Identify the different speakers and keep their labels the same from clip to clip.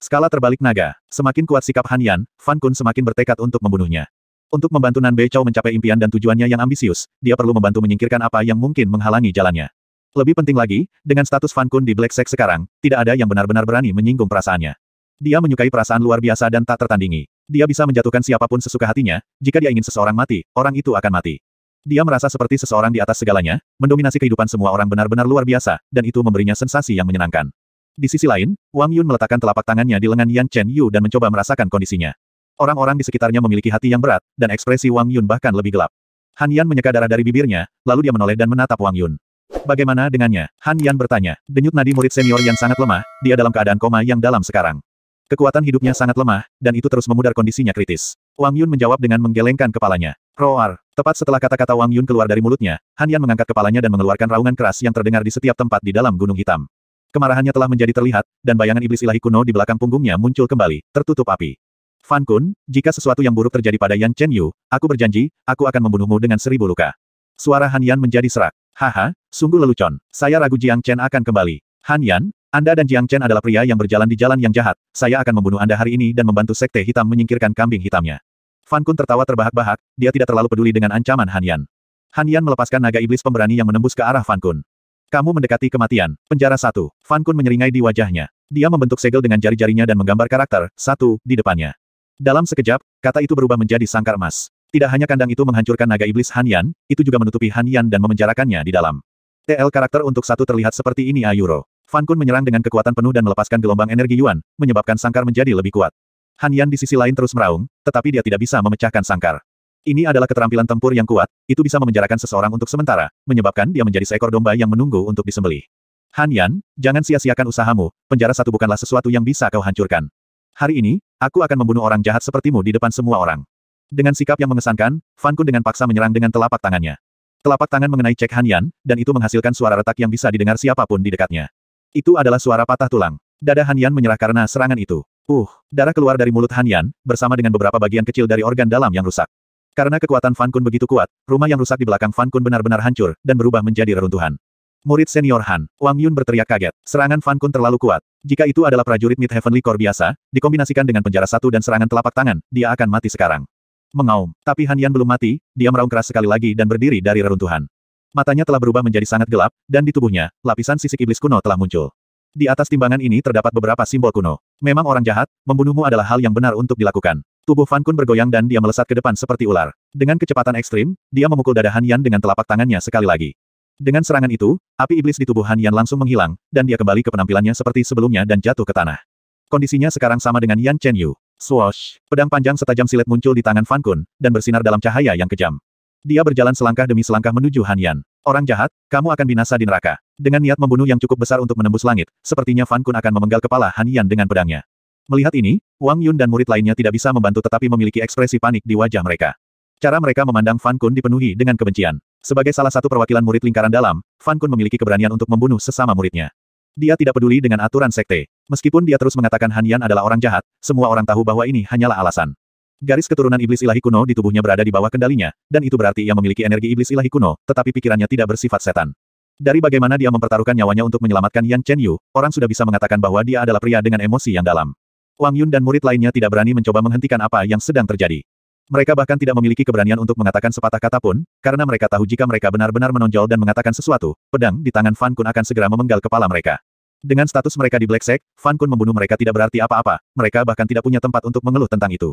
Speaker 1: Skala terbalik naga. Semakin kuat sikap Han Yan, Fan Kun semakin bertekad untuk membunuhnya. Untuk membantu Nan Bei Chao mencapai impian dan tujuannya yang ambisius, dia perlu membantu menyingkirkan apa yang mungkin menghalangi jalannya. Lebih penting lagi, dengan status Fan Kun di Black Sek sekarang, tidak ada yang benar-benar berani menyinggung perasaannya. Dia menyukai perasaan luar biasa dan tak tertandingi. Dia bisa menjatuhkan siapapun sesuka hatinya, jika dia ingin seseorang mati, orang itu akan mati. Dia merasa seperti seseorang di atas segalanya, mendominasi kehidupan semua orang benar-benar luar biasa, dan itu memberinya sensasi yang menyenangkan. Di sisi lain, Wang Yun meletakkan telapak tangannya di lengan Yan Chen Yu dan mencoba merasakan kondisinya. Orang-orang di sekitarnya memiliki hati yang berat, dan ekspresi Wang Yun bahkan lebih gelap. Han Yan menyeka darah dari bibirnya, lalu dia menoleh dan menatap Wang Yun. Bagaimana dengannya? Han Yan bertanya. Denyut nadi murid senior yang sangat lemah, dia dalam keadaan koma yang dalam sekarang. Kekuatan hidupnya sangat lemah, dan itu terus memudar kondisinya kritis. Wang Yun menjawab dengan menggelengkan kepalanya. Roar. Tepat setelah kata-kata Wang Yun keluar dari mulutnya, Han Yan mengangkat kepalanya dan mengeluarkan raungan keras yang terdengar di setiap tempat di dalam gunung hitam. Kemarahannya telah menjadi terlihat, dan bayangan iblis ilahi kuno di belakang punggungnya muncul kembali, tertutup api. Fan Kun, jika sesuatu yang buruk terjadi pada Yan Chen Yu, aku berjanji, aku akan membunuhmu dengan seribu luka. Suara Han Yan menjadi serak. Haha, sungguh lelucon. Saya ragu Jiang Chen akan kembali. Han Yan, anda dan Jiang Chen adalah pria yang berjalan di jalan yang jahat, saya akan membunuh Anda hari ini dan membantu sekte hitam menyingkirkan kambing hitamnya. Fan Kun tertawa terbahak-bahak, dia tidak terlalu peduli dengan ancaman Han Yan. Han Yan melepaskan naga iblis pemberani yang menembus ke arah Fan Kun. Kamu mendekati kematian. Penjara satu. Fan Kun menyeringai di wajahnya. Dia membentuk segel dengan jari-jarinya dan menggambar karakter, satu, di depannya. Dalam sekejap, kata itu berubah menjadi sangkar emas. Tidak hanya kandang itu menghancurkan naga iblis Han Yan, itu juga menutupi Han Yan dan memenjarakannya di dalam. TL karakter untuk satu terlihat seperti ini Ayuro. Fan Kun menyerang dengan kekuatan penuh dan melepaskan gelombang energi Yuan, menyebabkan sangkar menjadi lebih kuat. Han Yan di sisi lain terus meraung, tetapi dia tidak bisa memecahkan sangkar. Ini adalah keterampilan tempur yang kuat, itu bisa memenjarakan seseorang untuk sementara, menyebabkan dia menjadi seekor domba yang menunggu untuk disembelih. Han Yan, jangan sia-siakan usahamu, penjara satu bukanlah sesuatu yang bisa kau hancurkan. Hari ini, aku akan membunuh orang jahat sepertimu di depan semua orang. Dengan sikap yang mengesankan, Fan Kun dengan paksa menyerang dengan telapak tangannya. Telapak tangan mengenai cek Han Yan, dan itu menghasilkan suara retak yang bisa didengar siapapun di dekatnya. Itu adalah suara patah tulang. Dada Hanian menyerah karena serangan itu. Uh, darah keluar dari mulut Hanian, bersama dengan beberapa bagian kecil dari organ dalam yang rusak. Karena kekuatan Fan Kun begitu kuat, rumah yang rusak di belakang Fan Kun benar-benar hancur, dan berubah menjadi reruntuhan. Murid senior Han, Wang Yun berteriak kaget. Serangan Fan Kun terlalu kuat. Jika itu adalah prajurit Mid Heavenly Core biasa, dikombinasikan dengan penjara satu dan serangan telapak tangan, dia akan mati sekarang. Mengaum, tapi Han Yan belum mati, dia meraung keras sekali lagi dan berdiri dari reruntuhan matanya telah berubah menjadi sangat gelap, dan di tubuhnya, lapisan sisik iblis kuno telah muncul. Di atas timbangan ini terdapat beberapa simbol kuno. Memang orang jahat, membunuhmu adalah hal yang benar untuk dilakukan. Tubuh Fan Kun bergoyang dan dia melesat ke depan seperti ular. Dengan kecepatan ekstrim, dia memukul dada Han Yan dengan telapak tangannya sekali lagi. Dengan serangan itu, api iblis di tubuh Han Yan langsung menghilang, dan dia kembali ke penampilannya seperti sebelumnya dan jatuh ke tanah. Kondisinya sekarang sama dengan Yan Chen Yu. Swoosh! Pedang panjang setajam silet muncul di tangan Fan Kun, dan bersinar dalam cahaya yang kejam. Dia berjalan selangkah demi selangkah menuju Han Yan. Orang jahat, kamu akan binasa di neraka. Dengan niat membunuh yang cukup besar untuk menembus langit, sepertinya Fan Kun akan memenggal kepala Han Yan dengan pedangnya. Melihat ini, Wang Yun dan murid lainnya tidak bisa membantu tetapi memiliki ekspresi panik di wajah mereka. Cara mereka memandang Fan Kun dipenuhi dengan kebencian. Sebagai salah satu perwakilan murid lingkaran dalam, Fan Kun memiliki keberanian untuk membunuh sesama muridnya. Dia tidak peduli dengan aturan sekte. Meskipun dia terus mengatakan Han Yan adalah orang jahat, semua orang tahu bahwa ini hanyalah alasan. Garis keturunan iblis ilahi kuno di tubuhnya berada di bawah kendalinya, dan itu berarti ia memiliki energi iblis ilahi kuno, tetapi pikirannya tidak bersifat setan. Dari bagaimana dia mempertaruhkan nyawanya untuk menyelamatkan Yan Chen Yu, orang sudah bisa mengatakan bahwa dia adalah pria dengan emosi yang dalam. Wang Yun dan murid lainnya tidak berani mencoba menghentikan apa yang sedang terjadi. Mereka bahkan tidak memiliki keberanian untuk mengatakan sepatah kata pun, karena mereka tahu jika mereka benar-benar menonjol dan mengatakan sesuatu, pedang di tangan Fan Kun akan segera memenggal kepala mereka. Dengan status mereka di Black Sect, Fan Kun membunuh mereka tidak berarti apa-apa, mereka bahkan tidak punya tempat untuk mengeluh tentang itu.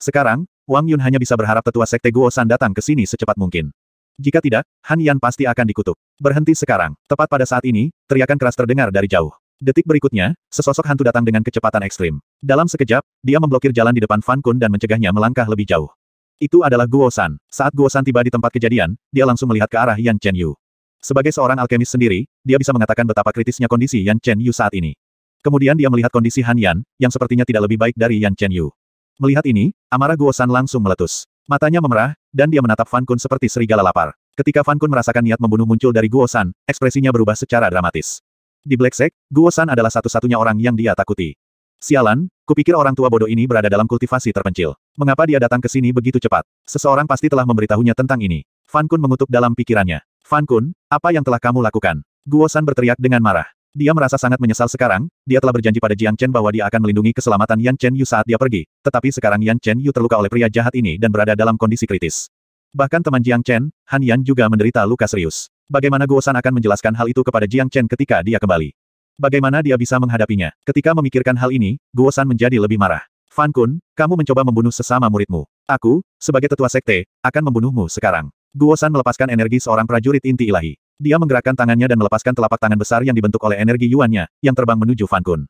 Speaker 1: Sekarang, Wang Yun hanya bisa berharap tetua sekte Guo San datang ke sini secepat mungkin. Jika tidak, Han Yan pasti akan dikutuk. Berhenti sekarang. Tepat pada saat ini, teriakan keras terdengar dari jauh. Detik berikutnya, sesosok hantu datang dengan kecepatan ekstrim. Dalam sekejap, dia memblokir jalan di depan Fan Kun dan mencegahnya melangkah lebih jauh. Itu adalah Guo San. Saat Guo San tiba di tempat kejadian, dia langsung melihat ke arah Yan Chen Yu. Sebagai seorang alkemis sendiri, dia bisa mengatakan betapa kritisnya kondisi Yan Chen Yu saat ini. Kemudian dia melihat kondisi Han Yan, yang sepertinya tidak lebih baik dari Yan Chen Yu. Melihat ini, amarah Guosan langsung meletus. Matanya memerah, dan dia menatap Fan Kun seperti serigala lapar. Ketika Fan Kun merasakan niat membunuh muncul dari Guosan, ekspresinya berubah secara dramatis. Di Black Sect, Guosan adalah satu-satunya orang yang dia takuti. Sialan, kupikir orang tua bodoh ini berada dalam kultivasi terpencil. Mengapa dia datang ke sini begitu cepat? Seseorang pasti telah memberitahunya tentang ini. Fan Kun mengutuk dalam pikirannya. Fan Kun, apa yang telah kamu lakukan? Guosan berteriak dengan marah. Dia merasa sangat menyesal sekarang, dia telah berjanji pada Jiang Chen bahwa dia akan melindungi keselamatan Yan Chen Yu saat dia pergi, tetapi sekarang Yan Chen Yu terluka oleh pria jahat ini dan berada dalam kondisi kritis. Bahkan teman Jiang Chen, Han Yan juga menderita luka serius. Bagaimana Guo San akan menjelaskan hal itu kepada Jiang Chen ketika dia kembali? Bagaimana dia bisa menghadapinya? Ketika memikirkan hal ini, Guo San menjadi lebih marah. Fan Kun, kamu mencoba membunuh sesama muridmu. Aku, sebagai tetua sekte, akan membunuhmu sekarang. Guo San melepaskan energi seorang prajurit inti ilahi. Dia menggerakkan tangannya dan melepaskan telapak tangan besar yang dibentuk oleh energi yuannya, yang terbang menuju Fan Kun.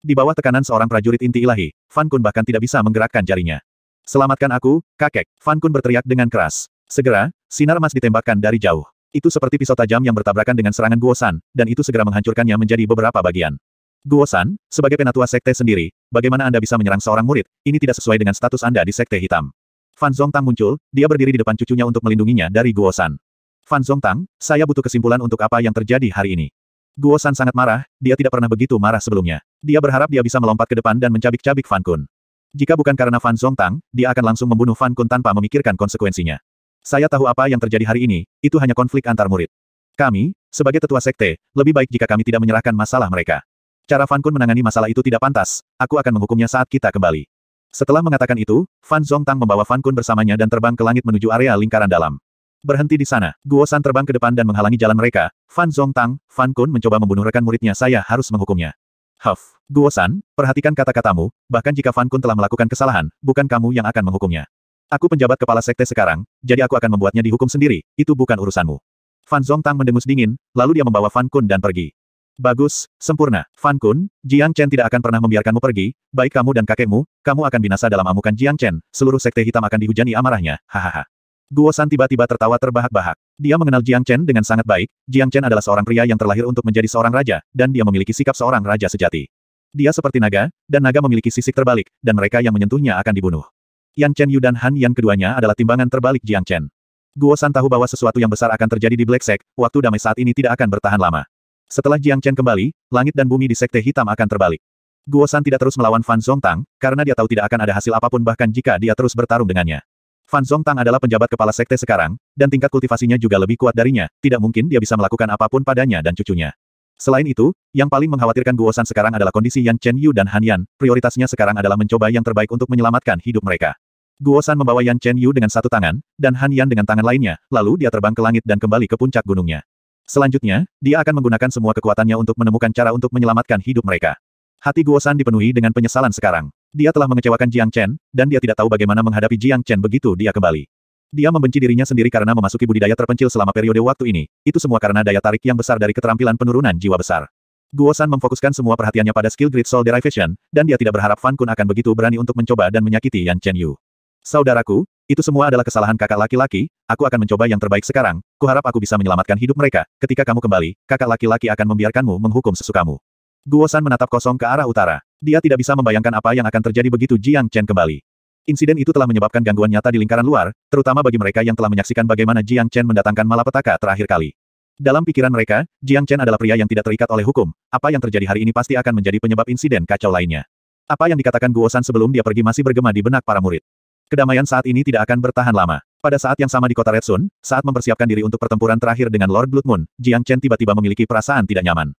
Speaker 1: Di bawah tekanan seorang prajurit inti ilahi, Fan Kun bahkan tidak bisa menggerakkan jarinya. Selamatkan aku, kakek! Fan Kun berteriak dengan keras. Segera, sinar emas ditembakkan dari jauh. Itu seperti pisau tajam yang bertabrakan dengan serangan Guosan, dan itu segera menghancurkannya menjadi beberapa bagian. Guosan, sebagai penatua sekte sendiri, bagaimana Anda bisa menyerang seorang murid? Ini tidak sesuai dengan status Anda di sekte hitam. Fan Tang muncul, dia berdiri di depan cucunya untuk melindunginya dari Guosan. Fan Zongtang, saya butuh kesimpulan untuk apa yang terjadi hari ini. Guo San sangat marah, dia tidak pernah begitu marah sebelumnya. Dia berharap dia bisa melompat ke depan dan mencabik-cabik Fan Kun. Jika bukan karena Fan Zongtang, dia akan langsung membunuh Fan Kun tanpa memikirkan konsekuensinya. Saya tahu apa yang terjadi hari ini, itu hanya konflik antar murid. Kami, sebagai tetua sekte, lebih baik jika kami tidak menyerahkan masalah mereka. Cara Fan Kun menangani masalah itu tidak pantas, aku akan menghukumnya saat kita kembali. Setelah mengatakan itu, Fan Zongtang membawa Fan Kun bersamanya dan terbang ke langit menuju area lingkaran dalam. Berhenti di sana. Guo San terbang ke depan dan menghalangi jalan mereka. Fan Tang, Fan Kun mencoba membunuh rekan muridnya saya harus menghukumnya. Huff. Guo San, perhatikan kata-katamu, bahkan jika Fan Kun telah melakukan kesalahan, bukan kamu yang akan menghukumnya. Aku penjabat kepala sekte sekarang, jadi aku akan membuatnya dihukum sendiri, itu bukan urusanmu. Fan Tang mendengus dingin, lalu dia membawa Fan Kun dan pergi. Bagus, sempurna. Fan Kun, Jiang Chen tidak akan pernah membiarkanmu pergi, baik kamu dan kakekmu, kamu akan binasa dalam amukan Jiang Chen, seluruh sekte hitam akan dihujani amarahnya, hahaha. Guo San tiba-tiba tertawa terbahak-bahak. Dia mengenal Jiang Chen dengan sangat baik, Jiang Chen adalah seorang pria yang terlahir untuk menjadi seorang raja, dan dia memiliki sikap seorang raja sejati. Dia seperti naga, dan naga memiliki sisik terbalik, dan mereka yang menyentuhnya akan dibunuh. Yang Chen Yu dan Han Yang keduanya adalah timbangan terbalik Jiang Chen. Guo San tahu bahwa sesuatu yang besar akan terjadi di Black Sect, waktu damai saat ini tidak akan bertahan lama. Setelah Jiang Chen kembali, langit dan bumi di Sekte Hitam akan terbalik. Guo San tidak terus melawan Fan Zhongtang, karena dia tahu tidak akan ada hasil apapun bahkan jika dia terus bertarung dengannya. Fan Tang adalah penjabat kepala sekte sekarang, dan tingkat kultivasinya juga lebih kuat darinya, tidak mungkin dia bisa melakukan apapun padanya dan cucunya. Selain itu, yang paling mengkhawatirkan Guosan sekarang adalah kondisi Yan Chen Yu dan Han Yan, prioritasnya sekarang adalah mencoba yang terbaik untuk menyelamatkan hidup mereka. Guosan membawa Yan Chen Yu dengan satu tangan, dan Han Yan dengan tangan lainnya, lalu dia terbang ke langit dan kembali ke puncak gunungnya. Selanjutnya, dia akan menggunakan semua kekuatannya untuk menemukan cara untuk menyelamatkan hidup mereka. Hati Guosan dipenuhi dengan penyesalan sekarang. Dia telah mengecewakan Jiang Chen, dan dia tidak tahu bagaimana menghadapi Jiang Chen begitu dia kembali. Dia membenci dirinya sendiri karena memasuki budidaya terpencil selama periode waktu ini, itu semua karena daya tarik yang besar dari keterampilan penurunan jiwa besar. Guo San memfokuskan semua perhatiannya pada skill Great Soul Derivation, dan dia tidak berharap Fan Kun akan begitu berani untuk mencoba dan menyakiti Yan Chen Yu. Saudaraku, itu semua adalah kesalahan kakak laki-laki, aku akan mencoba yang terbaik sekarang, kuharap aku bisa menyelamatkan hidup mereka, ketika kamu kembali, kakak laki-laki akan membiarkanmu menghukum sesukamu. Guo San menatap kosong ke arah utara. Dia tidak bisa membayangkan apa yang akan terjadi begitu Jiang Chen kembali. Insiden itu telah menyebabkan gangguan nyata di lingkaran luar, terutama bagi mereka yang telah menyaksikan bagaimana Jiang Chen mendatangkan malapetaka terakhir kali. Dalam pikiran mereka, Jiang Chen adalah pria yang tidak terikat oleh hukum. Apa yang terjadi hari ini pasti akan menjadi penyebab insiden kacau lainnya. Apa yang dikatakan Guo San sebelum dia pergi masih bergema di benak para murid. Kedamaian saat ini tidak akan bertahan lama. Pada saat yang sama di kota Red Sun, saat mempersiapkan diri untuk pertempuran terakhir dengan Lord Blood Moon, Jiang Chen tiba-tiba memiliki perasaan tidak nyaman.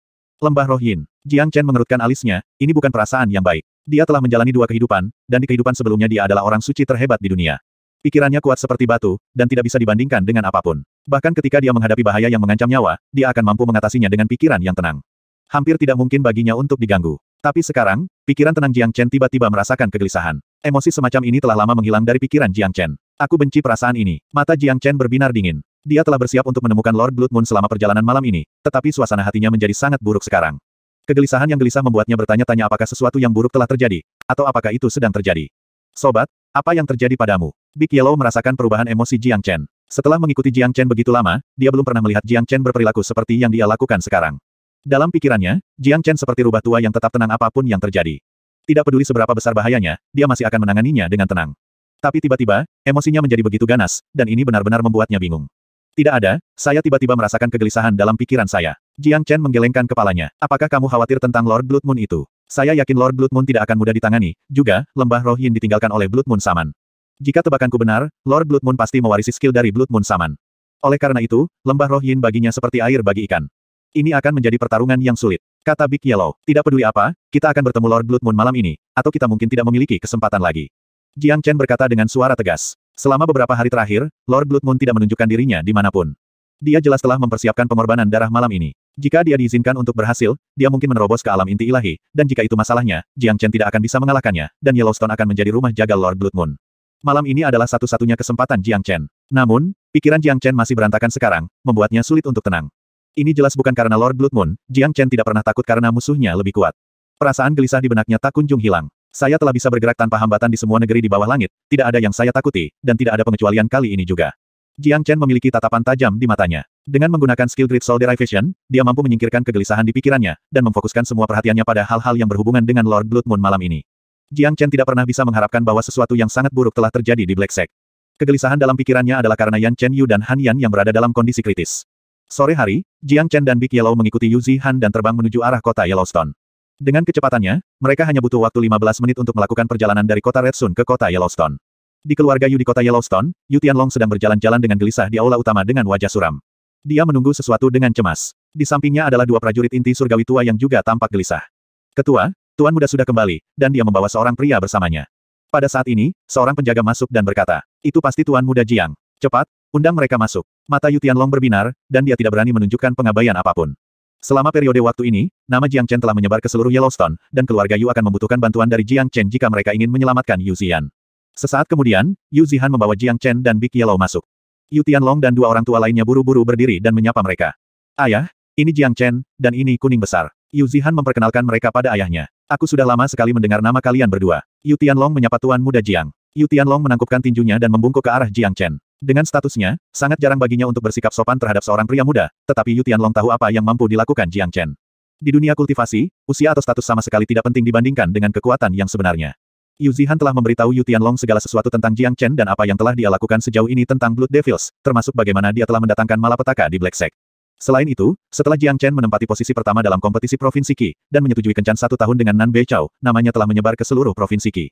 Speaker 1: Lembah Rohin. Jiang Chen mengerutkan alisnya, ini bukan perasaan yang baik. Dia telah menjalani dua kehidupan, dan di kehidupan sebelumnya dia adalah orang suci terhebat di dunia. Pikirannya kuat seperti batu, dan tidak bisa dibandingkan dengan apapun. Bahkan ketika dia menghadapi bahaya yang mengancam nyawa, dia akan mampu mengatasinya dengan pikiran yang tenang. Hampir tidak mungkin baginya untuk diganggu. Tapi sekarang, pikiran tenang Jiang Chen tiba-tiba merasakan kegelisahan. Emosi semacam ini telah lama menghilang dari pikiran Jiang Chen. Aku benci perasaan ini. Mata Jiang Chen berbinar dingin. Dia telah bersiap untuk menemukan Lord Blood Moon selama perjalanan malam ini, tetapi suasana hatinya menjadi sangat buruk sekarang. Kegelisahan yang gelisah membuatnya bertanya-tanya apakah sesuatu yang buruk telah terjadi, atau apakah itu sedang terjadi. Sobat, apa yang terjadi padamu? Big Yellow merasakan perubahan emosi Jiang Chen. Setelah mengikuti Jiang Chen begitu lama, dia belum pernah melihat Jiang Chen berperilaku seperti yang dia lakukan sekarang. Dalam pikirannya, Jiang Chen seperti rubah tua yang tetap tenang apapun yang terjadi. Tidak peduli seberapa besar bahayanya, dia masih akan menanganinya dengan tenang. Tapi tiba-tiba, emosinya menjadi begitu ganas, dan ini benar-benar membuatnya bingung. Tidak ada, saya tiba-tiba merasakan kegelisahan dalam pikiran saya. Jiang Chen menggelengkan kepalanya. Apakah kamu khawatir tentang Lord Blood Moon itu? Saya yakin Lord Blood Moon tidak akan mudah ditangani, juga, lembah roh yin ditinggalkan oleh Blood Moon Saman. Jika tebakanku benar, Lord Blood Moon pasti mewarisi skill dari Blood Moon Saman. Oleh karena itu, lembah roh yin baginya seperti air bagi ikan. Ini akan menjadi pertarungan yang sulit. Kata Big Yellow, tidak peduli apa, kita akan bertemu Lord Blood Moon malam ini, atau kita mungkin tidak memiliki kesempatan lagi. Jiang Chen berkata dengan suara tegas. Selama beberapa hari terakhir, Lord Blood Moon tidak menunjukkan dirinya di dimanapun. Dia jelas telah mempersiapkan pengorbanan darah malam ini. Jika dia diizinkan untuk berhasil, dia mungkin menerobos ke alam inti ilahi, dan jika itu masalahnya, Jiang Chen tidak akan bisa mengalahkannya, dan Yellowstone akan menjadi rumah jaga Lord Blood Moon. Malam ini adalah satu-satunya kesempatan Jiang Chen. Namun, pikiran Jiang Chen masih berantakan sekarang, membuatnya sulit untuk tenang. Ini jelas bukan karena Lord Blood Moon, Jiang Chen tidak pernah takut karena musuhnya lebih kuat. Perasaan gelisah di benaknya tak kunjung hilang. Saya telah bisa bergerak tanpa hambatan di semua negeri di bawah langit, tidak ada yang saya takuti, dan tidak ada pengecualian kali ini juga. Jiang Chen memiliki tatapan tajam di matanya. Dengan menggunakan skill Great Soul Derivation, dia mampu menyingkirkan kegelisahan di pikirannya, dan memfokuskan semua perhatiannya pada hal-hal yang berhubungan dengan Lord Blood Moon malam ini. Jiang Chen tidak pernah bisa mengharapkan bahwa sesuatu yang sangat buruk telah terjadi di Black Sect. Kegelisahan dalam pikirannya adalah karena Yan Chen Yu dan Han Yan yang berada dalam kondisi kritis. Sore hari, Jiang Chen dan Big Yellow mengikuti Yu Han dan terbang menuju arah kota Yellowstone. Dengan kecepatannya, mereka hanya butuh waktu 15 menit untuk melakukan perjalanan dari kota Red Sun ke kota Yellowstone. Di keluarga Yu di kota Yellowstone, Yu Tianlong sedang berjalan-jalan dengan gelisah di aula utama dengan wajah suram. Dia menunggu sesuatu dengan cemas. Di sampingnya adalah dua prajurit inti surgawi tua yang juga tampak gelisah. Ketua, Tuan Muda sudah kembali, dan dia membawa seorang pria bersamanya. Pada saat ini, seorang penjaga masuk dan berkata, itu pasti Tuan Muda Jiang. Cepat, undang mereka masuk. Mata Yu Tianlong berbinar, dan dia tidak berani menunjukkan pengabaian apapun. Selama periode waktu ini, nama Jiang Chen telah menyebar ke seluruh Yellowstone, dan keluarga Yu akan membutuhkan bantuan dari Jiang Chen jika mereka ingin menyelamatkan Yu Zian. Sesaat kemudian, Yu Zihan membawa Jiang Chen dan Big Yellow masuk. Yu Tianlong dan dua orang tua lainnya buru-buru berdiri dan menyapa mereka. Ayah, ini Jiang Chen, dan ini kuning besar. Yu Zihan memperkenalkan mereka pada ayahnya. Aku sudah lama sekali mendengar nama kalian berdua. Yu Tianlong menyapa tuan muda Jiang. Yu Tianlong menangkupkan tinjunya dan membungkuk ke arah Jiang Chen. Dengan statusnya, sangat jarang baginya untuk bersikap sopan terhadap seorang pria muda, tetapi Yu Long tahu apa yang mampu dilakukan Jiang Chen. Di dunia kultivasi, usia atau status sama sekali tidak penting dibandingkan dengan kekuatan yang sebenarnya. Yu Zihan telah memberitahu Yu Long segala sesuatu tentang Jiang Chen dan apa yang telah dia lakukan sejauh ini tentang Blood Devils, termasuk bagaimana dia telah mendatangkan malapetaka di Black Sect. Selain itu, setelah Jiang Chen menempati posisi pertama dalam kompetisi Provinsi Qi, dan menyetujui kencan satu tahun dengan Nan Bei Chao, namanya telah menyebar ke seluruh Provinsi Qi.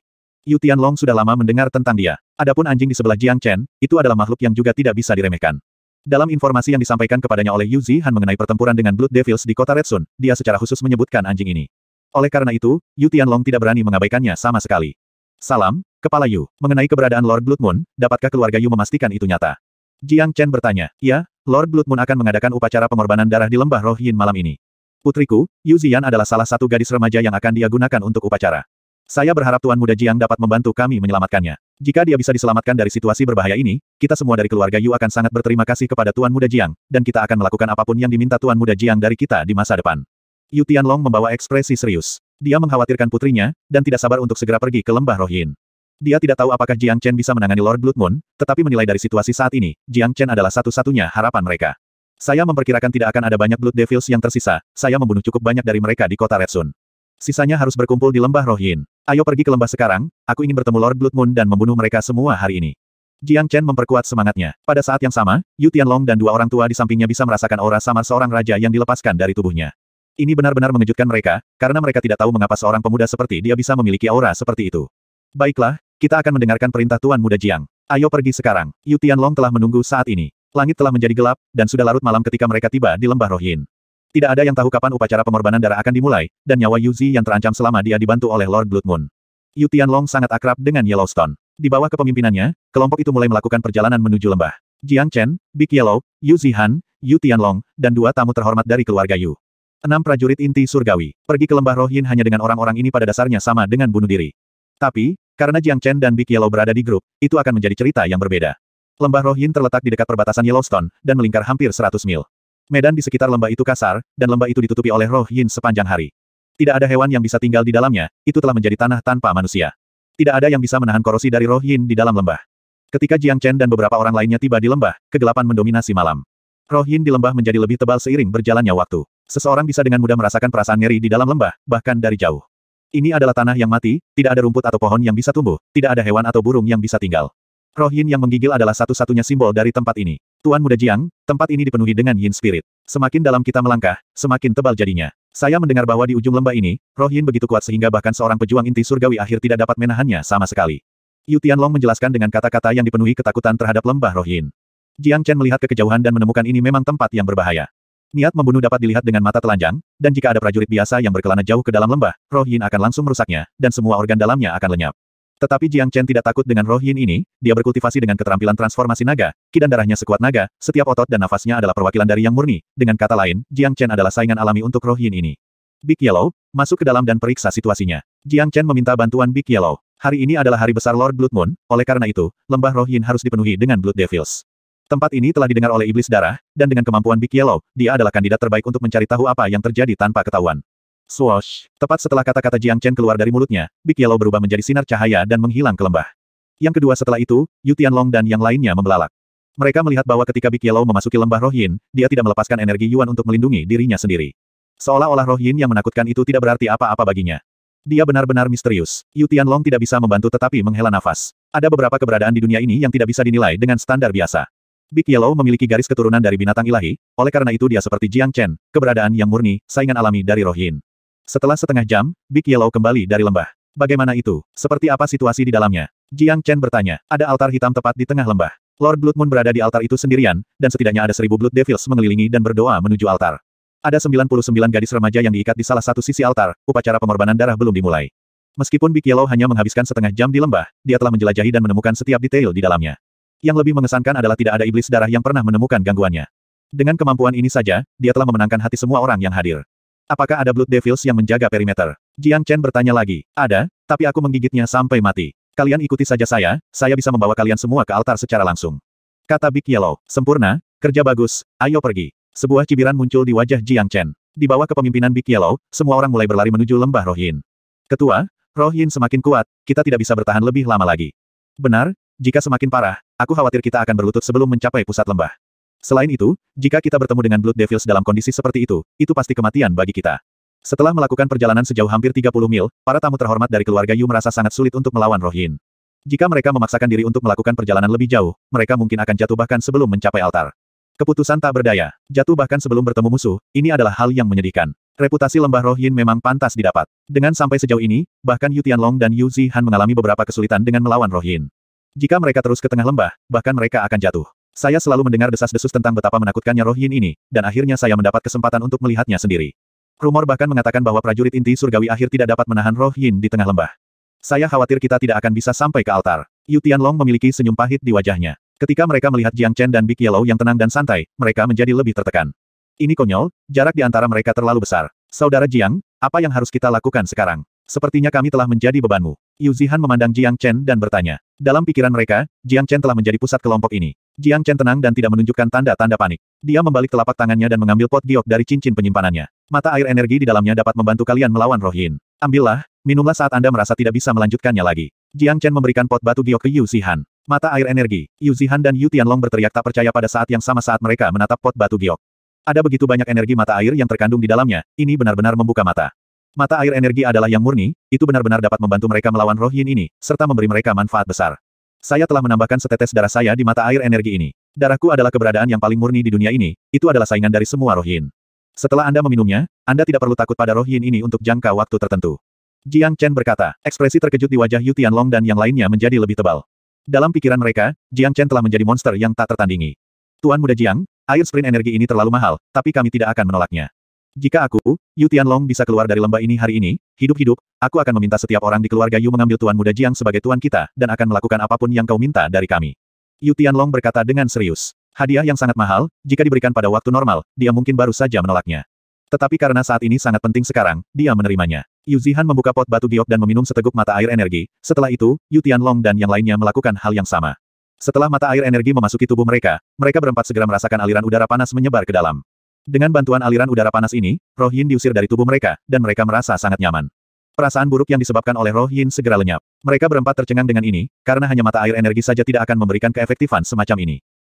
Speaker 1: Yu Tianlong sudah lama mendengar tentang dia. Adapun anjing di sebelah Jiang Chen, itu adalah makhluk yang juga tidak bisa diremehkan. Dalam informasi yang disampaikan kepadanya oleh Yu Zihan mengenai pertempuran dengan Blood Devils di kota Red Sun, dia secara khusus menyebutkan anjing ini. Oleh karena itu, Yu Tianlong tidak berani mengabaikannya sama sekali. Salam, Kepala Yu. Mengenai keberadaan Lord Blood Moon, dapatkah keluarga Yu memastikan itu nyata? Jiang Chen bertanya. Ya, Lord Blood Moon akan mengadakan upacara pengorbanan darah di lembah Roh Yin malam ini. Putriku, Yu Zian adalah salah satu gadis remaja yang akan dia gunakan untuk upacara. Saya berharap Tuan Muda Jiang dapat membantu kami menyelamatkannya. Jika dia bisa diselamatkan dari situasi berbahaya ini, kita semua dari keluarga Yu akan sangat berterima kasih kepada Tuan Muda Jiang, dan kita akan melakukan apapun yang diminta Tuan Muda Jiang dari kita di masa depan. Yu Tianlong membawa ekspresi serius. Dia mengkhawatirkan putrinya, dan tidak sabar untuk segera pergi ke lembah Rohin. Dia tidak tahu apakah Jiang Chen bisa menangani Lord Blood Moon, tetapi menilai dari situasi saat ini, Jiang Chen adalah satu-satunya harapan mereka. Saya memperkirakan tidak akan ada banyak Blood Devils yang tersisa, saya membunuh cukup banyak dari mereka di kota Red Sun. Sisanya harus berkumpul di lembah Rohin. Ayo pergi ke lembah sekarang, aku ingin bertemu Lord Blood Moon dan membunuh mereka semua hari ini. Jiang Chen memperkuat semangatnya. Pada saat yang sama, Yu Tianlong dan dua orang tua di sampingnya bisa merasakan aura samar seorang raja yang dilepaskan dari tubuhnya. Ini benar-benar mengejutkan mereka, karena mereka tidak tahu mengapa seorang pemuda seperti dia bisa memiliki aura seperti itu. Baiklah, kita akan mendengarkan perintah Tuan Muda Jiang. Ayo pergi sekarang. Yu Tianlong telah menunggu saat ini. Langit telah menjadi gelap, dan sudah larut malam ketika mereka tiba di lembah Rohin. Tidak ada yang tahu kapan upacara pengorbanan darah akan dimulai, dan nyawa Yuzi yang terancam selama dia dibantu oleh Lord Blood Moon. Yu Tianlong sangat akrab dengan Yellowstone. Di bawah kepemimpinannya, kelompok itu mulai melakukan perjalanan menuju lembah. Jiang Chen, Big Yellow, Yu Zihan, Yu Tianlong, dan dua tamu terhormat dari keluarga Yu. Enam prajurit inti surgawi, pergi ke lembah Rohin hanya dengan orang-orang ini pada dasarnya sama dengan bunuh diri. Tapi, karena Jiang Chen dan Big Yellow berada di grup, itu akan menjadi cerita yang berbeda. Lembah Rohin terletak di dekat perbatasan Yellowstone, dan melingkar hampir 100 mil. Medan di sekitar lembah itu kasar, dan lembah itu ditutupi oleh roh yin sepanjang hari. Tidak ada hewan yang bisa tinggal di dalamnya, itu telah menjadi tanah tanpa manusia. Tidak ada yang bisa menahan korosi dari roh yin di dalam lembah. Ketika Jiang Chen dan beberapa orang lainnya tiba di lembah, kegelapan mendominasi malam. Roh yin di lembah menjadi lebih tebal seiring berjalannya waktu. Seseorang bisa dengan mudah merasakan perasaan ngeri di dalam lembah, bahkan dari jauh. Ini adalah tanah yang mati, tidak ada rumput atau pohon yang bisa tumbuh, tidak ada hewan atau burung yang bisa tinggal. Roh yin yang menggigil adalah satu-satunya simbol dari tempat ini. Tuan Muda Jiang, tempat ini dipenuhi dengan yin spirit. Semakin dalam kita melangkah, semakin tebal jadinya. Saya mendengar bahwa di ujung lembah ini, roh yin begitu kuat sehingga bahkan seorang pejuang inti surgawi akhir tidak dapat menahannya sama sekali. Yu Tianlong menjelaskan dengan kata-kata yang dipenuhi ketakutan terhadap lembah roh yin. Jiang Chen melihat ke kejauhan dan menemukan ini memang tempat yang berbahaya. Niat membunuh dapat dilihat dengan mata telanjang, dan jika ada prajurit biasa yang berkelana jauh ke dalam lembah, roh yin akan langsung merusaknya, dan semua organ dalamnya akan lenyap. Tetapi Jiang Chen tidak takut dengan roh yin ini, dia berkultivasi dengan keterampilan transformasi naga, ki dan darahnya sekuat naga, setiap otot dan nafasnya adalah perwakilan dari yang murni, dengan kata lain, Jiang Chen adalah saingan alami untuk roh yin ini. Big Yellow, masuk ke dalam dan periksa situasinya. Jiang Chen meminta bantuan Big Yellow. Hari ini adalah hari besar Lord Blood Moon, oleh karena itu, lembah roh yin harus dipenuhi dengan Blood Devils. Tempat ini telah didengar oleh iblis darah, dan dengan kemampuan Big Yellow, dia adalah kandidat terbaik untuk mencari tahu apa yang terjadi tanpa ketahuan. Swoosh! Tepat setelah kata-kata Jiang Chen keluar dari mulutnya, Big Yellow berubah menjadi sinar cahaya dan menghilang ke lembah. Yang kedua setelah itu, Yu Tianlong dan yang lainnya membelalak. Mereka melihat bahwa ketika Big Yellow memasuki lembah Roh Yin, dia tidak melepaskan energi Yuan untuk melindungi dirinya sendiri. Seolah-olah Roh Yin yang menakutkan itu tidak berarti apa-apa baginya. Dia benar-benar misterius. Yu Tianlong tidak bisa membantu tetapi menghela nafas. Ada beberapa keberadaan di dunia ini yang tidak bisa dinilai dengan standar biasa. Big Yellow memiliki garis keturunan dari binatang ilahi, oleh karena itu dia seperti Jiang Chen, keberadaan yang murni, saingan alami dari Roh Yin. Setelah setengah jam, Big Yellow kembali dari lembah. Bagaimana itu? Seperti apa situasi di dalamnya? Jiang Chen bertanya. Ada altar hitam tepat di tengah lembah. Lord Blood Moon berada di altar itu sendirian, dan setidaknya ada seribu Blood Devils mengelilingi dan berdoa menuju altar. Ada 99 gadis remaja yang diikat di salah satu sisi altar, upacara pengorbanan darah belum dimulai. Meskipun Big Yellow hanya menghabiskan setengah jam di lembah, dia telah menjelajahi dan menemukan setiap detail di dalamnya. Yang lebih mengesankan adalah tidak ada iblis darah yang pernah menemukan gangguannya. Dengan kemampuan ini saja, dia telah memenangkan hati semua orang yang hadir. Apakah ada Blood Devils yang menjaga perimeter? Jiang Chen bertanya lagi. Ada, tapi aku menggigitnya sampai mati. Kalian ikuti saja saya, saya bisa membawa kalian semua ke altar secara langsung. Kata Big Yellow, sempurna, kerja bagus, ayo pergi. Sebuah cibiran muncul di wajah Jiang Chen. Di bawah kepemimpinan Big Yellow, semua orang mulai berlari menuju lembah Rohin. Ketua, Rohin semakin kuat, kita tidak bisa bertahan lebih lama lagi. Benar, jika semakin parah, aku khawatir kita akan berlutut sebelum mencapai pusat lembah. Selain itu, jika kita bertemu dengan Blood Devils dalam kondisi seperti itu, itu pasti kematian bagi kita. Setelah melakukan perjalanan sejauh hampir 30 mil, para tamu terhormat dari keluarga Yu merasa sangat sulit untuk melawan Rohin. Jika mereka memaksakan diri untuk melakukan perjalanan lebih jauh, mereka mungkin akan jatuh bahkan sebelum mencapai altar. Keputusan tak berdaya, jatuh bahkan sebelum bertemu musuh, ini adalah hal yang menyedihkan. Reputasi lembah Roh Yin memang pantas didapat. Dengan sampai sejauh ini, bahkan Yu Tianlong dan Yu Zihan mengalami beberapa kesulitan dengan melawan Roh Yin. Jika mereka terus ke tengah lembah, bahkan mereka akan jatuh. Saya selalu mendengar desas-desus tentang betapa menakutkannya roh yin ini, dan akhirnya saya mendapat kesempatan untuk melihatnya sendiri. Rumor bahkan mengatakan bahwa prajurit inti surgawi akhir tidak dapat menahan roh yin di tengah lembah. Saya khawatir kita tidak akan bisa sampai ke altar. Yu Tianlong memiliki senyum pahit di wajahnya. Ketika mereka melihat Jiang Chen dan Big Yellow yang tenang dan santai, mereka menjadi lebih tertekan. Ini konyol, jarak di antara mereka terlalu besar. Saudara Jiang, apa yang harus kita lakukan sekarang? Sepertinya kami telah menjadi bebanmu. Yu Zihan memandang Jiang Chen dan bertanya. Dalam pikiran mereka, Jiang Chen telah menjadi pusat kelompok ini. Jiang Chen tenang dan tidak menunjukkan tanda-tanda panik. Dia membalik telapak tangannya dan mengambil pot giok dari cincin penyimpanannya. Mata air energi di dalamnya dapat membantu kalian melawan roh yin. Ambillah, minumlah saat Anda merasa tidak bisa melanjutkannya lagi. Jiang Chen memberikan pot batu giok ke Yu Zihan. Mata air energi, Yu Zihan dan Yu Tianlong berteriak tak percaya pada saat yang sama saat mereka menatap pot batu giok. Ada begitu banyak energi mata air yang terkandung di dalamnya, ini benar-benar membuka mata. Mata air energi adalah yang murni, itu benar-benar dapat membantu mereka melawan roh yin ini, serta memberi mereka manfaat besar. Saya telah menambahkan setetes darah saya di mata air energi ini. Darahku adalah keberadaan yang paling murni di dunia ini, itu adalah saingan dari semua roh Yin. Setelah Anda meminumnya, Anda tidak perlu takut pada roh Yin ini untuk jangka waktu tertentu. Jiang Chen berkata, ekspresi terkejut di wajah Yu Tianlong dan yang lainnya menjadi lebih tebal. Dalam pikiran mereka, Jiang Chen telah menjadi monster yang tak tertandingi. Tuan muda Jiang, air sprint energi ini terlalu mahal, tapi kami tidak akan menolaknya. Jika aku, Yu Tianlong bisa keluar dari lembah ini hari ini, Hidup-hidup, aku akan meminta setiap orang di keluarga Yu mengambil tuan muda Jiang sebagai tuan kita, dan akan melakukan apapun yang kau minta dari kami. Yu Tianlong berkata dengan serius. Hadiah yang sangat mahal, jika diberikan pada waktu normal, dia mungkin baru saja menolaknya. Tetapi karena saat ini sangat penting sekarang, dia menerimanya. Yu Zihan membuka pot batu giok dan meminum seteguk mata air energi, setelah itu, Yu Tianlong dan yang lainnya melakukan hal yang sama. Setelah mata air energi memasuki tubuh mereka, mereka berempat segera merasakan aliran udara panas menyebar ke dalam. Dengan bantuan aliran udara panas ini, Roh Yin diusir dari tubuh mereka, dan mereka merasa sangat nyaman. Perasaan buruk yang disebabkan oleh Roh Yin segera lenyap. Mereka berempat tercengang dengan ini, karena hanya mata air energi saja tidak akan memberikan keefektifan semacam ini.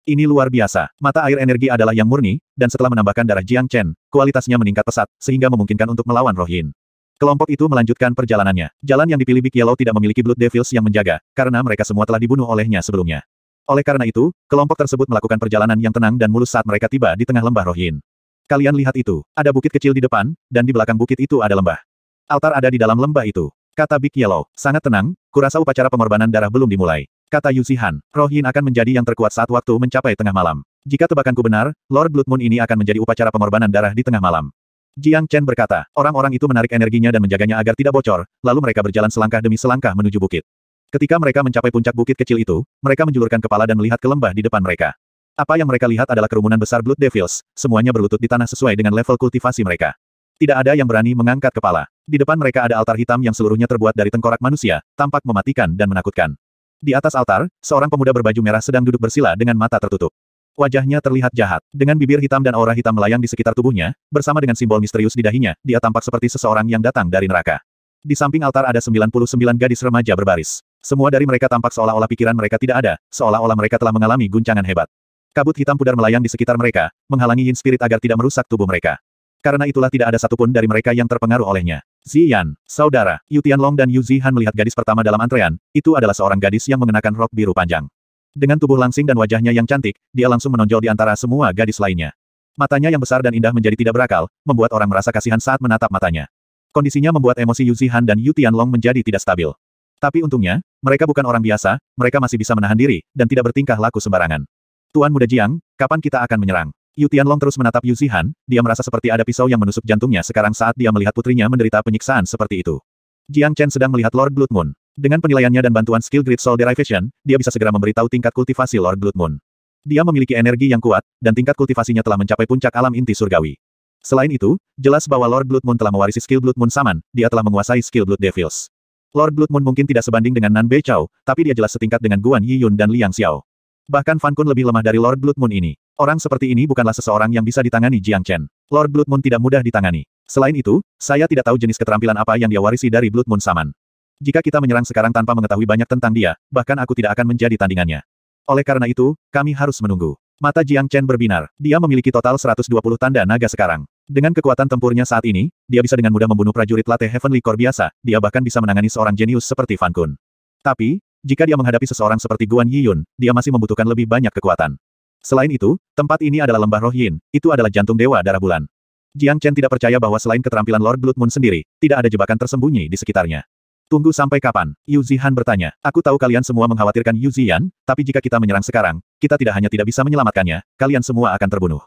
Speaker 1: Ini luar biasa. Mata air energi adalah yang murni, dan setelah menambahkan darah Jiang Chen, kualitasnya meningkat pesat, sehingga memungkinkan untuk melawan Roh Yin. Kelompok itu melanjutkan perjalanannya. Jalan yang dipilih Big Yellow tidak memiliki Blood Devils yang menjaga, karena mereka semua telah dibunuh olehnya sebelumnya. Oleh karena itu, kelompok tersebut melakukan perjalanan yang tenang dan mulus saat mereka tiba di tengah lembah Rohin. Kalian lihat itu, ada bukit kecil di depan, dan di belakang bukit itu ada lembah. Altar ada di dalam lembah itu. Kata Big Yellow, sangat tenang, kurasa upacara pengorbanan darah belum dimulai. Kata Yusihan, roh Yin akan menjadi yang terkuat saat waktu mencapai tengah malam. Jika tebakanku benar, Lord Blood Moon ini akan menjadi upacara pengorbanan darah di tengah malam. Jiang Chen berkata, orang-orang itu menarik energinya dan menjaganya agar tidak bocor, lalu mereka berjalan selangkah demi selangkah menuju bukit. Ketika mereka mencapai puncak bukit kecil itu, mereka menjulurkan kepala dan melihat ke lembah di depan mereka. Apa yang mereka lihat adalah kerumunan besar Blood Devils, semuanya berlutut di tanah sesuai dengan level kultivasi mereka. Tidak ada yang berani mengangkat kepala. Di depan mereka ada altar hitam yang seluruhnya terbuat dari tengkorak manusia, tampak mematikan dan menakutkan. Di atas altar, seorang pemuda berbaju merah sedang duduk bersila dengan mata tertutup. Wajahnya terlihat jahat, dengan bibir hitam dan aura hitam melayang di sekitar tubuhnya, bersama dengan simbol misterius di dahinya, dia tampak seperti seseorang yang datang dari neraka. Di samping altar ada 99 gadis remaja berbaris. Semua dari mereka tampak seolah-olah pikiran mereka tidak ada, seolah-olah mereka telah mengalami guncangan hebat. Kabut hitam pudar melayang di sekitar mereka, menghalangi yin spirit agar tidak merusak tubuh mereka. Karena itulah tidak ada satupun dari mereka yang terpengaruh olehnya. Ziyan, saudara, Yu Tianlong dan Yu Zihan melihat gadis pertama dalam antrean, itu adalah seorang gadis yang mengenakan rok biru panjang. Dengan tubuh langsing dan wajahnya yang cantik, dia langsung menonjol di antara semua gadis lainnya. Matanya yang besar dan indah menjadi tidak berakal, membuat orang merasa kasihan saat menatap matanya. Kondisinya membuat emosi Yu Zihan dan Yu Tianlong menjadi tidak stabil. Tapi untungnya, mereka bukan orang biasa, mereka masih bisa menahan diri, dan tidak bertingkah laku sembarangan. Tuan Muda Jiang, kapan kita akan menyerang? Yu Tianlong terus menatap Yu Zihan, dia merasa seperti ada pisau yang menusuk jantungnya sekarang saat dia melihat putrinya menderita penyiksaan seperti itu. Jiang Chen sedang melihat Lord Blood Moon. Dengan penilaiannya dan bantuan skill Great Soul Derivation, dia bisa segera memberitahu tingkat kultivasi Lord Blood Moon. Dia memiliki energi yang kuat, dan tingkat kultivasinya telah mencapai puncak alam inti surgawi. Selain itu, jelas bahwa Lord Blood Moon telah mewarisi skill Blood Moon Saman, dia telah menguasai skill Blood Devils. Lord Blood Moon mungkin tidak sebanding dengan Nan Bei Chao, tapi dia jelas setingkat dengan Guan Yi Yun dan Liang Xiao. Bahkan Fan Kun lebih lemah dari Lord Blood Moon ini. Orang seperti ini bukanlah seseorang yang bisa ditangani Jiang Chen. Lord Blood Moon tidak mudah ditangani. Selain itu, saya tidak tahu jenis keterampilan apa yang dia warisi dari Blood Moon Saman. Jika kita menyerang sekarang tanpa mengetahui banyak tentang dia, bahkan aku tidak akan menjadi tandingannya. Oleh karena itu, kami harus menunggu. Mata Jiang Chen berbinar. Dia memiliki total 120 tanda naga sekarang. Dengan kekuatan tempurnya saat ini, dia bisa dengan mudah membunuh prajurit late Heavenly Core biasa, dia bahkan bisa menangani seorang jenius seperti Fan Kun. Tapi, jika dia menghadapi seseorang seperti Guan Yiyun, dia masih membutuhkan lebih banyak kekuatan. Selain itu, tempat ini adalah lembah Roh Yin, itu adalah jantung dewa darah bulan. Jiang Chen tidak percaya bahwa selain keterampilan Lord Blood Moon sendiri, tidak ada jebakan tersembunyi di sekitarnya. Tunggu sampai kapan? Yu Zihan bertanya. Aku tahu kalian semua mengkhawatirkan Yu Zian, tapi jika kita menyerang sekarang, kita tidak hanya tidak bisa menyelamatkannya, kalian semua akan terbunuh.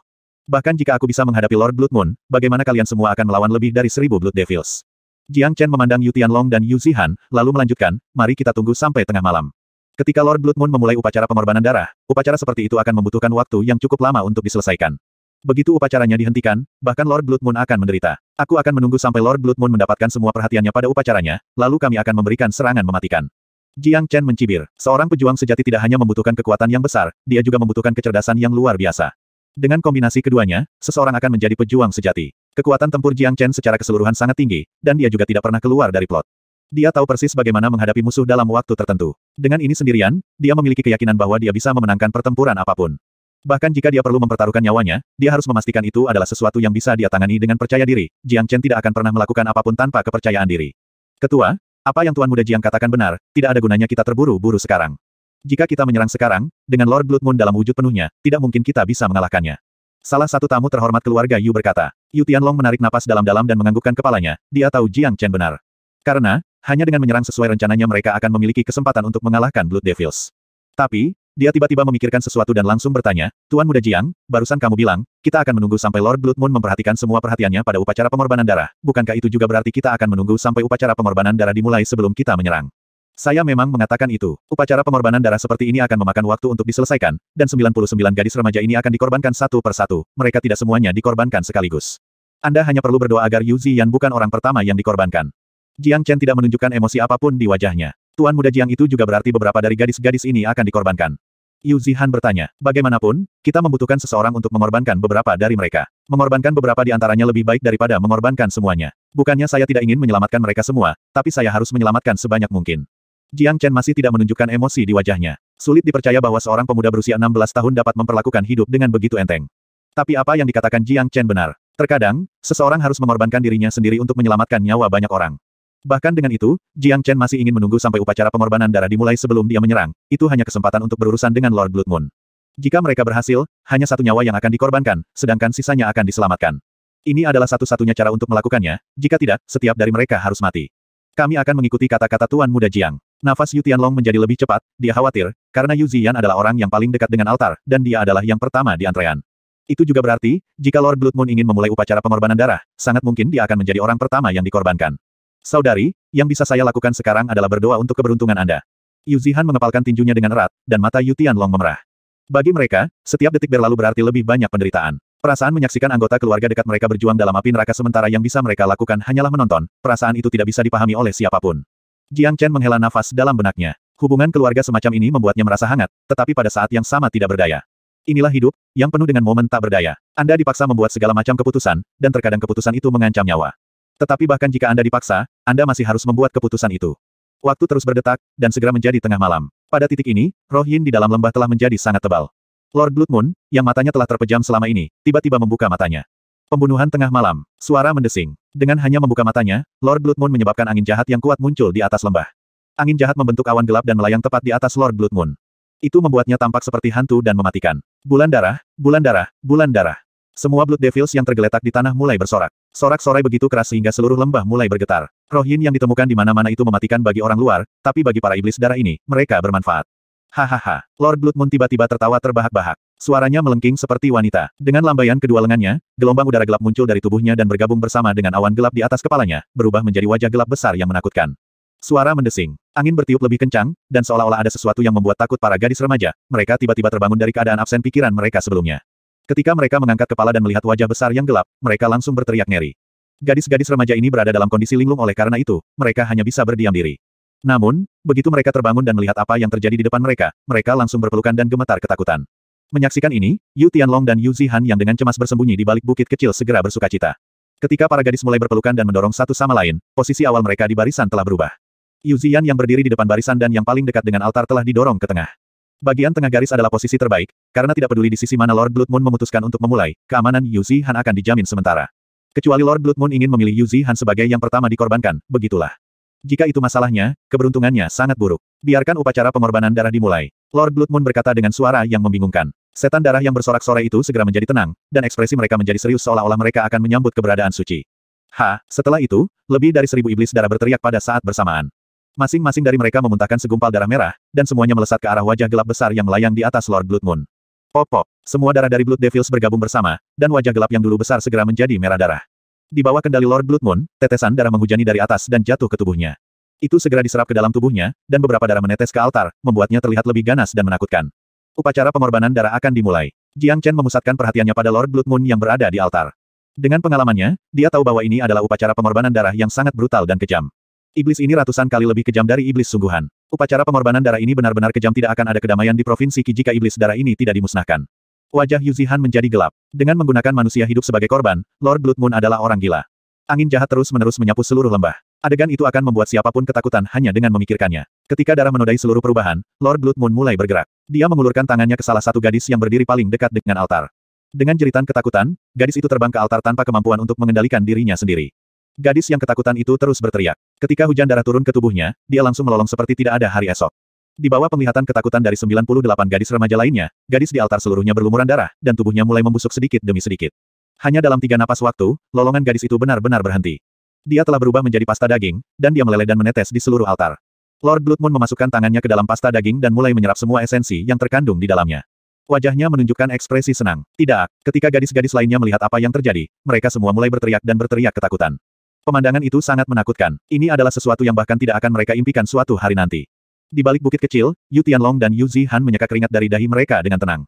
Speaker 1: Bahkan jika aku bisa menghadapi Lord Blood Moon, bagaimana kalian semua akan melawan lebih dari seribu Blood Devils? Jiang Chen memandang Yu Tianlong dan Yu Zihan, lalu melanjutkan, mari kita tunggu sampai tengah malam. Ketika Lord Blood Moon memulai upacara pengorbanan darah, upacara seperti itu akan membutuhkan waktu yang cukup lama untuk diselesaikan. Begitu upacaranya dihentikan, bahkan Lord Blood Moon akan menderita. Aku akan menunggu sampai Lord Blood Moon mendapatkan semua perhatiannya pada upacaranya, lalu kami akan memberikan serangan mematikan. Jiang Chen mencibir, seorang pejuang sejati tidak hanya membutuhkan kekuatan yang besar, dia juga membutuhkan kecerdasan yang luar biasa. Dengan kombinasi keduanya, seseorang akan menjadi pejuang sejati. Kekuatan tempur Jiang Chen secara keseluruhan sangat tinggi, dan dia juga tidak pernah keluar dari plot. Dia tahu persis bagaimana menghadapi musuh dalam waktu tertentu. Dengan ini sendirian, dia memiliki keyakinan bahwa dia bisa memenangkan pertempuran apapun. Bahkan jika dia perlu mempertaruhkan nyawanya, dia harus memastikan itu adalah sesuatu yang bisa dia tangani dengan percaya diri. Jiang Chen tidak akan pernah melakukan apapun tanpa kepercayaan diri. Ketua, apa yang Tuan Muda Jiang katakan benar, tidak ada gunanya kita terburu-buru sekarang. Jika kita menyerang sekarang, dengan Lord Blood Moon dalam wujud penuhnya, tidak mungkin kita bisa mengalahkannya. Salah satu tamu terhormat keluarga Yu berkata. Yu Tianlong menarik napas dalam-dalam dan menganggukkan kepalanya, dia tahu Jiang Chen benar. Karena, hanya dengan menyerang sesuai rencananya mereka akan memiliki kesempatan untuk mengalahkan Blood Devils. Tapi, dia tiba-tiba memikirkan sesuatu dan langsung bertanya, Tuan Muda Jiang, barusan kamu bilang, kita akan menunggu sampai Lord Blood Moon memperhatikan semua perhatiannya pada upacara pengorbanan darah. Bukankah itu juga berarti kita akan menunggu sampai upacara pengorbanan darah dimulai sebelum kita menyerang? Saya memang mengatakan itu. Upacara pengorbanan darah seperti ini akan memakan waktu untuk diselesaikan, dan 99 gadis remaja ini akan dikorbankan satu per satu. Mereka tidak semuanya dikorbankan sekaligus. Anda hanya perlu berdoa agar Yu yang bukan orang pertama yang dikorbankan. Jiang Chen tidak menunjukkan emosi apapun di wajahnya. Tuan muda Jiang itu juga berarti beberapa dari gadis-gadis ini akan dikorbankan. Yu Zihan bertanya, bagaimanapun, kita membutuhkan seseorang untuk mengorbankan beberapa dari mereka. Mengorbankan beberapa di antaranya lebih baik daripada mengorbankan semuanya. Bukannya saya tidak ingin menyelamatkan mereka semua, tapi saya harus menyelamatkan sebanyak mungkin. Jiang Chen masih tidak menunjukkan emosi di wajahnya. Sulit dipercaya bahwa seorang pemuda berusia 16 tahun dapat memperlakukan hidup dengan begitu enteng. Tapi apa yang dikatakan Jiang Chen benar. Terkadang, seseorang harus mengorbankan dirinya sendiri untuk menyelamatkan nyawa banyak orang. Bahkan dengan itu, Jiang Chen masih ingin menunggu sampai upacara pengorbanan darah dimulai sebelum dia menyerang, itu hanya kesempatan untuk berurusan dengan Lord Blood Moon. Jika mereka berhasil, hanya satu nyawa yang akan dikorbankan, sedangkan sisanya akan diselamatkan. Ini adalah satu-satunya cara untuk melakukannya, jika tidak, setiap dari mereka harus mati. Kami akan mengikuti kata-kata Tuan Muda Jiang. Nafas Yu Tianlong menjadi lebih cepat, dia khawatir, karena Yu Ziyan adalah orang yang paling dekat dengan altar, dan dia adalah yang pertama di antrean. Itu juga berarti, jika Lord Blood Moon ingin memulai upacara pengorbanan darah, sangat mungkin dia akan menjadi orang pertama yang dikorbankan. Saudari, yang bisa saya lakukan sekarang adalah berdoa untuk keberuntungan Anda. Yu Zihan mengepalkan tinjunya dengan erat, dan mata Yu Tianlong memerah. Bagi mereka, setiap detik berlalu berarti lebih banyak penderitaan. Perasaan menyaksikan anggota keluarga dekat mereka berjuang dalam api neraka sementara yang bisa mereka lakukan hanyalah menonton, perasaan itu tidak bisa dipahami oleh siapapun. Jiang Chen menghela nafas dalam benaknya. Hubungan keluarga semacam ini membuatnya merasa hangat, tetapi pada saat yang sama tidak berdaya. Inilah hidup, yang penuh dengan momen tak berdaya. Anda dipaksa membuat segala macam keputusan, dan terkadang keputusan itu mengancam nyawa. Tetapi bahkan jika Anda dipaksa, Anda masih harus membuat keputusan itu. Waktu terus berdetak, dan segera menjadi tengah malam. Pada titik ini, roh yin di dalam lembah telah menjadi sangat tebal. Lord Blood Moon, yang matanya telah terpejam selama ini, tiba-tiba membuka matanya. Pembunuhan tengah malam, suara mendesing. Dengan hanya membuka matanya, Lord Blood Moon menyebabkan angin jahat yang kuat muncul di atas lembah. Angin jahat membentuk awan gelap dan melayang tepat di atas Lord Blood Moon. Itu membuatnya tampak seperti hantu dan mematikan. Bulan darah, bulan darah, bulan darah. Semua Blood Devils yang tergeletak di tanah mulai bersorak. Sorak-sorai begitu keras sehingga seluruh lembah mulai bergetar. Rohin yang ditemukan di mana-mana itu mematikan bagi orang luar, tapi bagi para iblis darah ini, mereka bermanfaat. Hahaha, Lord Blood Moon tiba-tiba tertawa terbahak-bahak. Suaranya melengking seperti wanita. Dengan lambaian kedua lengannya, gelombang udara gelap muncul dari tubuhnya dan bergabung bersama dengan awan gelap di atas kepalanya, berubah menjadi wajah gelap besar yang menakutkan. Suara mendesing. Angin bertiup lebih kencang, dan seolah-olah ada sesuatu yang membuat takut para gadis remaja. Mereka tiba-tiba terbangun dari keadaan absen pikiran mereka sebelumnya. Ketika mereka mengangkat kepala dan melihat wajah besar yang gelap, mereka langsung berteriak ngeri. Gadis-gadis remaja ini berada dalam kondisi linglung oleh karena itu, mereka hanya bisa berdiam diri. Namun, begitu mereka terbangun dan melihat apa yang terjadi di depan mereka, mereka langsung berpelukan dan gemetar ketakutan. Menyaksikan ini, Yu Tianlong dan Yu Zihan yang dengan cemas bersembunyi di balik bukit kecil segera bersuka cita. Ketika para gadis mulai berpelukan dan mendorong satu sama lain, posisi awal mereka di barisan telah berubah. Yu Zihan yang berdiri di depan barisan dan yang paling dekat dengan altar telah didorong ke tengah. Bagian tengah garis adalah posisi terbaik, karena tidak peduli di sisi mana Lord Blood Moon memutuskan untuk memulai, keamanan Yu Zihan akan dijamin sementara. Kecuali Lord Blood Moon ingin memilih Yu Zihan sebagai yang pertama dikorbankan, begitulah. Jika itu masalahnya, keberuntungannya sangat buruk. Biarkan upacara pengorbanan darah dimulai. Lord Blood Moon berkata dengan suara yang membingungkan. Setan darah yang bersorak-sorai itu segera menjadi tenang, dan ekspresi mereka menjadi serius seolah-olah mereka akan menyambut keberadaan suci. Ha, setelah itu, lebih dari seribu iblis darah berteriak pada saat bersamaan. Masing-masing dari mereka memuntahkan segumpal darah merah, dan semuanya melesat ke arah wajah gelap besar yang melayang di atas Lord Blood Moon. Pop semua darah dari Blood Devils bergabung bersama, dan wajah gelap yang dulu besar segera menjadi merah darah. Di bawah kendali Lord Blood Moon, tetesan darah menghujani dari atas dan jatuh ke tubuhnya. Itu segera diserap ke dalam tubuhnya, dan beberapa darah menetes ke altar, membuatnya terlihat lebih ganas dan menakutkan upacara pengorbanan darah akan dimulai. Jiang Chen memusatkan perhatiannya pada Lord Blood Moon yang berada di altar. Dengan pengalamannya, dia tahu bahwa ini adalah upacara pengorbanan darah yang sangat brutal dan kejam. Iblis ini ratusan kali lebih kejam dari iblis sungguhan. Upacara pengorbanan darah ini benar-benar kejam tidak akan ada kedamaian di provinsi Qi jika iblis darah ini tidak dimusnahkan. Wajah Yu Zihan menjadi gelap. Dengan menggunakan manusia hidup sebagai korban, Lord Blood Moon adalah orang gila. Angin jahat terus-menerus menyapu seluruh lembah. Adegan itu akan membuat siapapun ketakutan hanya dengan memikirkannya. Ketika darah menodai seluruh perubahan, Lord Blood Moon mulai bergerak. Dia mengulurkan tangannya ke salah satu gadis yang berdiri paling dekat dengan altar. Dengan jeritan ketakutan, gadis itu terbang ke altar tanpa kemampuan untuk mengendalikan dirinya sendiri. Gadis yang ketakutan itu terus berteriak. Ketika hujan darah turun ke tubuhnya, dia langsung melolong seperti tidak ada hari esok. Di bawah penglihatan ketakutan dari 98 gadis remaja lainnya, gadis di altar seluruhnya berlumuran darah, dan tubuhnya mulai membusuk sedikit demi sedikit. Hanya dalam tiga napas waktu, lolongan gadis itu benar-benar berhenti. Dia telah berubah menjadi pasta daging, dan dia meleleh dan menetes di seluruh altar. Lord Bloodmoon memasukkan tangannya ke dalam pasta daging dan mulai menyerap semua esensi yang terkandung di dalamnya. Wajahnya menunjukkan ekspresi senang. Tidak, ketika gadis-gadis lainnya melihat apa yang terjadi, mereka semua mulai berteriak dan berteriak ketakutan. Pemandangan itu sangat menakutkan. Ini adalah sesuatu yang bahkan tidak akan mereka impikan suatu hari nanti. Di balik bukit kecil, Yu Tianlong dan Yu Zihan menyeka keringat dari dahi mereka dengan tenang.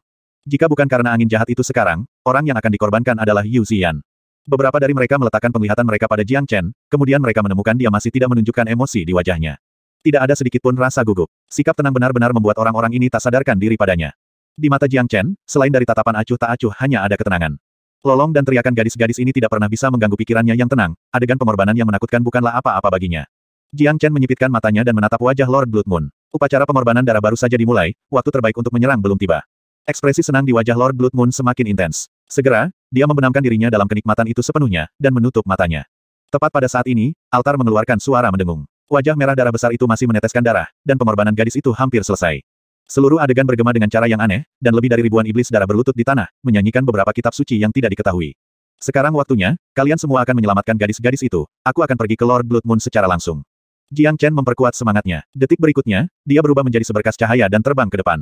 Speaker 1: Jika bukan karena angin jahat itu sekarang, orang yang akan dikorbankan adalah Yu Zian. Beberapa dari mereka meletakkan penglihatan mereka pada Jiang Chen, kemudian mereka menemukan dia masih tidak menunjukkan emosi di wajahnya. Tidak ada sedikit pun rasa gugup. Sikap tenang benar-benar membuat orang-orang ini tak sadarkan diri padanya. Di mata Jiang Chen, selain dari tatapan acuh tak acuh hanya ada ketenangan. Lolong dan teriakan gadis-gadis ini tidak pernah bisa mengganggu pikirannya yang tenang, adegan pengorbanan yang menakutkan bukanlah apa-apa baginya. Jiang Chen menyipitkan matanya dan menatap wajah Lord Blood Moon. Upacara pengorbanan darah baru saja dimulai, waktu terbaik untuk menyerang belum tiba. Ekspresi senang di wajah Lord Blood Moon semakin intens. Segera, dia membenamkan dirinya dalam kenikmatan itu sepenuhnya, dan menutup matanya. Tepat pada saat ini, altar mengeluarkan suara mendengung. Wajah merah darah besar itu masih meneteskan darah, dan pengorbanan gadis itu hampir selesai. Seluruh adegan bergema dengan cara yang aneh, dan lebih dari ribuan iblis darah berlutut di tanah, menyanyikan beberapa kitab suci yang tidak diketahui. Sekarang waktunya, kalian semua akan menyelamatkan gadis-gadis itu, aku akan pergi ke Lord Blood Moon secara langsung. Jiang Chen memperkuat semangatnya. Detik berikutnya, dia berubah menjadi seberkas cahaya dan terbang ke depan.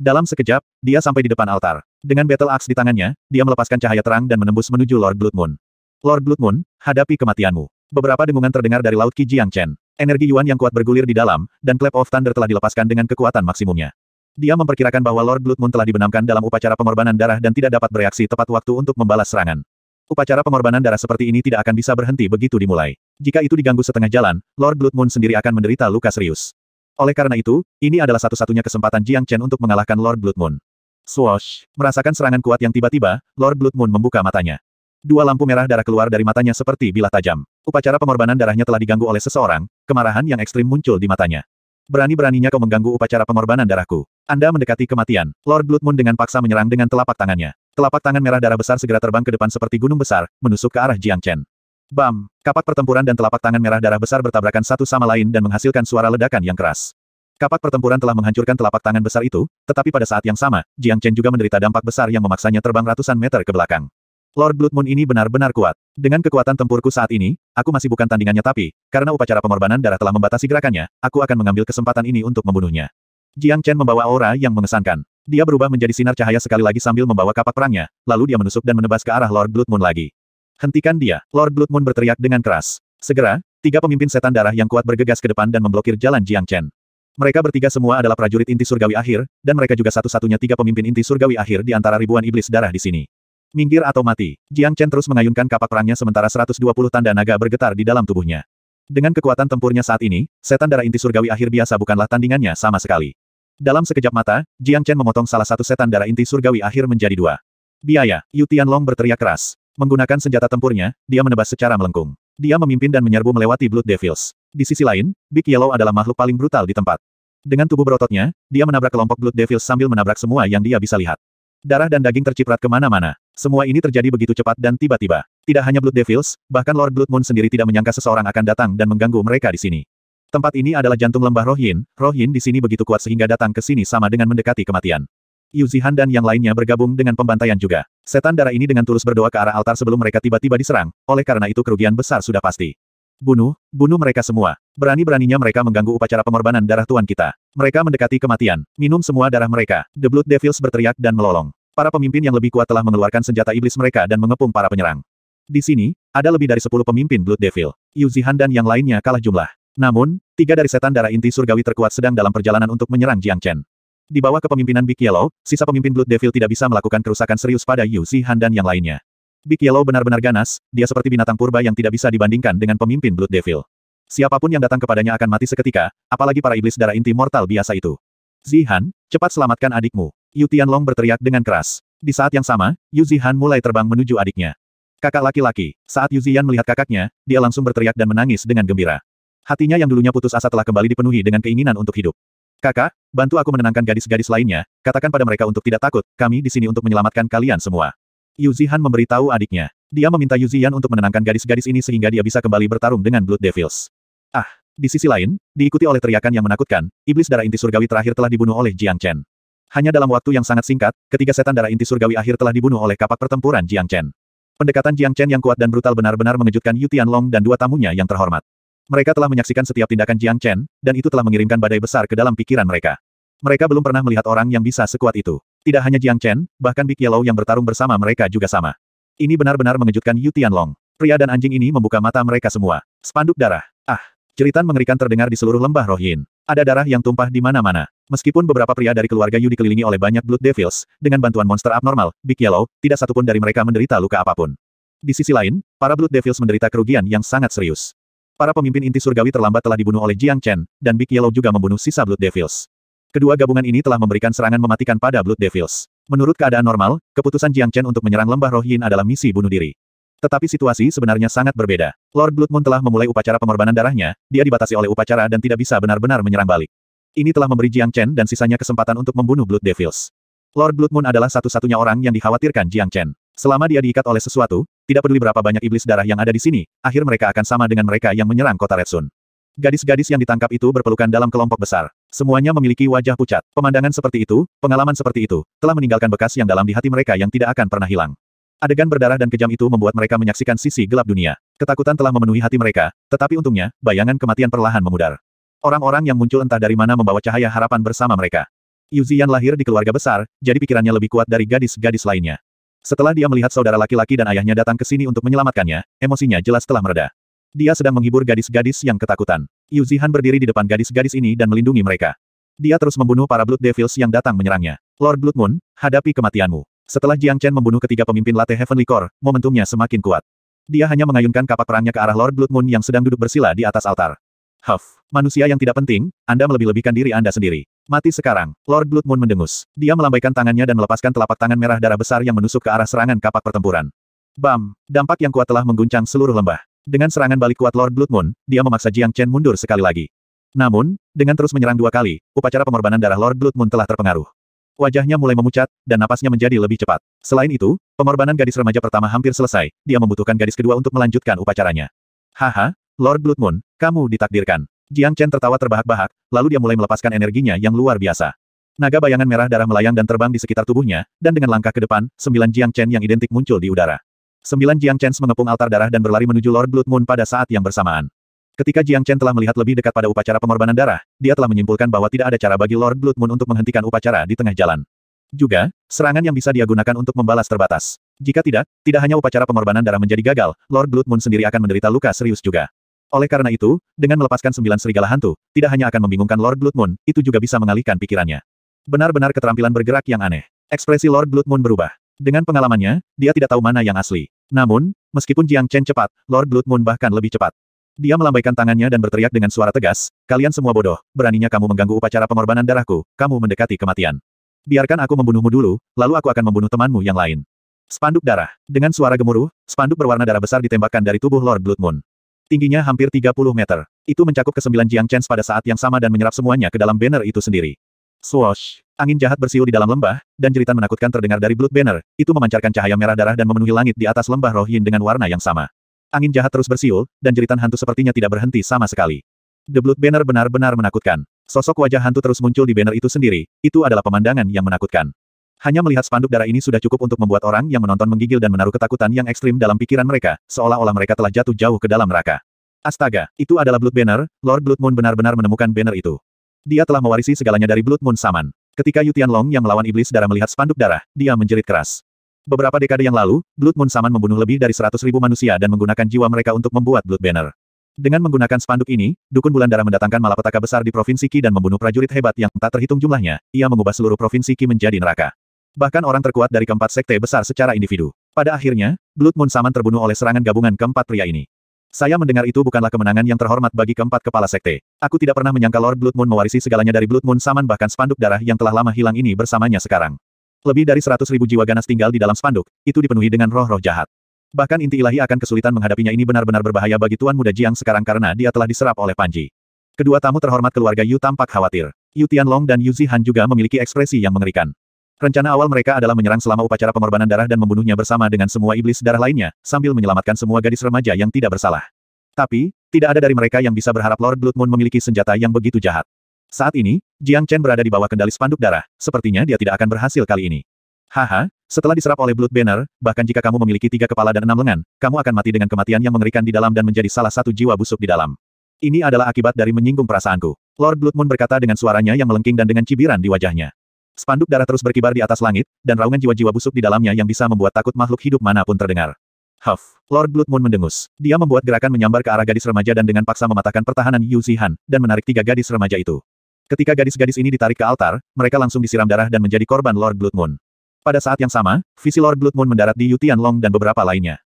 Speaker 1: Dalam sekejap, dia sampai di depan altar. Dengan battle axe di tangannya, dia melepaskan cahaya terang dan menembus menuju Lord Blood Moon. Lord Blood Moon, hadapi kematianmu. Beberapa dengungan terdengar dari laut kijiang Chen. Energi Yuan yang kuat bergulir di dalam, dan Clap of Thunder telah dilepaskan dengan kekuatan maksimumnya. Dia memperkirakan bahwa Lord Blood Moon telah dibenamkan dalam upacara pengorbanan darah dan tidak dapat bereaksi tepat waktu untuk membalas serangan. Upacara pengorbanan darah seperti ini tidak akan bisa berhenti begitu dimulai. Jika itu diganggu setengah jalan, Lord Blood Moon sendiri akan menderita luka serius. Oleh karena itu, ini adalah satu-satunya kesempatan Jiang Chen untuk mengalahkan Lord Blood Moon. Swash! Merasakan serangan kuat yang tiba-tiba, Lord Blood Moon membuka matanya. Dua lampu merah darah keluar dari matanya seperti bilah tajam. Upacara pengorbanan darahnya telah diganggu oleh seseorang, kemarahan yang ekstrim muncul di matanya. Berani-beraninya kau mengganggu upacara pengorbanan darahku. Anda mendekati kematian. Lord Blood Moon dengan paksa menyerang dengan telapak tangannya. Telapak tangan merah darah besar segera terbang ke depan seperti gunung besar, menusuk ke arah Jiang Chen. Bam! Kapak pertempuran dan telapak tangan merah darah besar bertabrakan satu sama lain dan menghasilkan suara ledakan yang keras. Kapak pertempuran telah menghancurkan telapak tangan besar itu, tetapi pada saat yang sama, Jiang Chen juga menderita dampak besar yang memaksanya terbang ratusan meter ke belakang. Lord Blood Moon ini benar-benar kuat. Dengan kekuatan tempurku saat ini, aku masih bukan tandingannya tapi, karena upacara pengorbanan darah telah membatasi gerakannya, aku akan mengambil kesempatan ini untuk membunuhnya. Jiang Chen membawa aura yang mengesankan. Dia berubah menjadi sinar cahaya sekali lagi sambil membawa kapak perangnya, lalu dia menusuk dan menebas ke arah Lord Blood Moon lagi. Hentikan dia, Lord Blood Moon berteriak dengan keras. Segera, tiga pemimpin setan darah yang kuat bergegas ke depan dan memblokir jalan Jiang Chen. Mereka bertiga semua adalah prajurit inti surgawi akhir, dan mereka juga satu-satunya tiga pemimpin inti surgawi akhir di antara ribuan iblis darah di sini. Minggir atau mati, Jiang Chen terus mengayunkan kapak perangnya sementara 120 tanda naga bergetar di dalam tubuhnya. Dengan kekuatan tempurnya saat ini, setan darah inti surgawi akhir biasa bukanlah tandingannya sama sekali. Dalam sekejap mata, Jiang Chen memotong salah satu setan darah inti surgawi akhir menjadi dua. Biaya, Yu Tianlong berteriak keras. Menggunakan senjata tempurnya, dia menebas secara melengkung. Dia memimpin dan menyerbu melewati Blood Devils. Di sisi lain, Big Yellow adalah makhluk paling brutal di tempat. Dengan tubuh berototnya, dia menabrak kelompok Blood Devils sambil menabrak semua yang dia bisa lihat. Darah dan daging terciprat kemana-mana. Semua ini terjadi begitu cepat dan tiba-tiba. Tidak hanya Blood Devils, bahkan Lord Blood Moon sendiri tidak menyangka seseorang akan datang dan mengganggu mereka di sini. Tempat ini adalah jantung lembah Rohin. Rohin di sini begitu kuat sehingga datang ke sini sama dengan mendekati kematian. Yu Zihan dan yang lainnya bergabung dengan pembantaian juga. Setan darah ini dengan tulus berdoa ke arah altar sebelum mereka tiba-tiba diserang, oleh karena itu kerugian besar sudah pasti. Bunuh, bunuh mereka semua. Berani-beraninya mereka mengganggu upacara pengorbanan darah Tuan kita. Mereka mendekati kematian, minum semua darah mereka. The Blood Devils berteriak dan melolong. Para pemimpin yang lebih kuat telah mengeluarkan senjata iblis mereka dan mengepung para penyerang. Di sini, ada lebih dari 10 pemimpin Blood Devil. Yu Zihan dan yang lainnya kalah jumlah. Namun, tiga dari setan darah inti surgawi terkuat sedang dalam perjalanan untuk menyerang Jiang Chen. Di bawah kepemimpinan Big Yellow, sisa pemimpin Blood Devil tidak bisa melakukan kerusakan serius pada Yu Zihan dan yang lainnya. Big Yellow benar-benar ganas, dia seperti binatang purba yang tidak bisa dibandingkan dengan pemimpin Blood Devil. Siapapun yang datang kepadanya akan mati seketika, apalagi para iblis darah inti mortal biasa itu. Zihan, cepat selamatkan adikmu. Yu Tianlong berteriak dengan keras. Di saat yang sama, Yu Zihan mulai terbang menuju adiknya. Kakak laki-laki, saat Yu Zihan melihat kakaknya, dia langsung berteriak dan menangis dengan gembira. Hatinya yang dulunya putus asa telah kembali dipenuhi dengan keinginan untuk hidup. Kakak, bantu aku menenangkan gadis-gadis lainnya, katakan pada mereka untuk tidak takut, kami di sini untuk menyelamatkan kalian semua. Yu Yuzihan memberitahu adiknya. Dia meminta Yu Yuzihan untuk menenangkan gadis-gadis ini sehingga dia bisa kembali bertarung dengan Blood Devils. Ah, di sisi lain, diikuti oleh teriakan yang menakutkan, iblis darah inti surgawi terakhir telah dibunuh oleh Jiang Chen. Hanya dalam waktu yang sangat singkat, ketiga setan darah inti surgawi akhir telah dibunuh oleh kapak pertempuran Jiang Chen. Pendekatan Jiang Chen yang kuat dan brutal benar-benar mengejutkan Yu Tianlong dan dua tamunya yang terhormat. Mereka telah menyaksikan setiap tindakan Jiang Chen, dan itu telah mengirimkan badai besar ke dalam pikiran mereka. Mereka belum pernah melihat orang yang bisa sekuat itu. Tidak hanya Jiang Chen, bahkan Big Yellow yang bertarung bersama mereka juga sama. Ini benar-benar mengejutkan Yu Tianlong. Pria dan anjing ini membuka mata mereka semua. Spanduk darah. Ah, Ceritan mengerikan terdengar di seluruh lembah Rohin. Ada darah yang tumpah di mana-mana. Meskipun beberapa pria dari keluarga Yu dikelilingi oleh banyak Blood Devils, dengan bantuan monster abnormal, Big Yellow, tidak satupun dari mereka menderita luka apapun. Di sisi lain, para Blood Devils menderita kerugian yang sangat serius. Para pemimpin inti surgawi terlambat telah dibunuh oleh Jiang Chen, dan Big Yellow juga membunuh sisa Blood Devils. Kedua gabungan ini telah memberikan serangan mematikan pada Blood Devils. Menurut keadaan normal, keputusan Jiang Chen untuk menyerang lembah Roh Yin adalah misi bunuh diri. Tetapi situasi sebenarnya sangat berbeda. Lord Blood Moon telah memulai upacara pengorbanan darahnya, dia dibatasi oleh upacara dan tidak bisa benar-benar menyerang balik. Ini telah memberi Jiang Chen dan sisanya kesempatan untuk membunuh Blood Devils. Lord Blood Moon adalah satu-satunya orang yang dikhawatirkan Jiang Chen. Selama dia diikat oleh sesuatu, tidak peduli berapa banyak iblis darah yang ada di sini, akhir mereka akan sama dengan mereka yang menyerang kota Retsun. Gadis-gadis yang ditangkap itu berpelukan dalam kelompok besar. Semuanya memiliki wajah pucat. Pemandangan seperti itu, pengalaman seperti itu, telah meninggalkan bekas yang dalam di hati mereka yang tidak akan pernah hilang. Adegan berdarah dan kejam itu membuat mereka menyaksikan sisi gelap dunia. Ketakutan telah memenuhi hati mereka, tetapi untungnya, bayangan kematian perlahan memudar. Orang-orang yang muncul entah dari mana membawa cahaya harapan bersama mereka. Yuzian lahir di keluarga besar, jadi pikirannya lebih kuat dari gadis-gadis lainnya. Setelah dia melihat saudara laki-laki dan ayahnya datang ke sini untuk menyelamatkannya, emosinya jelas telah mereda. Dia sedang menghibur gadis-gadis yang ketakutan. Yu Zihan berdiri di depan gadis-gadis ini dan melindungi mereka. Dia terus membunuh para Blood Devils yang datang menyerangnya. Lord Blood Moon, hadapi kematianmu. Setelah Jiang Chen membunuh ketiga pemimpin late Heavenly Core, momentumnya semakin kuat. Dia hanya mengayunkan kapak perangnya ke arah Lord Blood Moon yang sedang duduk bersila di atas altar. Huff, manusia yang tidak penting, Anda melebih-lebihkan diri Anda sendiri. Mati sekarang, Lord Blood Moon mendengus. Dia melambaikan tangannya dan melepaskan telapak tangan merah darah besar yang menusuk ke arah serangan kapak pertempuran. Bam! Dampak yang kuat telah mengguncang seluruh lembah. Dengan serangan balik kuat Lord Blood Moon, dia memaksa Jiang Chen mundur sekali lagi. Namun, dengan terus menyerang dua kali, upacara pengorbanan darah Lord Blood Moon telah terpengaruh. Wajahnya mulai memucat, dan napasnya menjadi lebih cepat. Selain itu, pengorbanan gadis remaja pertama hampir selesai, dia membutuhkan gadis kedua untuk melanjutkan upacaranya. Haha, Lord Blood Moon, kamu ditakdirkan. Jiang Chen tertawa terbahak-bahak, lalu dia mulai melepaskan energinya yang luar biasa. Naga bayangan merah darah melayang dan terbang di sekitar tubuhnya, dan dengan langkah ke depan, sembilan Jiang Chen yang identik muncul di udara. Sembilan Jiang Chen mengepung altar darah dan berlari menuju Lord Blood Moon pada saat yang bersamaan. Ketika Jiang Chen telah melihat lebih dekat pada upacara pengorbanan darah, dia telah menyimpulkan bahwa tidak ada cara bagi Lord Blood Moon untuk menghentikan upacara di tengah jalan. Juga, serangan yang bisa dia gunakan untuk membalas terbatas. Jika tidak, tidak hanya upacara pengorbanan darah menjadi gagal, Lord Blood Moon sendiri akan menderita luka serius juga. Oleh karena itu, dengan melepaskan sembilan serigala hantu, tidak hanya akan membingungkan Lord Blood Moon, itu juga bisa mengalihkan pikirannya. Benar-benar keterampilan bergerak yang aneh. Ekspresi Lord Blood Moon berubah. Dengan pengalamannya, dia tidak tahu mana yang asli. Namun, meskipun Jiang Chen cepat, Lord Blood Moon bahkan lebih cepat. Dia melambaikan tangannya dan berteriak dengan suara tegas, kalian semua bodoh, beraninya kamu mengganggu upacara pengorbanan darahku, kamu mendekati kematian. Biarkan aku membunuhmu dulu, lalu aku akan membunuh temanmu yang lain. Spanduk darah. Dengan suara gemuruh, spanduk berwarna darah besar ditembakkan dari tubuh Lord Blood Moon. Tingginya hampir 30 meter. Itu mencakup kesembilan Jiang Chen pada saat yang sama dan menyerap semuanya ke dalam banner itu sendiri. Swoosh! Angin jahat bersiul di dalam lembah, dan jeritan menakutkan terdengar dari Blood Banner, itu memancarkan cahaya merah darah dan memenuhi langit di atas lembah Roh Yin dengan warna yang sama. Angin jahat terus bersiul, dan jeritan hantu sepertinya tidak berhenti sama sekali. The Blood Banner benar-benar menakutkan. Sosok wajah hantu terus muncul di banner itu sendiri, itu adalah pemandangan yang menakutkan. Hanya melihat spanduk darah ini sudah cukup untuk membuat orang yang menonton menggigil dan menaruh ketakutan yang ekstrim dalam pikiran mereka, seolah-olah mereka telah jatuh jauh ke dalam neraka. Astaga, itu adalah Blood Banner, Lord Blood Moon benar-benar menemukan banner itu. Dia telah mewarisi segalanya dari Blood Moon Saman. Ketika Yutian Long yang melawan iblis darah melihat spanduk darah, dia menjerit keras. Beberapa dekade yang lalu, Blood Moon Saman membunuh lebih dari 100 ribu manusia dan menggunakan jiwa mereka untuk membuat Blood Banner. Dengan menggunakan spanduk ini, Dukun Bulan Darah mendatangkan malapetaka besar di Provinsi Qi dan membunuh prajurit hebat yang tak terhitung jumlahnya. Ia mengubah seluruh Provinsi Qi menjadi neraka. Bahkan orang terkuat dari keempat sekte besar secara individu. Pada akhirnya, Blood Moon Saman terbunuh oleh serangan gabungan keempat pria ini. Saya mendengar itu bukanlah kemenangan yang terhormat bagi keempat kepala sekte. Aku tidak pernah menyangka Lord Blood Moon mewarisi segalanya dari Blood Moon Saman bahkan spanduk darah yang telah lama hilang ini bersamanya sekarang. Lebih dari seratus ribu jiwa ganas tinggal di dalam spanduk, itu dipenuhi dengan roh-roh jahat. Bahkan inti ilahi akan kesulitan menghadapinya ini benar-benar berbahaya bagi Tuan Muda Jiang sekarang karena dia telah diserap oleh Panji. Kedua tamu terhormat keluarga Yu tampak khawatir. Yu Tianlong dan Yu Zihan juga memiliki ekspresi yang mengerikan. Rencana awal mereka adalah menyerang selama upacara pengorbanan darah dan membunuhnya bersama dengan semua iblis darah lainnya, sambil menyelamatkan semua gadis remaja yang tidak bersalah. Tapi, tidak ada dari mereka yang bisa berharap Lord Blood Moon memiliki senjata yang begitu jahat. Saat ini, Jiang Chen berada di bawah kendali spanduk darah, sepertinya dia tidak akan berhasil kali ini. Haha, setelah diserap oleh Blood Banner, bahkan jika kamu memiliki tiga kepala dan enam lengan, kamu akan mati dengan kematian yang mengerikan di dalam dan menjadi salah satu jiwa busuk di dalam. Ini adalah akibat dari menyinggung perasaanku. Lord Blood Moon berkata dengan suaranya yang melengking dan dengan cibiran di wajahnya. Spanduk darah terus berkibar di atas langit, dan raungan jiwa-jiwa busuk di dalamnya yang bisa membuat takut makhluk hidup manapun terdengar. Huff, Lord Blood Moon mendengus. Dia membuat gerakan menyambar ke arah gadis remaja dan dengan paksa mematahkan pertahanan Yu Zihan, dan menarik tiga gadis remaja itu. Ketika gadis-gadis ini ditarik ke altar, mereka langsung disiram darah dan menjadi korban Lord Blood Moon. Pada saat yang sama, visi Lord Blood Moon mendarat di Yu Tianlong dan beberapa lainnya.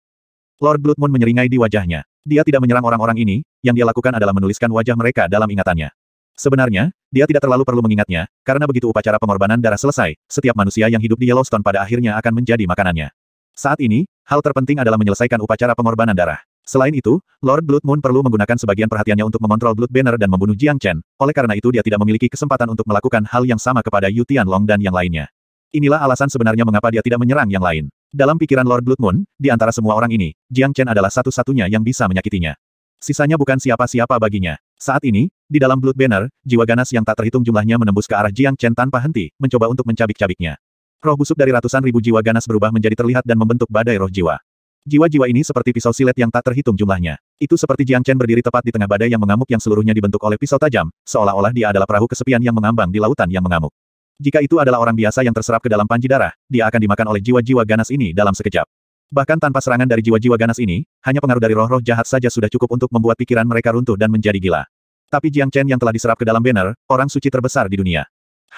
Speaker 1: Lord Blood Moon menyeringai di wajahnya. Dia tidak menyerang orang-orang ini, yang dia lakukan adalah menuliskan wajah mereka dalam ingatannya. Sebenarnya, dia tidak terlalu perlu mengingatnya, karena begitu upacara pengorbanan darah selesai, setiap manusia yang hidup di Yellowstone pada akhirnya akan menjadi makanannya. Saat ini, hal terpenting adalah menyelesaikan upacara pengorbanan darah. Selain itu, Lord Blood Moon perlu menggunakan sebagian perhatiannya untuk mengontrol Blood Banner dan membunuh Jiang Chen, oleh karena itu dia tidak memiliki kesempatan untuk melakukan hal yang sama kepada Yu Long dan yang lainnya. Inilah alasan sebenarnya mengapa dia tidak menyerang yang lain. Dalam pikiran Lord Blood Moon, di antara semua orang ini, Jiang Chen adalah satu-satunya yang bisa menyakitinya. Sisanya bukan siapa-siapa baginya. Saat ini, di dalam Blood Banner, jiwa ganas yang tak terhitung jumlahnya menembus ke arah Jiang Chen tanpa henti, mencoba untuk mencabik-cabiknya. Roh busuk dari ratusan ribu jiwa ganas berubah menjadi terlihat dan membentuk badai roh jiwa. Jiwa-jiwa ini seperti pisau silet yang tak terhitung jumlahnya. Itu seperti Jiang Chen berdiri tepat di tengah badai yang mengamuk yang seluruhnya dibentuk oleh pisau tajam, seolah-olah dia adalah perahu kesepian yang mengambang di lautan yang mengamuk. Jika itu adalah orang biasa yang terserap ke dalam panji darah, dia akan dimakan oleh jiwa-jiwa ganas ini dalam sekejap. Bahkan tanpa serangan dari jiwa-jiwa ganas ini, hanya pengaruh dari roh-roh jahat saja sudah cukup untuk membuat pikiran mereka runtuh dan menjadi gila. Tapi Jiang Chen yang telah diserap ke dalam banner, orang suci terbesar di dunia.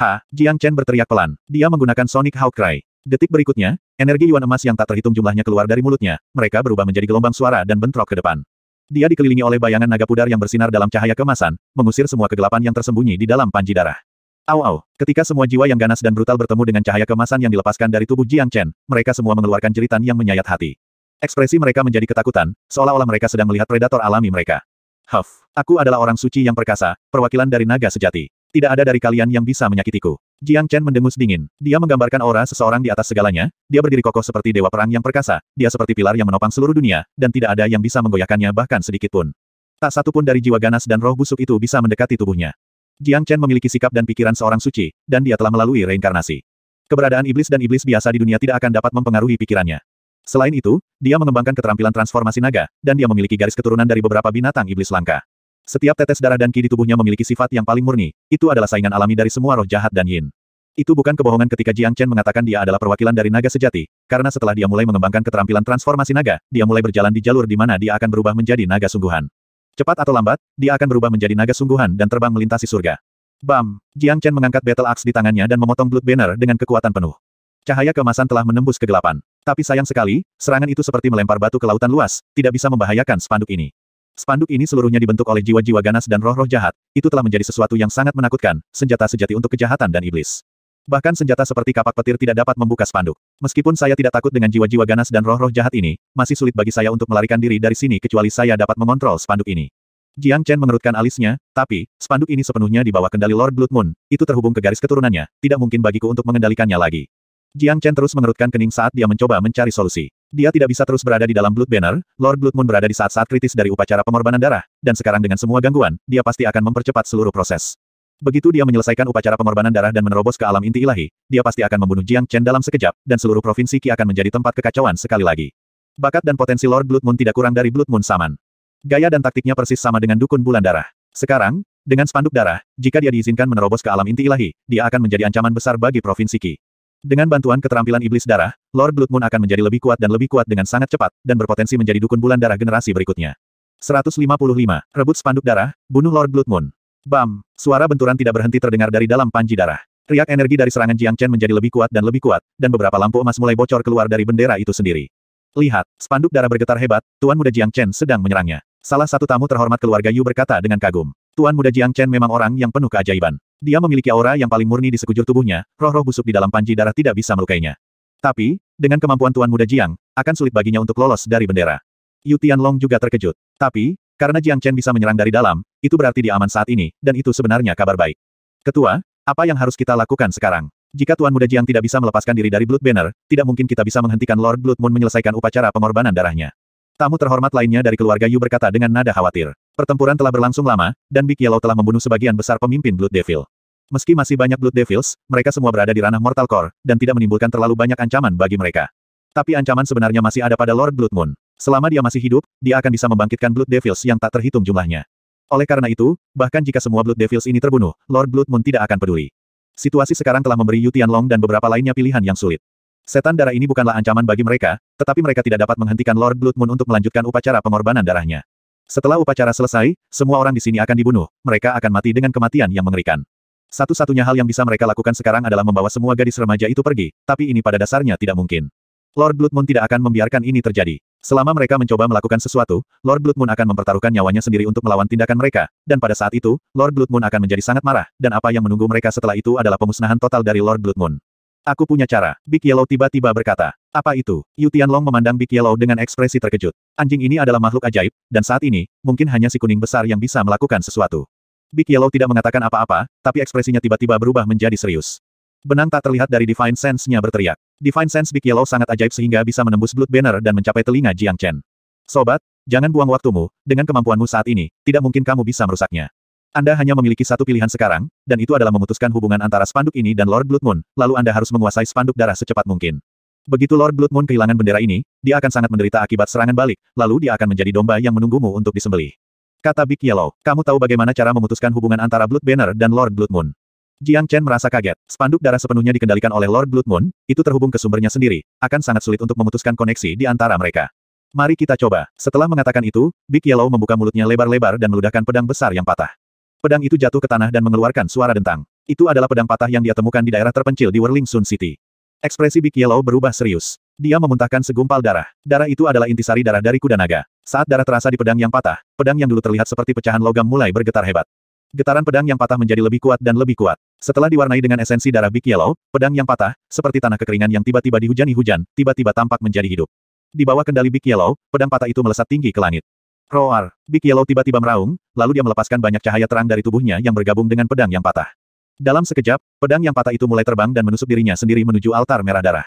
Speaker 1: Ha, Jiang Chen berteriak pelan. Dia menggunakan Sonic Cry. Detik berikutnya, energi yuan emas yang tak terhitung jumlahnya keluar dari mulutnya, mereka berubah menjadi gelombang suara dan bentrok ke depan. Dia dikelilingi oleh bayangan naga pudar yang bersinar dalam cahaya kemasan, mengusir semua kegelapan yang tersembunyi di dalam panji darah. Au au, ketika semua jiwa yang ganas dan brutal bertemu dengan cahaya kemasan yang dilepaskan dari tubuh Jiang Chen, mereka semua mengeluarkan jeritan yang menyayat hati. Ekspresi mereka menjadi ketakutan, seolah-olah mereka sedang melihat predator alami mereka. Huff, aku adalah orang suci yang perkasa, perwakilan dari naga sejati. Tidak ada dari kalian yang bisa menyakitiku. Jiang Chen mendengus dingin. Dia menggambarkan aura seseorang di atas segalanya, dia berdiri kokoh seperti dewa perang yang perkasa, dia seperti pilar yang menopang seluruh dunia, dan tidak ada yang bisa menggoyahkannya bahkan sedikit pun. Tak satu pun dari jiwa ganas dan roh busuk itu bisa mendekati tubuhnya. Jiang Chen memiliki sikap dan pikiran seorang suci, dan dia telah melalui reinkarnasi. Keberadaan iblis dan iblis biasa di dunia tidak akan dapat mempengaruhi pikirannya. Selain itu, dia mengembangkan keterampilan transformasi naga, dan dia memiliki garis keturunan dari beberapa binatang iblis langka. Setiap tetes darah dan ki di tubuhnya memiliki sifat yang paling murni, itu adalah saingan alami dari semua roh jahat dan yin. Itu bukan kebohongan ketika Jiang Chen mengatakan dia adalah perwakilan dari naga sejati, karena setelah dia mulai mengembangkan keterampilan transformasi naga, dia mulai berjalan di jalur di mana dia akan berubah menjadi naga sungguhan. Cepat atau lambat, dia akan berubah menjadi naga sungguhan dan terbang melintasi surga. Bam! Jiang Chen mengangkat battle axe di tangannya dan memotong Blood Banner dengan kekuatan penuh. Cahaya kemasan telah menembus kegelapan. Tapi sayang sekali, serangan itu seperti melempar batu ke lautan luas, tidak bisa membahayakan spanduk ini. Spanduk ini seluruhnya dibentuk oleh jiwa-jiwa ganas dan roh-roh jahat, itu telah menjadi sesuatu yang sangat menakutkan, senjata sejati untuk kejahatan dan iblis. Bahkan senjata seperti kapak petir tidak dapat membuka spanduk. Meskipun saya tidak takut dengan jiwa-jiwa ganas dan roh-roh jahat ini, masih sulit bagi saya untuk melarikan diri dari sini kecuali saya dapat mengontrol spanduk ini. Jiang Chen mengerutkan alisnya, tapi, spanduk ini sepenuhnya di bawah kendali Lord Blood Moon, itu terhubung ke garis keturunannya, tidak mungkin bagiku untuk mengendalikannya lagi. Jiang Chen terus mengerutkan kening saat dia mencoba mencari solusi. Dia tidak bisa terus berada di dalam Blood Banner, Lord Blood Moon berada di saat-saat kritis dari upacara pengorbanan darah, dan sekarang dengan semua gangguan, dia pasti akan mempercepat seluruh proses. Begitu dia menyelesaikan upacara pengorbanan darah dan menerobos ke alam inti ilahi, dia pasti akan membunuh Jiang Chen dalam sekejap, dan seluruh provinsi Qi akan menjadi tempat kekacauan sekali lagi. Bakat dan potensi Lord Blood Moon tidak kurang dari Blood Moon Saman. Gaya dan taktiknya persis sama dengan Dukun Bulan Darah. Sekarang, dengan spanduk darah, jika dia diizinkan menerobos ke alam inti ilahi, dia akan menjadi ancaman besar bagi provinsi Qi. Dengan bantuan keterampilan iblis darah, Lord Blood Moon akan menjadi lebih kuat dan lebih kuat dengan sangat cepat, dan berpotensi menjadi dukun bulan darah generasi berikutnya. 155. Rebut spanduk darah, bunuh Lord Blood Moon. Bam! Suara benturan tidak berhenti terdengar dari dalam panji darah. Riak energi dari serangan Jiang Chen menjadi lebih kuat dan lebih kuat, dan beberapa lampu emas mulai bocor keluar dari bendera itu sendiri. Lihat, spanduk darah bergetar hebat, Tuan Muda Jiang Chen sedang menyerangnya. Salah satu tamu terhormat keluarga Yu berkata dengan kagum. Tuan Muda Jiang Chen memang orang yang penuh keajaiban. Dia memiliki aura yang paling murni di sekujur tubuhnya, roh-roh busuk di dalam panji darah tidak bisa melukainya. Tapi, dengan kemampuan Tuan Muda Jiang, akan sulit baginya untuk lolos dari bendera. Yu Tianlong juga terkejut. Tapi, karena Jiang Chen bisa menyerang dari dalam, itu berarti dia aman saat ini, dan itu sebenarnya kabar baik. Ketua, apa yang harus kita lakukan sekarang? Jika Tuan Muda Jiang tidak bisa melepaskan diri dari Blood Banner, tidak mungkin kita bisa menghentikan Lord Blood Moon menyelesaikan upacara pengorbanan darahnya. Tamu terhormat lainnya dari keluarga Yu berkata dengan nada khawatir. Pertempuran telah berlangsung lama, dan Big Yellow telah membunuh sebagian besar pemimpin Blood Devil. Meski masih banyak Blood Devils, mereka semua berada di ranah Mortal Core, dan tidak menimbulkan terlalu banyak ancaman bagi mereka. Tapi ancaman sebenarnya masih ada pada Lord Blood Moon. Selama dia masih hidup, dia akan bisa membangkitkan Blood Devils yang tak terhitung jumlahnya. Oleh karena itu, bahkan jika semua Blood Devils ini terbunuh, Lord Blood Moon tidak akan peduli. Situasi sekarang telah memberi Yu Long dan beberapa lainnya pilihan yang sulit. Setan darah ini bukanlah ancaman bagi mereka, tetapi mereka tidak dapat menghentikan Lord Blood Moon untuk melanjutkan upacara pengorbanan darahnya. Setelah upacara selesai, semua orang di sini akan dibunuh, mereka akan mati dengan kematian yang mengerikan. Satu-satunya hal yang bisa mereka lakukan sekarang adalah membawa semua gadis remaja itu pergi, tapi ini pada dasarnya tidak mungkin. Lord Blood Moon tidak akan membiarkan ini terjadi. Selama mereka mencoba melakukan sesuatu, Lord Blood Moon akan mempertaruhkan nyawanya sendiri untuk melawan tindakan mereka, dan pada saat itu, Lord Blood Moon akan menjadi sangat marah, dan apa yang menunggu mereka setelah itu adalah pemusnahan total dari Lord Blood Moon. Aku punya cara, Big Yellow tiba-tiba berkata. Apa itu? Yu Tianlong memandang Big Yellow dengan ekspresi terkejut. Anjing ini adalah makhluk ajaib, dan saat ini, mungkin hanya si kuning besar yang bisa melakukan sesuatu. Big Yellow tidak mengatakan apa-apa, tapi ekspresinya tiba-tiba berubah menjadi serius. Benang tak terlihat dari Divine Sense-nya berteriak. Divine Sense Big Yellow sangat ajaib sehingga bisa menembus Blood Banner dan mencapai telinga Jiang Chen. Sobat, jangan buang waktumu, dengan kemampuanmu saat ini, tidak mungkin kamu bisa merusaknya. Anda hanya memiliki satu pilihan sekarang, dan itu adalah memutuskan hubungan antara spanduk ini dan Lord Blood Moon, lalu Anda harus menguasai spanduk darah secepat mungkin. Begitu Lord Blood Moon kehilangan bendera ini, dia akan sangat menderita akibat serangan balik, lalu dia akan menjadi domba yang menunggumu untuk disembelih. Kata Big Yellow, kamu tahu bagaimana cara memutuskan hubungan antara Blood Banner dan Lord Blood Moon. Jiang Chen merasa kaget. Spanduk darah sepenuhnya dikendalikan oleh Lord Blood Moon, itu terhubung ke sumbernya sendiri, akan sangat sulit untuk memutuskan koneksi di antara mereka. Mari kita coba. Setelah mengatakan itu, Big Yellow membuka mulutnya lebar-lebar dan meludahkan pedang besar yang patah. Pedang itu jatuh ke tanah dan mengeluarkan suara dentang. Itu adalah pedang patah yang dia temukan di daerah terpencil di Whirling Sun City. Ekspresi Big Yellow berubah serius. Dia memuntahkan segumpal darah. Darah itu adalah intisari darah dari kuda naga. Saat darah terasa di pedang yang patah, pedang yang dulu terlihat seperti pecahan logam mulai bergetar hebat. Getaran pedang yang patah menjadi lebih kuat dan lebih kuat. Setelah diwarnai dengan esensi darah Big Yellow, pedang yang patah, seperti tanah kekeringan yang tiba-tiba dihujani hujan, tiba-tiba tampak menjadi hidup. Di bawah kendali Big Yellow, pedang patah itu melesat tinggi ke langit. Roar! Big Yellow tiba-tiba meraung, lalu dia melepaskan banyak cahaya terang dari tubuhnya yang bergabung dengan pedang yang patah. Dalam sekejap, pedang yang patah itu mulai terbang dan menusuk dirinya sendiri menuju altar merah darah.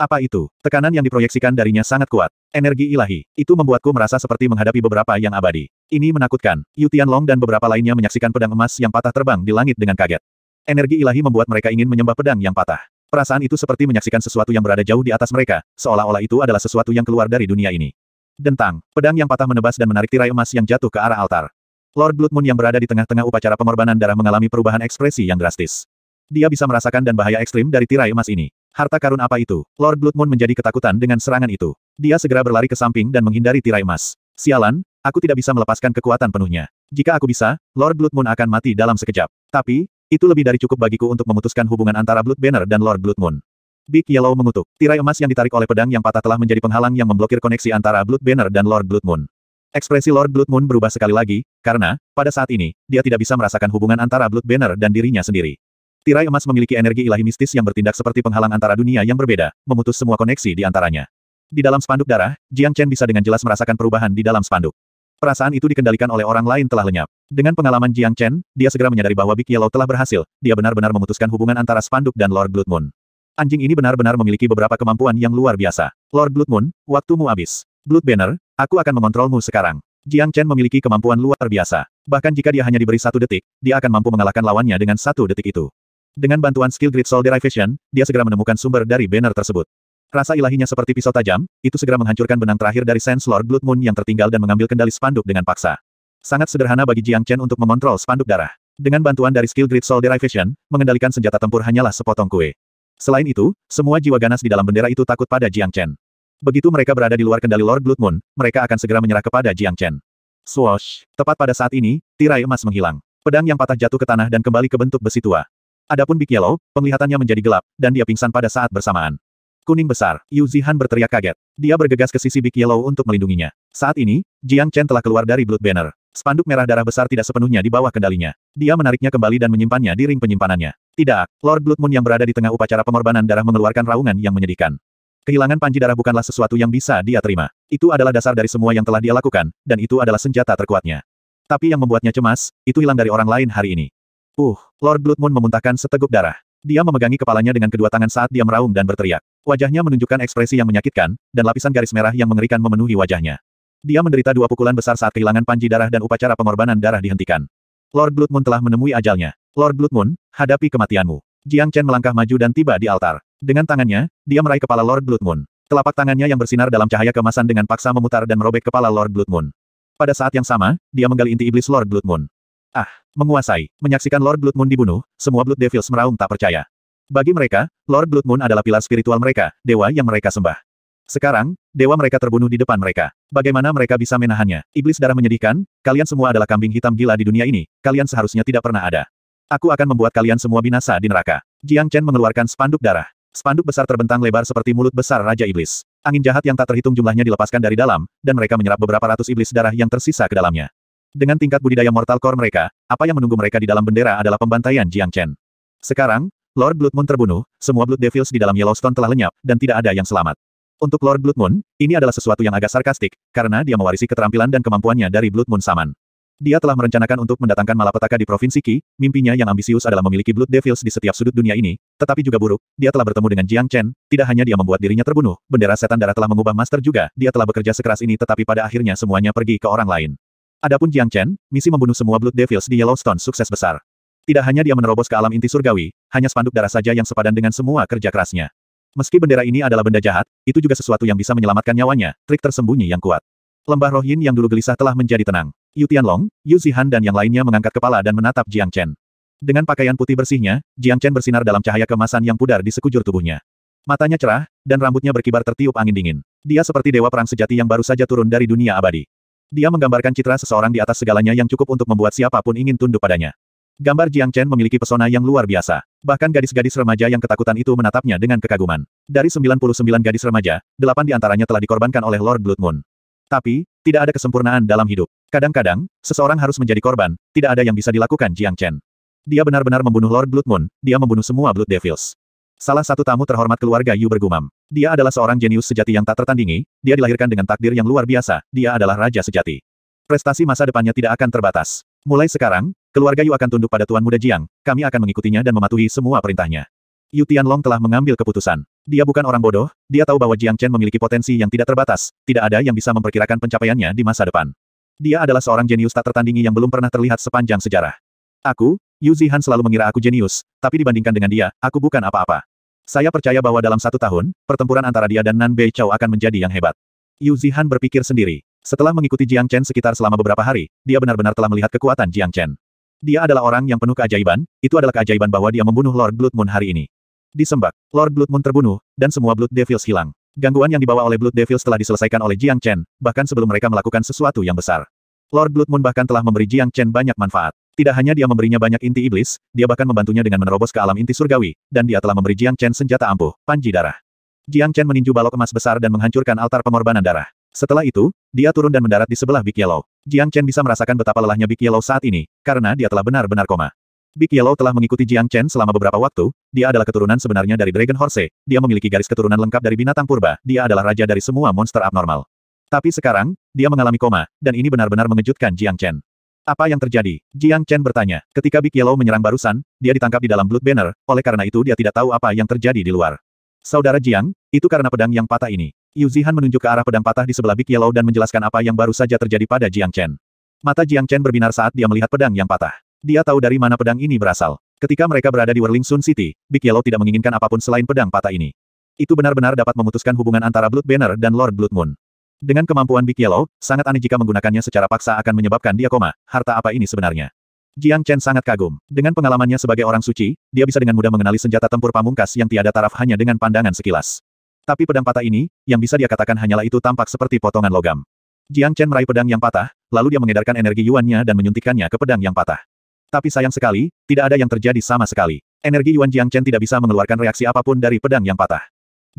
Speaker 1: Apa itu? Tekanan yang diproyeksikan darinya sangat kuat. Energi ilahi. Itu membuatku merasa seperti menghadapi beberapa yang abadi. Ini menakutkan. Yu Long dan beberapa lainnya menyaksikan pedang emas yang patah terbang di langit dengan kaget. Energi ilahi membuat mereka ingin menyembah pedang yang patah. Perasaan itu seperti menyaksikan sesuatu yang berada jauh di atas mereka, seolah-olah itu adalah sesuatu yang keluar dari dunia ini. Dentang, pedang yang patah menebas dan menarik tirai emas yang jatuh ke arah altar. Lord Blood Moon yang berada di tengah-tengah upacara pengorbanan darah mengalami perubahan ekspresi yang drastis. Dia bisa merasakan dan bahaya ekstrim dari tirai emas ini. Harta karun apa itu? Lord Bloodmoon menjadi ketakutan dengan serangan itu. Dia segera berlari ke samping dan menghindari tirai emas. Sialan, aku tidak bisa melepaskan kekuatan penuhnya. Jika aku bisa, Lord Bloodmoon akan mati dalam sekejap. Tapi, itu lebih dari cukup bagiku untuk memutuskan hubungan antara Blood Banner dan Lord Bloodmoon. Big Yellow mengutuk. Tirai emas yang ditarik oleh pedang yang patah telah menjadi penghalang yang memblokir koneksi antara Blood Banner dan Lord Bloodmoon. Ekspresi Lord Bloodmoon berubah sekali lagi, karena, pada saat ini, dia tidak bisa merasakan hubungan antara Blood Banner dan dirinya sendiri. Tirai emas memiliki energi ilahi mistis yang bertindak seperti penghalang antara dunia yang berbeda, memutus semua koneksi di antaranya. Di dalam spanduk darah, Jiang Chen bisa dengan jelas merasakan perubahan di dalam spanduk. Perasaan itu dikendalikan oleh orang lain telah lenyap. Dengan pengalaman Jiang Chen, dia segera menyadari bahwa Big Yellow telah berhasil, dia benar-benar memutuskan hubungan antara spanduk dan Lord Blood Moon. Anjing ini benar-benar memiliki beberapa kemampuan yang luar biasa. Lord Blood Moon, waktumu habis. Blood Banner, aku akan mengontrolmu sekarang. Jiang Chen memiliki kemampuan luar biasa. Bahkan jika dia hanya diberi satu detik, dia akan mampu mengalahkan lawannya dengan satu detik itu. Dengan bantuan skill Grid Soul Derivation, dia segera menemukan sumber dari banner tersebut. Rasa ilahinya seperti pisau tajam, itu segera menghancurkan benang terakhir dari Sense Lord Blood Moon yang tertinggal dan mengambil kendali spanduk dengan paksa. Sangat sederhana bagi Jiang Chen untuk mengontrol spanduk darah. Dengan bantuan dari skill Grid Soul Derivation, mengendalikan senjata tempur hanyalah sepotong kue. Selain itu, semua jiwa ganas di dalam bendera itu takut pada Jiang Chen. Begitu mereka berada di luar kendali Lord Blood Moon, mereka akan segera menyerah kepada Jiang Chen. Swoosh! Tepat pada saat ini, tirai emas menghilang. Pedang yang patah jatuh ke tanah dan kembali ke bentuk besi tua. Adapun Big Yellow, penglihatannya menjadi gelap, dan dia pingsan pada saat bersamaan. Kuning besar, Yu Zihan berteriak kaget. Dia bergegas ke sisi Big Yellow untuk melindunginya. Saat ini, Jiang Chen telah keluar dari Blood Banner. Spanduk merah darah besar tidak sepenuhnya di bawah kendalinya. Dia menariknya kembali dan menyimpannya di ring penyimpanannya. Tidak, Lord Blood Moon yang berada di tengah upacara pengorbanan darah mengeluarkan raungan yang menyedihkan. Kehilangan panji darah bukanlah sesuatu yang bisa dia terima. Itu adalah dasar dari semua yang telah dia lakukan, dan itu adalah senjata terkuatnya. Tapi yang membuatnya cemas, itu hilang dari orang lain hari ini. Uh, Lord Bloodmoon memuntahkan seteguk darah. Dia memegangi kepalanya dengan kedua tangan saat dia meraung dan berteriak. Wajahnya menunjukkan ekspresi yang menyakitkan, dan lapisan garis merah yang mengerikan memenuhi wajahnya. Dia menderita dua pukulan besar saat kehilangan panji darah dan upacara pengorbanan darah dihentikan. Lord Bloodmoon telah menemui ajalnya. Lord Bloodmoon, hadapi kematianmu. Jiang Chen melangkah maju dan tiba di altar. Dengan tangannya, dia meraih kepala Lord Bloodmoon. Telapak tangannya yang bersinar dalam cahaya kemasan dengan paksa memutar dan merobek kepala Lord Bloodmoon. Pada saat yang sama, dia menggali inti iblis Lord Bloodmoon. Ah, menguasai, menyaksikan Lord Blood Moon dibunuh, semua Blood Devils meraung tak percaya. Bagi mereka, Lord Blood Moon adalah pilar spiritual mereka, dewa yang mereka sembah. Sekarang, dewa mereka terbunuh di depan mereka. Bagaimana mereka bisa menahannya? Iblis darah menyedihkan, kalian semua adalah kambing hitam gila di dunia ini, kalian seharusnya tidak pernah ada. Aku akan membuat kalian semua binasa di neraka. Jiang Chen mengeluarkan spanduk darah. Spanduk besar terbentang lebar seperti mulut besar Raja Iblis. Angin jahat yang tak terhitung jumlahnya dilepaskan dari dalam, dan mereka menyerap beberapa ratus iblis darah yang tersisa ke dalamnya. Dengan tingkat budidaya Mortal Core mereka, apa yang menunggu mereka di dalam bendera adalah pembantaian Jiang Chen. Sekarang, Lord Blood Moon terbunuh, semua Blood Devils di dalam Yellowstone telah lenyap, dan tidak ada yang selamat. Untuk Lord Blood Moon, ini adalah sesuatu yang agak sarkastik, karena dia mewarisi keterampilan dan kemampuannya dari Blood Moon Saman. Dia telah merencanakan untuk mendatangkan malapetaka di Provinsi Qi, mimpinya yang ambisius adalah memiliki Blood Devils di setiap sudut dunia ini, tetapi juga buruk, dia telah bertemu dengan Jiang Chen, tidak hanya dia membuat dirinya terbunuh, bendera setan darah telah mengubah Master juga, dia telah bekerja sekeras ini tetapi pada akhirnya semuanya pergi ke orang lain. Adapun Jiang Chen, misi membunuh semua Blood Devils di Yellowstone sukses besar. Tidak hanya dia menerobos ke alam inti surgawi, hanya spanduk darah saja yang sepadan dengan semua kerja kerasnya. Meski bendera ini adalah benda jahat, itu juga sesuatu yang bisa menyelamatkan nyawanya, trik tersembunyi yang kuat. Lembah Rohin yang dulu gelisah telah menjadi tenang. Yu Tianlong, Yu Zihan dan yang lainnya mengangkat kepala dan menatap Jiang Chen. Dengan pakaian putih bersihnya, Jiang Chen bersinar dalam cahaya kemasan yang pudar di sekujur tubuhnya. Matanya cerah, dan rambutnya berkibar tertiup angin dingin. Dia seperti dewa perang sejati yang baru saja turun dari dunia abadi. Dia menggambarkan citra seseorang di atas segalanya yang cukup untuk membuat siapapun ingin tunduk padanya. Gambar Jiang Chen memiliki pesona yang luar biasa. Bahkan gadis-gadis remaja yang ketakutan itu menatapnya dengan kekaguman. Dari 99 gadis remaja, 8 di antaranya telah dikorbankan oleh Lord Blood Moon. Tapi, tidak ada kesempurnaan dalam hidup. Kadang-kadang, seseorang harus menjadi korban, tidak ada yang bisa dilakukan Jiang Chen. Dia benar-benar membunuh Lord Blood Moon, dia membunuh semua Blood Devils. Salah satu tamu terhormat keluarga Yu bergumam. Dia adalah seorang jenius sejati yang tak tertandingi, dia dilahirkan dengan takdir yang luar biasa, dia adalah raja sejati. Prestasi masa depannya tidak akan terbatas. Mulai sekarang, keluarga Yu akan tunduk pada Tuan Muda Jiang, kami akan mengikutinya dan mematuhi semua perintahnya. Yu Tianlong telah mengambil keputusan. Dia bukan orang bodoh, dia tahu bahwa Jiang Chen memiliki potensi yang tidak terbatas, tidak ada yang bisa memperkirakan pencapaiannya di masa depan. Dia adalah seorang jenius tak tertandingi yang belum pernah terlihat sepanjang sejarah. Aku, Yu Zihan selalu mengira aku jenius, tapi dibandingkan dengan dia, aku bukan apa-apa. Saya percaya bahwa dalam satu tahun, pertempuran antara dia dan Nan Bei Chao akan menjadi yang hebat. Yu Zihan berpikir sendiri. Setelah mengikuti Jiang Chen sekitar selama beberapa hari, dia benar-benar telah melihat kekuatan Jiang Chen. Dia adalah orang yang penuh keajaiban, itu adalah keajaiban bahwa dia membunuh Lord Blood Moon hari ini. Disembak, Lord Blood Moon terbunuh, dan semua Blood Devils hilang. Gangguan yang dibawa oleh Blood Devils telah diselesaikan oleh Jiang Chen, bahkan sebelum mereka melakukan sesuatu yang besar. Lord Blood Moon bahkan telah memberi Jiang Chen banyak manfaat. Tidak hanya dia memberinya banyak inti iblis, dia bahkan membantunya dengan menerobos ke alam inti surgawi, dan dia telah memberi Jiang Chen senjata ampuh, panji darah. Jiang Chen meninju balok emas besar dan menghancurkan altar pengorbanan darah. Setelah itu, dia turun dan mendarat di sebelah Big Yellow. Jiang Chen bisa merasakan betapa lelahnya Big Yellow saat ini, karena dia telah benar-benar koma. Big Yellow telah mengikuti Jiang Chen selama beberapa waktu, dia adalah keturunan sebenarnya dari Dragon Horse, dia memiliki garis keturunan lengkap dari binatang purba, dia adalah raja dari semua monster abnormal. Tapi sekarang, dia mengalami koma, dan ini benar-benar mengejutkan Jiang Chen. Apa yang terjadi? Jiang Chen bertanya. Ketika Big Yellow menyerang barusan, dia ditangkap di dalam Blood Banner, oleh karena itu dia tidak tahu apa yang terjadi di luar. Saudara Jiang, itu karena pedang yang patah ini. Yu Zihan menunjuk ke arah pedang patah di sebelah Big Yellow dan menjelaskan apa yang baru saja terjadi pada Jiang Chen. Mata Jiang Chen berbinar saat dia melihat pedang yang patah. Dia tahu dari mana pedang ini berasal. Ketika mereka berada di Whirling Sun City, Big Yellow tidak menginginkan apapun selain pedang patah ini. Itu benar-benar dapat memutuskan hubungan antara Blood Banner dan Lord Blood Moon. Dengan kemampuan Big Yellow, sangat aneh jika menggunakannya secara paksa akan menyebabkan dia koma. Harta apa ini sebenarnya? Jiang Chen sangat kagum. Dengan pengalamannya sebagai orang suci, dia bisa dengan mudah mengenali senjata tempur pamungkas yang tiada taraf hanya dengan pandangan sekilas. Tapi pedang patah ini, yang bisa dia katakan hanyalah itu tampak seperti potongan logam. Jiang Chen meraih pedang yang patah, lalu dia mengedarkan energi Yuan-nya dan menyuntikkannya ke pedang yang patah. Tapi sayang sekali, tidak ada yang terjadi sama sekali. Energi Yuan Jiang Chen tidak bisa mengeluarkan reaksi apapun dari pedang yang patah.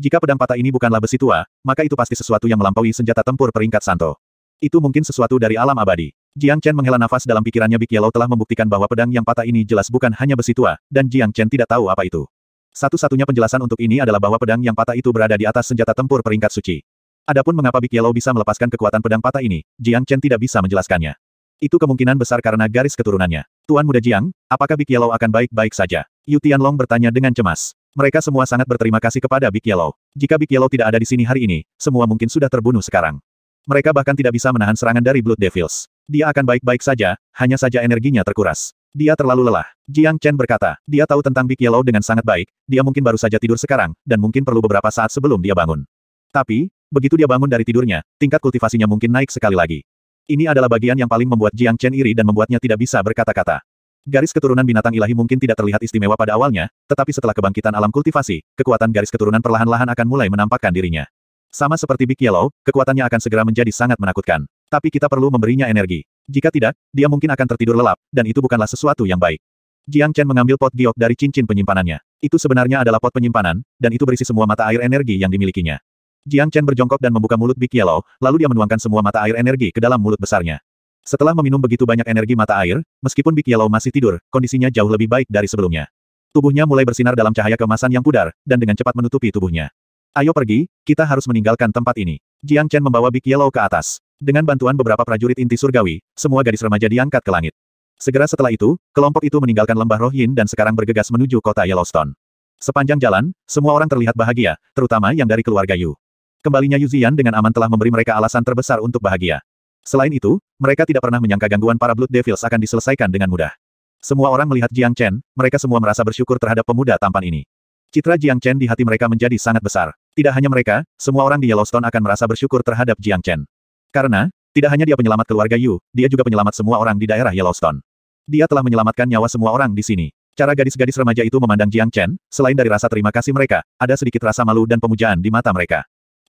Speaker 1: Jika pedang patah ini bukanlah besi tua, maka itu pasti sesuatu yang melampaui senjata tempur peringkat Santo. Itu mungkin sesuatu dari alam abadi. Jiang Chen menghela nafas dalam pikirannya Big Yellow telah membuktikan bahwa pedang yang patah ini jelas bukan hanya besi tua, dan Jiang Chen tidak tahu apa itu. Satu-satunya penjelasan untuk ini adalah bahwa pedang yang patah itu berada di atas senjata tempur peringkat suci. Adapun mengapa Big Yellow bisa melepaskan kekuatan pedang patah ini, Jiang Chen tidak bisa menjelaskannya. Itu kemungkinan besar karena garis keturunannya. Tuan muda Jiang, apakah Big Yellow akan baik-baik saja? Yu Tianlong bertanya dengan cemas. Mereka semua sangat berterima kasih kepada Big Yellow. Jika Big Yellow tidak ada di sini hari ini, semua mungkin sudah terbunuh sekarang. Mereka bahkan tidak bisa menahan serangan dari Blood Devils. Dia akan baik-baik saja, hanya saja energinya terkuras. Dia terlalu lelah. Jiang Chen berkata, dia tahu tentang Big Yellow dengan sangat baik, dia mungkin baru saja tidur sekarang, dan mungkin perlu beberapa saat sebelum dia bangun. Tapi, begitu dia bangun dari tidurnya, tingkat kultivasinya mungkin naik sekali lagi. Ini adalah bagian yang paling membuat Jiang Chen iri dan membuatnya tidak bisa berkata-kata. Garis keturunan binatang ilahi mungkin tidak terlihat istimewa pada awalnya, tetapi setelah kebangkitan alam kultivasi, kekuatan garis keturunan perlahan-lahan akan mulai menampakkan dirinya. Sama seperti Big Yellow, kekuatannya akan segera menjadi sangat menakutkan. Tapi kita perlu memberinya energi. Jika tidak, dia mungkin akan tertidur lelap, dan itu bukanlah sesuatu yang baik. Jiang Chen mengambil pot giok dari cincin penyimpanannya. Itu sebenarnya adalah pot penyimpanan, dan itu berisi semua mata air energi yang dimilikinya. Jiang Chen berjongkok dan membuka mulut Big Yellow, lalu dia menuangkan semua mata air energi ke dalam mulut besarnya. Setelah meminum begitu banyak energi mata air, meskipun Big Yellow masih tidur, kondisinya jauh lebih baik dari sebelumnya. Tubuhnya mulai bersinar dalam cahaya kemasan yang pudar, dan dengan cepat menutupi tubuhnya. Ayo pergi, kita harus meninggalkan tempat ini. Jiang Chen membawa Big Yellow ke atas. Dengan bantuan beberapa prajurit inti surgawi, semua gadis remaja diangkat ke langit. Segera setelah itu, kelompok itu meninggalkan lembah Rohin dan sekarang bergegas menuju kota Yellowstone. Sepanjang jalan, semua orang terlihat bahagia, terutama yang dari keluarga Yu. Kembalinya Yu Zian dengan aman telah memberi mereka alasan terbesar untuk bahagia. Selain itu, mereka tidak pernah menyangka gangguan para Blood Devils akan diselesaikan dengan mudah. Semua orang melihat Jiang Chen, mereka semua merasa bersyukur terhadap pemuda tampan ini. Citra Jiang Chen di hati mereka menjadi sangat besar. Tidak hanya mereka, semua orang di Yellowstone akan merasa bersyukur terhadap Jiang Chen. Karena, tidak hanya dia penyelamat keluarga Yu, dia juga penyelamat semua orang di daerah Yellowstone. Dia telah menyelamatkan nyawa semua orang di sini. Cara gadis-gadis remaja itu memandang Jiang Chen, selain dari rasa terima kasih mereka, ada sedikit rasa malu dan pemujaan di mata mereka.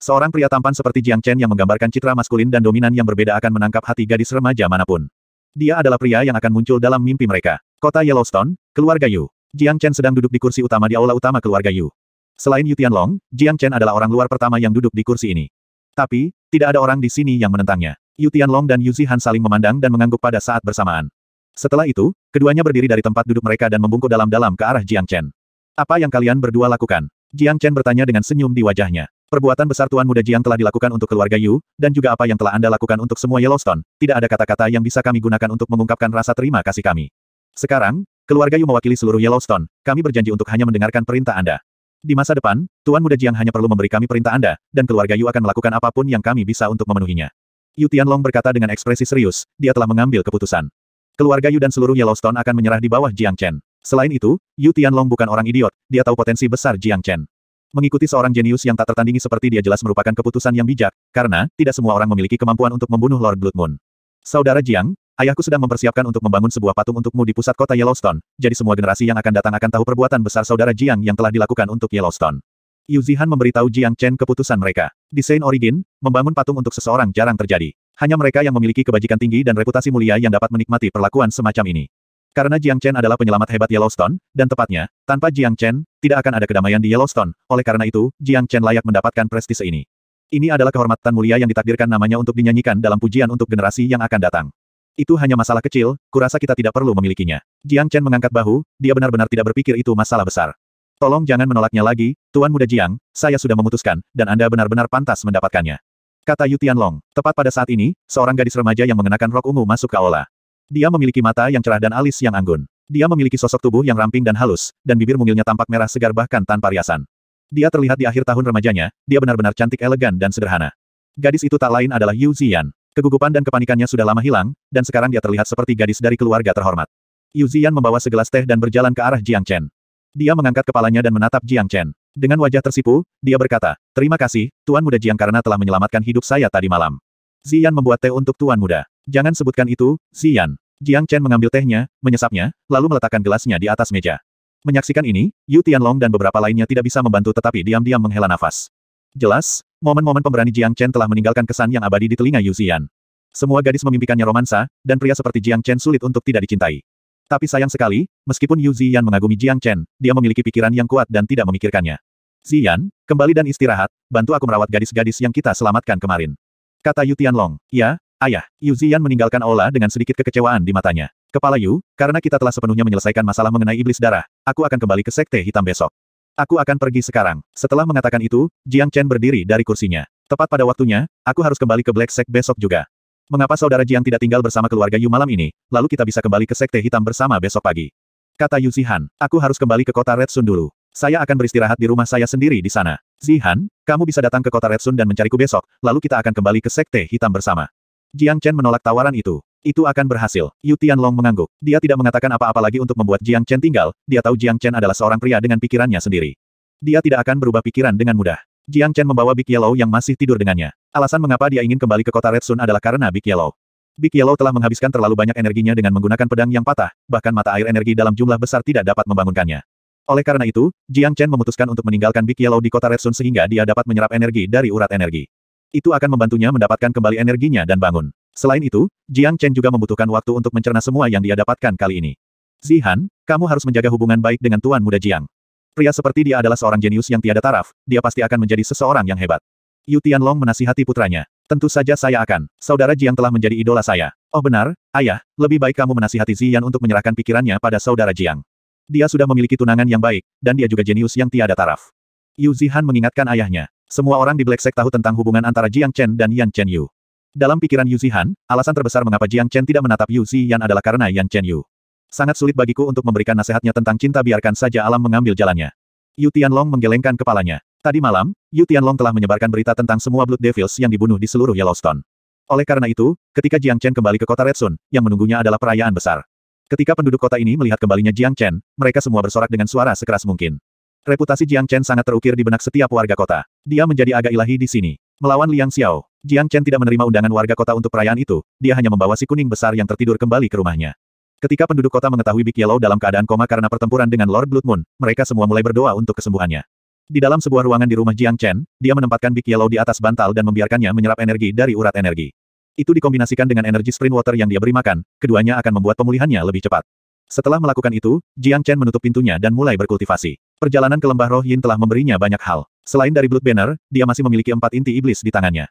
Speaker 1: Seorang pria tampan seperti Jiang Chen yang menggambarkan citra maskulin dan dominan yang berbeda akan menangkap hati gadis remaja manapun. Dia adalah pria yang akan muncul dalam mimpi mereka. Kota Yellowstone, keluarga Yu. Jiang Chen sedang duduk di kursi utama di aula utama keluarga Yu. Selain Yu Tianlong, Jiang Chen adalah orang luar pertama yang duduk di kursi ini. Tapi, tidak ada orang di sini yang menentangnya. Yu Tianlong dan Yu Zihan saling memandang dan mengangguk pada saat bersamaan. Setelah itu, keduanya berdiri dari tempat duduk mereka dan membungkuk dalam-dalam ke arah Jiang Chen. Apa yang kalian berdua lakukan? Jiang Chen bertanya dengan senyum di wajahnya. Perbuatan besar Tuan Muda Jiang telah dilakukan untuk keluarga Yu, dan juga apa yang telah Anda lakukan untuk semua Yellowstone, tidak ada kata-kata yang bisa kami gunakan untuk mengungkapkan rasa terima kasih kami. Sekarang, keluarga Yu mewakili seluruh Yellowstone, kami berjanji untuk hanya mendengarkan perintah Anda. Di masa depan, Tuan Muda Jiang hanya perlu memberi kami perintah Anda, dan keluarga Yu akan melakukan apapun yang kami bisa untuk memenuhinya. Yu Tianlong berkata dengan ekspresi serius, dia telah mengambil keputusan. Keluarga Yu dan seluruh Yellowstone akan menyerah di bawah Jiang Chen. Selain itu, Yu Tianlong bukan orang idiot, dia tahu potensi besar Jiang Chen. Mengikuti seorang jenius yang tak tertandingi seperti dia jelas merupakan keputusan yang bijak, karena tidak semua orang memiliki kemampuan untuk membunuh Lord Blood Moon. Saudara Jiang, ayahku sedang mempersiapkan untuk membangun sebuah patung untukmu di pusat kota Yellowstone, jadi semua generasi yang akan datang akan tahu perbuatan besar saudara Jiang yang telah dilakukan untuk Yellowstone. Yu Zihan memberitahu Jiang Chen keputusan mereka. Desain Origin, membangun patung untuk seseorang jarang terjadi. Hanya mereka yang memiliki kebajikan tinggi dan reputasi mulia yang dapat menikmati perlakuan semacam ini. Karena Jiang Chen adalah penyelamat hebat Yellowstone, dan tepatnya, tanpa Jiang Chen, tidak akan ada kedamaian di Yellowstone, oleh karena itu, Jiang Chen layak mendapatkan prestise ini. Ini adalah kehormatan mulia yang ditakdirkan namanya untuk dinyanyikan dalam pujian untuk generasi yang akan datang. Itu hanya masalah kecil, kurasa kita tidak perlu memilikinya. Jiang Chen mengangkat bahu, dia benar-benar tidak berpikir itu masalah besar. Tolong jangan menolaknya lagi, Tuan Muda Jiang, saya sudah memutuskan, dan Anda benar-benar pantas mendapatkannya. Kata Yu Tianlong, tepat pada saat ini, seorang gadis remaja yang mengenakan rok ungu masuk ke aula. Dia memiliki mata yang cerah dan alis yang anggun. Dia memiliki sosok tubuh yang ramping dan halus, dan bibir mungilnya tampak merah segar bahkan tanpa riasan. Dia terlihat di akhir tahun remajanya, dia benar-benar cantik elegan dan sederhana. Gadis itu tak lain adalah Yu Zian. Kegugupan dan kepanikannya sudah lama hilang, dan sekarang dia terlihat seperti gadis dari keluarga terhormat. Yu Zian membawa segelas teh dan berjalan ke arah Jiang Chen. Dia mengangkat kepalanya dan menatap Jiang Chen. Dengan wajah tersipu, dia berkata, Terima kasih, Tuan Muda Jiang karena telah menyelamatkan hidup saya tadi malam. Zian membuat teh untuk Tuan Muda. Jangan sebutkan itu, Zian. Jiang Chen mengambil tehnya, menyesapnya, lalu meletakkan gelasnya di atas meja. Menyaksikan ini, Yu Tianlong dan beberapa lainnya tidak bisa membantu tetapi diam-diam menghela nafas. Jelas, momen-momen pemberani Jiang Chen telah meninggalkan kesan yang abadi di telinga Yu Xian. Semua gadis memimpikannya romansa, dan pria seperti Jiang Chen sulit untuk tidak dicintai. Tapi sayang sekali, meskipun Yu Xian mengagumi Jiang Chen, dia memiliki pikiran yang kuat dan tidak memikirkannya. Zian, kembali dan istirahat, bantu aku merawat gadis-gadis yang kita selamatkan kemarin. Kata Yu Tianlong, ya, Ayah, Yu Ziyan meninggalkan Aula dengan sedikit kekecewaan di matanya. Kepala Yu, karena kita telah sepenuhnya menyelesaikan masalah mengenai iblis darah, aku akan kembali ke Sekte Hitam besok. Aku akan pergi sekarang. Setelah mengatakan itu, Jiang Chen berdiri dari kursinya. Tepat pada waktunya, aku harus kembali ke Black Sect besok juga. Mengapa saudara Jiang tidak tinggal bersama keluarga Yu malam ini, lalu kita bisa kembali ke Sekte Hitam bersama besok pagi? Kata Yu Zihan, aku harus kembali ke kota Red Sun dulu. Saya akan beristirahat di rumah saya sendiri di sana. Zihan, kamu bisa datang ke kota Red Sun dan mencariku besok, lalu kita akan kembali ke Sekte Hitam bersama. Jiang Chen menolak tawaran itu. Itu akan berhasil. Yu Tianlong mengangguk. Dia tidak mengatakan apa-apa lagi untuk membuat Jiang Chen tinggal, dia tahu Jiang Chen adalah seorang pria dengan pikirannya sendiri. Dia tidak akan berubah pikiran dengan mudah. Jiang Chen membawa Big Yellow yang masih tidur dengannya. Alasan mengapa dia ingin kembali ke kota Red Sun adalah karena Big Yellow. Big Yellow telah menghabiskan terlalu banyak energinya dengan menggunakan pedang yang patah, bahkan mata air energi dalam jumlah besar tidak dapat membangunkannya. Oleh karena itu, Jiang Chen memutuskan untuk meninggalkan Big Yellow di kota Red Sun sehingga dia dapat menyerap energi dari urat energi itu akan membantunya mendapatkan kembali energinya dan bangun. Selain itu, Jiang Chen juga membutuhkan waktu untuk mencerna semua yang dia dapatkan kali ini. Zihan, kamu harus menjaga hubungan baik dengan Tuan Muda Jiang. Pria seperti dia adalah seorang jenius yang tiada taraf, dia pasti akan menjadi seseorang yang hebat. Yu Tianlong menasihati putranya. Tentu saja saya akan. Saudara Jiang telah menjadi idola saya. Oh benar, ayah, lebih baik kamu menasihati Zian untuk menyerahkan pikirannya pada saudara Jiang. Dia sudah memiliki tunangan yang baik, dan dia juga jenius yang tiada taraf. Yu Zihan mengingatkan ayahnya. Semua orang di Black Sect tahu tentang hubungan antara Jiang Chen dan Yan Chen Yu. Dalam pikiran Yu Zihan, alasan terbesar mengapa Jiang Chen tidak menatap Yu Zihan adalah karena Yan Chen Yu. Sangat sulit bagiku untuk memberikan nasihatnya tentang cinta biarkan saja alam mengambil jalannya. Yu Tianlong menggelengkan kepalanya. Tadi malam, Yu Tianlong telah menyebarkan berita tentang semua Blood Devils yang dibunuh di seluruh Yellowstone. Oleh karena itu, ketika Jiang Chen kembali ke kota Red Sun, yang menunggunya adalah perayaan besar. Ketika penduduk kota ini melihat kembalinya Jiang Chen, mereka semua bersorak dengan suara sekeras mungkin. Reputasi Jiang Chen sangat terukir di benak setiap warga kota. Dia menjadi agak ilahi di sini. Melawan Liang Xiao, Jiang Chen tidak menerima undangan warga kota untuk perayaan itu, dia hanya membawa si kuning besar yang tertidur kembali ke rumahnya. Ketika penduduk kota mengetahui Big Yellow dalam keadaan koma karena pertempuran dengan Lord Blood Moon, mereka semua mulai berdoa untuk kesembuhannya. Di dalam sebuah ruangan di rumah Jiang Chen, dia menempatkan Big Yellow di atas bantal dan membiarkannya menyerap energi dari urat energi. Itu dikombinasikan dengan energi Spring water yang dia beri makan, keduanya akan membuat pemulihannya lebih cepat. Setelah melakukan itu, Jiang Chen menutup pintunya dan mulai berkultivasi. Perjalanan ke lembah Roh Yin telah memberinya banyak hal. Selain dari Blood Banner, dia masih memiliki empat inti iblis di tangannya.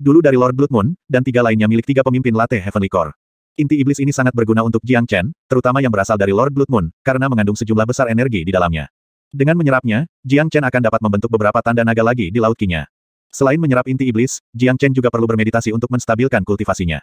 Speaker 1: Dulu dari Lord Blood Moon, dan tiga lainnya milik tiga pemimpin Latte Heavenly Core. Inti iblis ini sangat berguna untuk Jiang Chen, terutama yang berasal dari Lord Blood Moon, karena mengandung sejumlah besar energi di dalamnya. Dengan menyerapnya, Jiang Chen akan dapat membentuk beberapa tanda naga lagi di laut kinya. Selain menyerap inti iblis, Jiang Chen juga perlu bermeditasi untuk menstabilkan kultivasinya.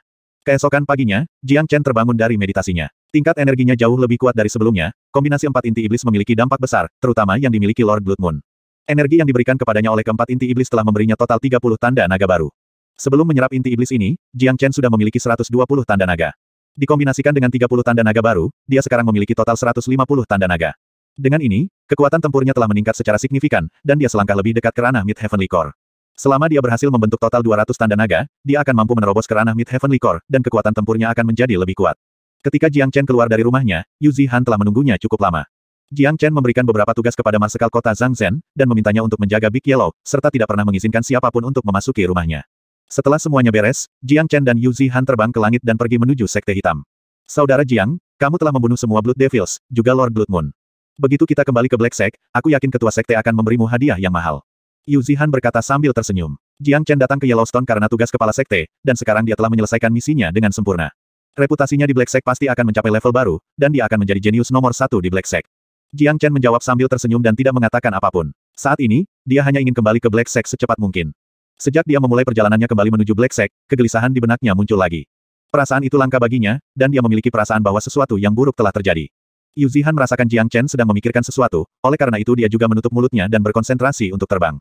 Speaker 1: Keesokan paginya, Jiang Chen terbangun dari meditasinya. Tingkat energinya jauh lebih kuat dari sebelumnya, kombinasi empat inti iblis memiliki dampak besar, terutama yang dimiliki Lord Blood Moon. Energi yang diberikan kepadanya oleh keempat inti iblis telah memberinya total 30 tanda naga baru. Sebelum menyerap inti iblis ini, Jiang Chen sudah memiliki 120 tanda naga. Dikombinasikan dengan 30 tanda naga baru, dia sekarang memiliki total 150 tanda naga. Dengan ini, kekuatan tempurnya telah meningkat secara signifikan, dan dia selangkah lebih dekat ke ranah Mid Heavenly Core. Selama dia berhasil membentuk total 200 tanda naga, dia akan mampu menerobos ke ranah Mid Heavenly Core, dan kekuatan tempurnya akan menjadi lebih kuat. Ketika Jiang Chen keluar dari rumahnya, Yu Zihan telah menunggunya cukup lama. Jiang Chen memberikan beberapa tugas kepada Marsekal Kota Zhang Zhen, dan memintanya untuk menjaga Big Yellow, serta tidak pernah mengizinkan siapapun untuk memasuki rumahnya. Setelah semuanya beres, Jiang Chen dan Yu Zihan terbang ke langit dan pergi menuju Sekte Hitam. Saudara Jiang, kamu telah membunuh semua Blood Devils, juga Lord Blood Moon. Begitu kita kembali ke Black Sect, aku yakin ketua sekte akan memberimu hadiah yang mahal. Yu Zihan berkata sambil tersenyum. Jiang Chen datang ke Yellowstone karena tugas kepala sekte, dan sekarang dia telah menyelesaikan misinya dengan sempurna. Reputasinya di Black Sect pasti akan mencapai level baru, dan dia akan menjadi jenius nomor satu di Black Sect. Jiang Chen menjawab sambil tersenyum dan tidak mengatakan apapun. Saat ini, dia hanya ingin kembali ke Black Sect secepat mungkin. Sejak dia memulai perjalanannya kembali menuju Black Sect, kegelisahan di benaknya muncul lagi. Perasaan itu langka baginya, dan dia memiliki perasaan bahwa sesuatu yang buruk telah terjadi. Yu Zihan merasakan Jiang Chen sedang memikirkan sesuatu, oleh karena itu dia juga menutup mulutnya dan berkonsentrasi untuk terbang.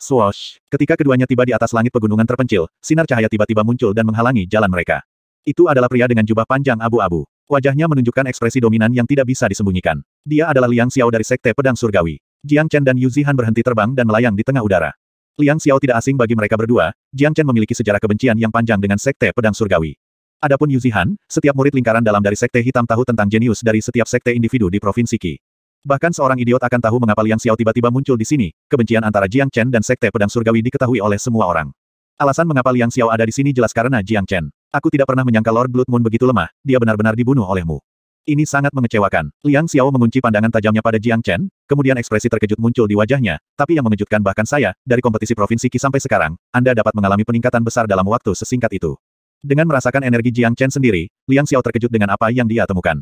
Speaker 1: Swoosh! Ketika keduanya tiba di atas langit pegunungan terpencil, sinar cahaya tiba-tiba muncul dan menghalangi jalan mereka. Itu adalah pria dengan jubah panjang abu-abu. Wajahnya menunjukkan ekspresi dominan yang tidak bisa disembunyikan. Dia adalah Liang Xiao dari Sekte Pedang Surgawi. Jiang Chen dan Yu Zihan berhenti terbang dan melayang di tengah udara. Liang Xiao tidak asing bagi mereka berdua, Jiang Chen memiliki sejarah kebencian yang panjang dengan Sekte Pedang Surgawi. Adapun Yu Zihan, setiap murid lingkaran dalam dari Sekte Hitam tahu tentang jenius dari setiap sekte individu di Provinsi Qi. Bahkan seorang idiot akan tahu mengapa Liang Xiao tiba-tiba muncul di sini. Kebencian antara Jiang Chen dan Sekte Pedang Surgawi diketahui oleh semua orang. Alasan mengapa Liang Xiao ada di sini jelas karena Jiang Chen. Aku tidak pernah menyangka Lord Blood Moon begitu lemah, dia benar-benar dibunuh olehmu. Ini sangat mengecewakan. Liang Xiao mengunci pandangan tajamnya pada Jiang Chen, kemudian ekspresi terkejut muncul di wajahnya, tapi yang mengejutkan bahkan saya, dari kompetisi Provinsi Qi sampai sekarang, Anda dapat mengalami peningkatan besar dalam waktu sesingkat itu. Dengan merasakan energi Jiang Chen sendiri, Liang Xiao terkejut dengan apa yang dia temukan.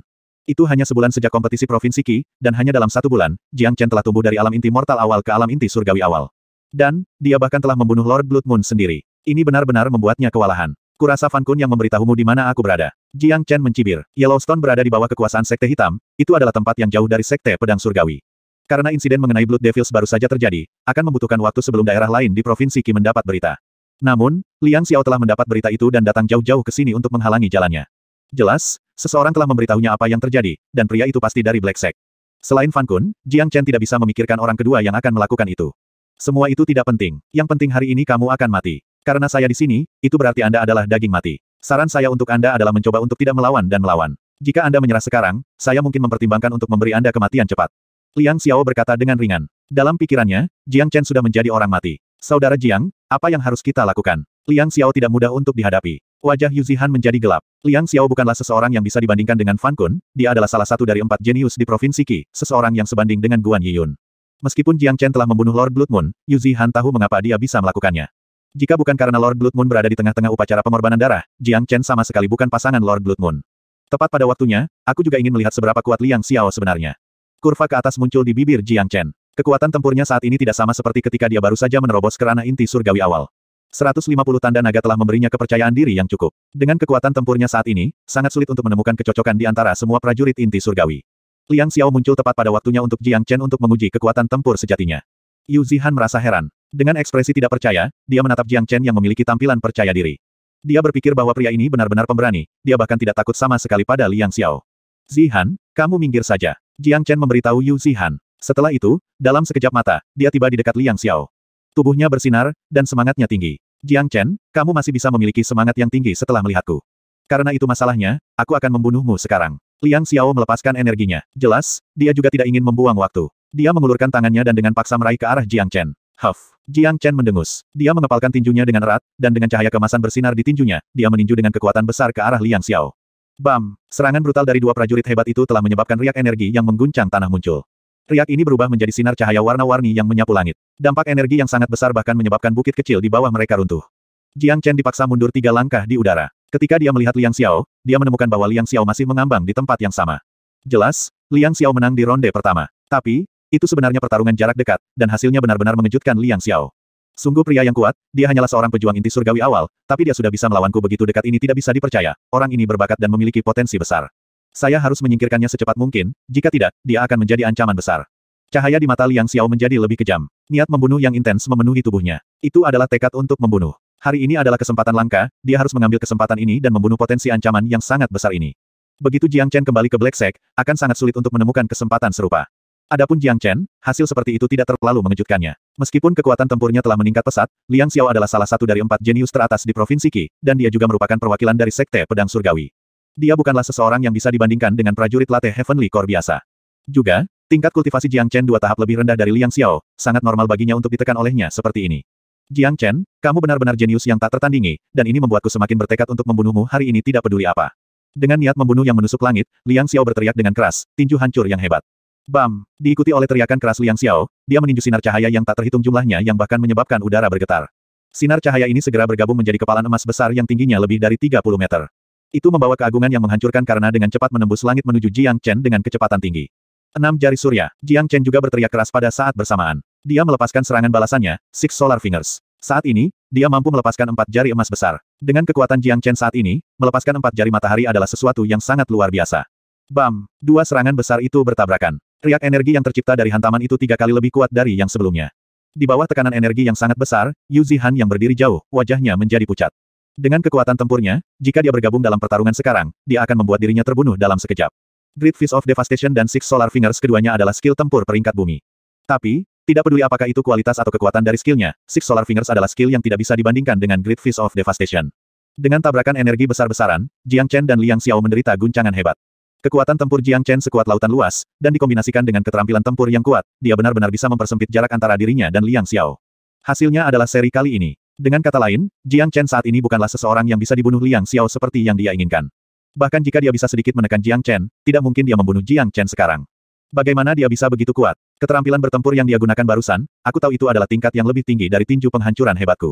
Speaker 1: Itu hanya sebulan sejak kompetisi Provinsi Qi, dan hanya dalam satu bulan, Jiang Chen telah tumbuh dari alam inti mortal awal ke alam inti surgawi awal. Dan, dia bahkan telah membunuh Lord Blood Moon sendiri. Ini benar-benar membuatnya kewalahan. Kurasa Fan Kun yang memberitahumu di mana aku berada. Jiang Chen mencibir. Yellowstone berada di bawah kekuasaan Sekte Hitam, itu adalah tempat yang jauh dari Sekte Pedang Surgawi. Karena insiden mengenai Blood Devils baru saja terjadi, akan membutuhkan waktu sebelum daerah lain di Provinsi Qi mendapat berita. Namun, Liang Xiao telah mendapat berita itu dan datang jauh-jauh ke sini untuk menghalangi jalannya. Jelas, Seseorang telah memberitahunya apa yang terjadi, dan pria itu pasti dari Black Sect. Selain Fan Kun, Jiang Chen tidak bisa memikirkan orang kedua yang akan melakukan itu. Semua itu tidak penting. Yang penting hari ini kamu akan mati. Karena saya di sini, itu berarti Anda adalah daging mati. Saran saya untuk Anda adalah mencoba untuk tidak melawan dan melawan. Jika Anda menyerah sekarang, saya mungkin mempertimbangkan untuk memberi Anda kematian cepat. Liang Xiao berkata dengan ringan. Dalam pikirannya, Jiang Chen sudah menjadi orang mati. Saudara Jiang, apa yang harus kita lakukan? Liang Xiao tidak mudah untuk dihadapi. Wajah Yuzihan menjadi gelap. Liang Xiao bukanlah seseorang yang bisa dibandingkan dengan Fan Kun, dia adalah salah satu dari empat jenius di Provinsi Qi, seseorang yang sebanding dengan Guan Yiyun. Meskipun Jiang Chen telah membunuh Lord Blood Moon, Yuzihan tahu mengapa dia bisa melakukannya. Jika bukan karena Lord Blood Moon berada di tengah-tengah upacara pengorbanan darah, Jiang Chen sama sekali bukan pasangan Lord Blood Moon. Tepat pada waktunya, aku juga ingin melihat seberapa kuat Liang Xiao sebenarnya. Kurva ke atas muncul di bibir Jiang Chen. Kekuatan tempurnya saat ini tidak sama seperti ketika dia baru saja menerobos kerana inti surgawi awal. 150 tanda naga telah memberinya kepercayaan diri yang cukup. Dengan kekuatan tempurnya saat ini, sangat sulit untuk menemukan kecocokan di antara semua prajurit inti surgawi. Liang Xiao muncul tepat pada waktunya untuk Jiang Chen untuk menguji kekuatan tempur sejatinya. Yu Zihan merasa heran. Dengan ekspresi tidak percaya, dia menatap Jiang Chen yang memiliki tampilan percaya diri. Dia berpikir bahwa pria ini benar-benar pemberani, dia bahkan tidak takut sama sekali pada Liang Xiao. Zihan, kamu minggir saja. Jiang Chen memberitahu Yu Zihan. Setelah itu, dalam sekejap mata, dia tiba di dekat Liang Xiao. Tubuhnya bersinar, dan semangatnya tinggi. Jiang Chen, kamu masih bisa memiliki semangat yang tinggi setelah melihatku. Karena itu masalahnya, aku akan membunuhmu sekarang. Liang Xiao melepaskan energinya. Jelas, dia juga tidak ingin membuang waktu. Dia mengulurkan tangannya dan dengan paksa meraih ke arah Jiang Chen. Huff. Jiang Chen mendengus. Dia mengepalkan tinjunya dengan erat, dan dengan cahaya kemasan bersinar di tinjunya, dia meninju dengan kekuatan besar ke arah Liang Xiao. Bam! Serangan brutal dari dua prajurit hebat itu telah menyebabkan riak energi yang mengguncang tanah muncul. Riak ini berubah menjadi sinar cahaya warna-warni yang menyapu langit. Dampak energi yang sangat besar bahkan menyebabkan bukit kecil di bawah mereka runtuh. Jiang Chen dipaksa mundur tiga langkah di udara. Ketika dia melihat Liang Xiao, dia menemukan bahwa Liang Xiao masih mengambang di tempat yang sama. Jelas, Liang Xiao menang di ronde pertama. Tapi, itu sebenarnya pertarungan jarak dekat, dan hasilnya benar-benar mengejutkan Liang Xiao. Sungguh pria yang kuat, dia hanyalah seorang pejuang inti surgawi awal, tapi dia sudah bisa melawanku begitu dekat ini tidak bisa dipercaya. Orang ini berbakat dan memiliki potensi besar. Saya harus menyingkirkannya secepat mungkin, jika tidak, dia akan menjadi ancaman besar. Cahaya di mata Liang Xiao menjadi lebih kejam. Niat membunuh yang intens memenuhi tubuhnya. Itu adalah tekad untuk membunuh. Hari ini adalah kesempatan langka, dia harus mengambil kesempatan ini dan membunuh potensi ancaman yang sangat besar ini. Begitu Jiang Chen kembali ke Black Sack, akan sangat sulit untuk menemukan kesempatan serupa. Adapun Jiang Chen, hasil seperti itu tidak terlalu mengejutkannya. Meskipun kekuatan tempurnya telah meningkat pesat, Liang Xiao adalah salah satu dari empat jenius teratas di Provinsi Qi, dan dia juga merupakan perwakilan dari Sekte Pedang Surgawi. Dia bukanlah seseorang yang bisa dibandingkan dengan prajurit latih Heavenly Core biasa. Juga, tingkat kultivasi Jiang Chen dua tahap lebih rendah dari Liang Xiao, sangat normal baginya untuk ditekan olehnya seperti ini. Jiang Chen, kamu benar-benar jenius yang tak tertandingi, dan ini membuatku semakin bertekad untuk membunuhmu hari ini tidak peduli apa. Dengan niat membunuh yang menusuk langit, Liang Xiao berteriak dengan keras, tinju hancur yang hebat. Bam! Diikuti oleh teriakan keras Liang Xiao, dia meninju sinar cahaya yang tak terhitung jumlahnya yang bahkan menyebabkan udara bergetar. Sinar cahaya ini segera bergabung menjadi kepalan emas besar yang tingginya lebih dari 30 meter. Itu membawa keagungan yang menghancurkan karena dengan cepat menembus langit menuju Jiang Chen dengan kecepatan tinggi. Enam jari surya, Jiang Chen juga berteriak keras pada saat bersamaan. Dia melepaskan serangan balasannya, Six Solar Fingers. Saat ini, dia mampu melepaskan empat jari emas besar. Dengan kekuatan Jiang Chen saat ini, melepaskan empat jari matahari adalah sesuatu yang sangat luar biasa. Bam! Dua serangan besar itu bertabrakan. Riak energi yang tercipta dari hantaman itu tiga kali lebih kuat dari yang sebelumnya. Di bawah tekanan energi yang sangat besar, Yu Zihan yang berdiri jauh, wajahnya menjadi pucat. Dengan kekuatan tempurnya, jika dia bergabung dalam pertarungan sekarang, dia akan membuat dirinya terbunuh dalam sekejap. Great Fist of Devastation dan Six Solar Fingers keduanya adalah skill tempur peringkat bumi. Tapi, tidak peduli apakah itu kualitas atau kekuatan dari skillnya, Six Solar Fingers adalah skill yang tidak bisa dibandingkan dengan Great Fist of Devastation. Dengan tabrakan energi besar-besaran, Jiang Chen dan Liang Xiao menderita guncangan hebat. Kekuatan tempur Jiang Chen sekuat lautan luas, dan dikombinasikan dengan keterampilan tempur yang kuat, dia benar-benar bisa mempersempit jarak antara dirinya dan Liang Xiao. Hasilnya adalah seri kali ini. Dengan kata lain, Jiang Chen saat ini bukanlah seseorang yang bisa dibunuh Liang Xiao seperti yang dia inginkan. Bahkan jika dia bisa sedikit menekan Jiang Chen, tidak mungkin dia membunuh Jiang Chen sekarang. Bagaimana dia bisa begitu kuat? Keterampilan bertempur yang dia gunakan barusan, aku tahu itu adalah tingkat yang lebih tinggi dari tinju penghancuran hebatku.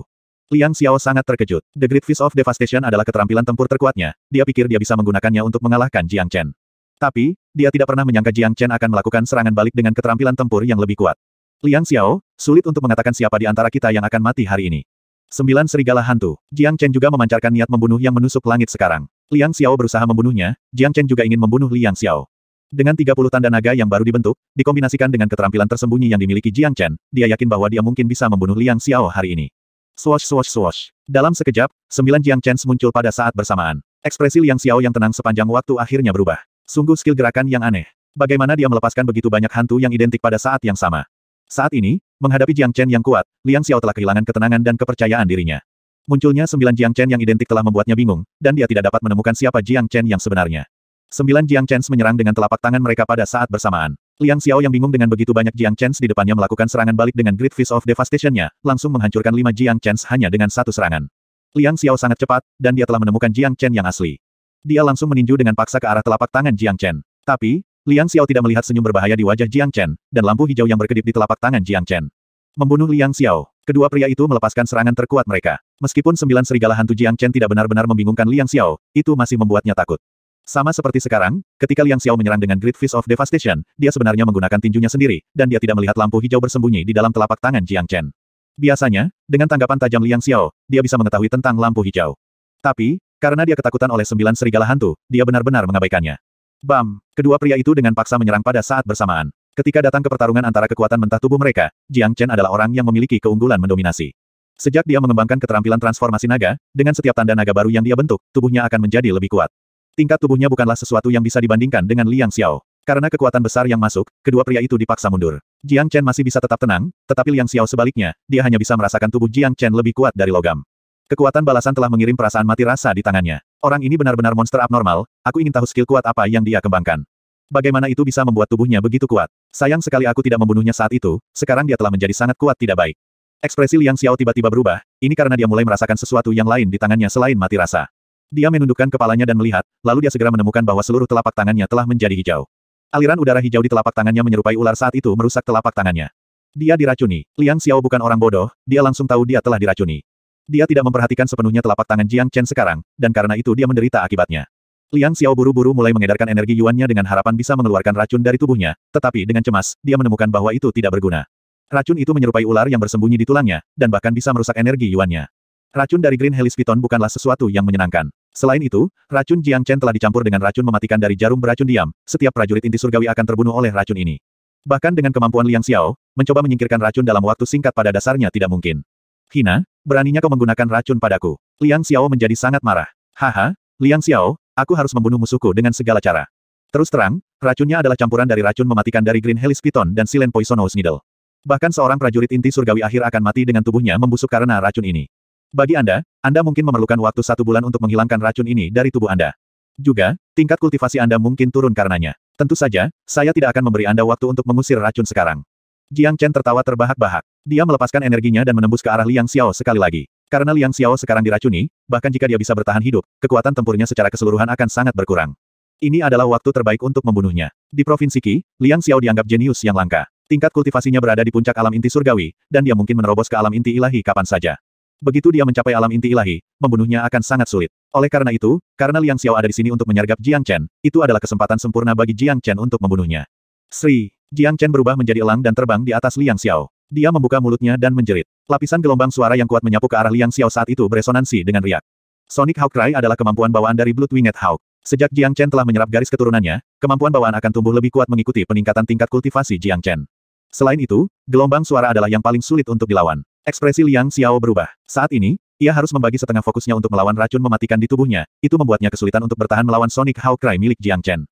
Speaker 1: Liang Xiao sangat terkejut. The Great Fist of Devastation adalah keterampilan tempur terkuatnya, dia pikir dia bisa menggunakannya untuk mengalahkan Jiang Chen. Tapi, dia tidak pernah menyangka Jiang Chen akan melakukan serangan balik dengan keterampilan tempur yang lebih kuat. Liang Xiao, sulit untuk mengatakan siapa di antara kita yang akan mati hari ini. Sembilan serigala hantu. Jiang Chen juga memancarkan niat membunuh yang menusuk langit sekarang. Liang Xiao berusaha membunuhnya, Jiang Chen juga ingin membunuh Liang Xiao. Dengan 30 tanda naga yang baru dibentuk, dikombinasikan dengan keterampilan tersembunyi yang dimiliki Jiang Chen, dia yakin bahwa dia mungkin bisa membunuh Liang Xiao hari ini. Swash swash swash. Dalam sekejap, sembilan Jiang Chen muncul pada saat bersamaan. Ekspresi Liang Xiao yang tenang sepanjang waktu akhirnya berubah. Sungguh skill gerakan yang aneh. Bagaimana dia melepaskan begitu banyak hantu yang identik pada saat yang sama. Saat ini, Menghadapi Jiang Chen yang kuat, Liang Xiao telah kehilangan ketenangan dan kepercayaan dirinya. Munculnya sembilan Jiang Chen yang identik telah membuatnya bingung, dan dia tidak dapat menemukan siapa Jiang Chen yang sebenarnya. Sembilan Jiang Chen menyerang dengan telapak tangan mereka pada saat bersamaan. Liang Xiao yang bingung dengan begitu banyak Jiang Chen di depannya melakukan serangan balik dengan Great Fist of Devastation-nya, langsung menghancurkan lima Jiang Chen hanya dengan satu serangan. Liang Xiao sangat cepat, dan dia telah menemukan Jiang Chen yang asli. Dia langsung meninju dengan paksa ke arah telapak tangan Jiang Chen. Tapi, Liang Xiao tidak melihat senyum berbahaya di wajah Jiang Chen, dan lampu hijau yang berkedip di telapak tangan Jiang Chen. Membunuh Liang Xiao, kedua pria itu melepaskan serangan terkuat mereka. Meskipun sembilan serigala hantu Jiang Chen tidak benar-benar membingungkan Liang Xiao, itu masih membuatnya takut. Sama seperti sekarang, ketika Liang Xiao menyerang dengan Great Fist of Devastation, dia sebenarnya menggunakan tinjunya sendiri, dan dia tidak melihat lampu hijau bersembunyi di dalam telapak tangan Jiang Chen. Biasanya, dengan tanggapan tajam Liang Xiao, dia bisa mengetahui tentang lampu hijau. Tapi, karena dia ketakutan oleh sembilan serigala hantu, dia benar-benar mengabaikannya. Bam! Kedua pria itu dengan paksa menyerang pada saat bersamaan. Ketika datang ke pertarungan antara kekuatan mentah tubuh mereka, Jiang Chen adalah orang yang memiliki keunggulan mendominasi. Sejak dia mengembangkan keterampilan transformasi naga, dengan setiap tanda naga baru yang dia bentuk, tubuhnya akan menjadi lebih kuat. Tingkat tubuhnya bukanlah sesuatu yang bisa dibandingkan dengan Liang Xiao. Karena kekuatan besar yang masuk, kedua pria itu dipaksa mundur. Jiang Chen masih bisa tetap tenang, tetapi Liang Xiao sebaliknya, dia hanya bisa merasakan tubuh Jiang Chen lebih kuat dari logam. Kekuatan balasan telah mengirim perasaan mati rasa di tangannya. Orang ini benar-benar monster abnormal, aku ingin tahu skill kuat apa yang dia kembangkan. Bagaimana itu bisa membuat tubuhnya begitu kuat? Sayang sekali aku tidak membunuhnya saat itu, sekarang dia telah menjadi sangat kuat tidak baik. Ekspresi Liang Xiao tiba-tiba berubah, ini karena dia mulai merasakan sesuatu yang lain di tangannya selain mati rasa. Dia menundukkan kepalanya dan melihat, lalu dia segera menemukan bahwa seluruh telapak tangannya telah menjadi hijau. Aliran udara hijau di telapak tangannya menyerupai ular saat itu merusak telapak tangannya. Dia diracuni. Liang Xiao bukan orang bodoh, dia langsung tahu dia telah diracuni. Dia tidak memperhatikan sepenuhnya telapak tangan Jiang Chen sekarang, dan karena itu dia menderita akibatnya. Liang Xiao buru-buru mulai mengedarkan energi Yuannya dengan harapan bisa mengeluarkan racun dari tubuhnya, tetapi dengan cemas, dia menemukan bahwa itu tidak berguna. Racun itu menyerupai ular yang bersembunyi di tulangnya, dan bahkan bisa merusak energi Yuannya. Racun dari Green Helis Piton bukanlah sesuatu yang menyenangkan. Selain itu, racun Jiang Chen telah dicampur dengan racun mematikan dari jarum beracun diam, setiap prajurit inti surgawi akan terbunuh oleh racun ini. Bahkan dengan kemampuan Liang Xiao, mencoba menyingkirkan racun dalam waktu singkat pada dasarnya tidak mungkin. Hina, beraninya kau menggunakan racun padaku. Liang Xiao menjadi sangat marah. Haha, Liang Xiao, aku harus membunuh musuhku dengan segala cara. Terus terang, racunnya adalah campuran dari racun mematikan dari Green Helis Python dan Silen Poisonous Needle. Bahkan seorang prajurit inti surgawi akhir akan mati dengan tubuhnya membusuk karena racun ini. Bagi Anda, Anda mungkin memerlukan waktu satu bulan untuk menghilangkan racun ini dari tubuh Anda. Juga, tingkat kultivasi Anda mungkin turun karenanya. Tentu saja, saya tidak akan memberi Anda waktu untuk mengusir racun sekarang. Jiang Chen tertawa terbahak-bahak. Dia melepaskan energinya dan menembus ke arah Liang Xiao sekali lagi. Karena Liang Xiao sekarang diracuni, bahkan jika dia bisa bertahan hidup, kekuatan tempurnya secara keseluruhan akan sangat berkurang. Ini adalah waktu terbaik untuk membunuhnya. Di Provinsi Qi, Liang Xiao dianggap jenius yang langka. Tingkat kultivasinya berada di puncak alam inti surgawi, dan dia mungkin menerobos ke alam inti ilahi kapan saja. Begitu dia mencapai alam inti ilahi, membunuhnya akan sangat sulit. Oleh karena itu, karena Liang Xiao ada di sini untuk menyergap Jiang Chen, itu adalah kesempatan sempurna bagi Jiang Chen untuk membunuhnya. Sri, Jiang Chen berubah menjadi elang dan terbang di atas Liang Xiao. Dia membuka mulutnya dan menjerit. Lapisan gelombang suara yang kuat menyapu ke arah Liang Xiao saat itu beresonansi dengan riak. Sonic Hawk Cry adalah kemampuan bawaan dari Blood Winged Hawk. Sejak Jiang Chen telah menyerap garis keturunannya, kemampuan bawaan akan tumbuh lebih kuat mengikuti peningkatan tingkat kultivasi Jiang Chen. Selain itu, gelombang suara adalah yang paling sulit untuk dilawan. Ekspresi Liang Xiao berubah. Saat ini, ia harus membagi setengah fokusnya untuk melawan racun mematikan di tubuhnya, itu membuatnya kesulitan untuk bertahan melawan Sonic Hawk Cry milik Jiang Chen.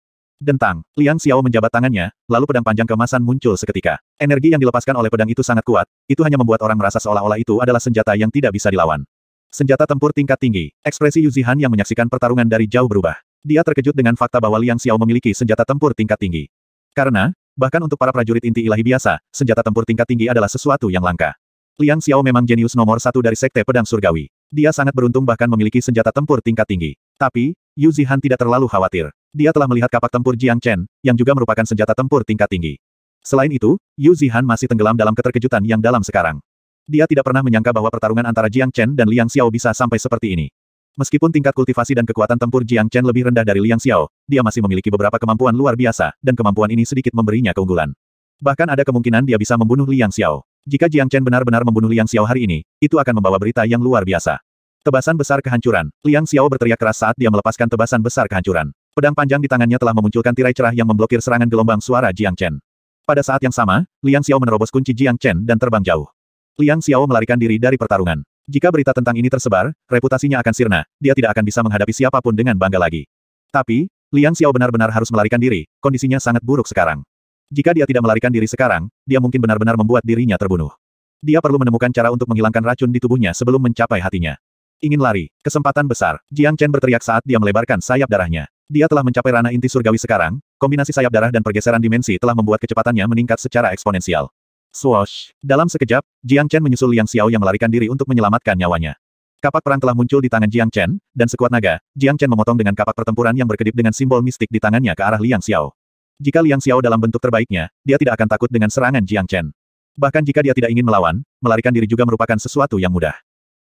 Speaker 1: Dentang, Liang Xiao menjabat tangannya, lalu pedang panjang kemasan muncul seketika. Energi yang dilepaskan oleh pedang itu sangat kuat, itu hanya membuat orang merasa seolah-olah itu adalah senjata yang tidak bisa dilawan. Senjata tempur tingkat tinggi, ekspresi Yu Zihan yang menyaksikan pertarungan dari jauh berubah. Dia terkejut dengan fakta bahwa Liang Xiao memiliki senjata tempur tingkat tinggi. Karena, bahkan untuk para prajurit inti ilahi biasa, senjata tempur tingkat tinggi adalah sesuatu yang langka. Liang Xiao memang jenius nomor satu dari Sekte Pedang Surgawi. Dia sangat beruntung bahkan memiliki senjata tempur tingkat tinggi. Tapi, Yu Zihan tidak terlalu khawatir. Dia telah melihat kapak tempur Jiang Chen, yang juga merupakan senjata tempur tingkat tinggi. Selain itu, Yu Zihan masih tenggelam dalam keterkejutan yang dalam sekarang. Dia tidak pernah menyangka bahwa pertarungan antara Jiang Chen dan Liang Xiao bisa sampai seperti ini. Meskipun tingkat kultivasi dan kekuatan tempur Jiang Chen lebih rendah dari Liang Xiao, dia masih memiliki beberapa kemampuan luar biasa, dan kemampuan ini sedikit memberinya keunggulan. Bahkan ada kemungkinan dia bisa membunuh Liang Xiao. Jika Jiang Chen benar-benar membunuh Liang Xiao hari ini, itu akan membawa berita yang luar biasa. Tebasan besar kehancuran. Liang Xiao berteriak keras saat dia melepaskan tebasan besar kehancuran. Pedang panjang di tangannya telah memunculkan tirai cerah yang memblokir serangan gelombang suara Jiang Chen. Pada saat yang sama, Liang Xiao menerobos kunci Jiang Chen dan terbang jauh. Liang Xiao melarikan diri dari pertarungan. Jika berita tentang ini tersebar, reputasinya akan sirna, dia tidak akan bisa menghadapi siapapun dengan bangga lagi. Tapi, Liang Xiao benar-benar harus melarikan diri, kondisinya sangat buruk sekarang. Jika dia tidak melarikan diri sekarang, dia mungkin benar-benar membuat dirinya terbunuh. Dia perlu menemukan cara untuk menghilangkan racun di tubuhnya sebelum mencapai hatinya. Ingin lari, kesempatan besar. Jiang Chen berteriak saat dia melebarkan sayap darahnya. Dia telah mencapai ranah inti surgawi sekarang, kombinasi sayap darah dan pergeseran dimensi telah membuat kecepatannya meningkat secara eksponensial. Swoosh! Dalam sekejap, Jiang Chen menyusul Liang Xiao yang melarikan diri untuk menyelamatkan nyawanya. Kapak perang telah muncul di tangan Jiang Chen, dan sekuat naga, Jiang Chen memotong dengan kapak pertempuran yang berkedip dengan simbol mistik di tangannya ke arah Liang Xiao. Jika Liang Xiao dalam bentuk terbaiknya, dia tidak akan takut dengan serangan Jiang Chen. Bahkan jika dia tidak ingin melawan, melarikan diri juga merupakan sesuatu yang mudah.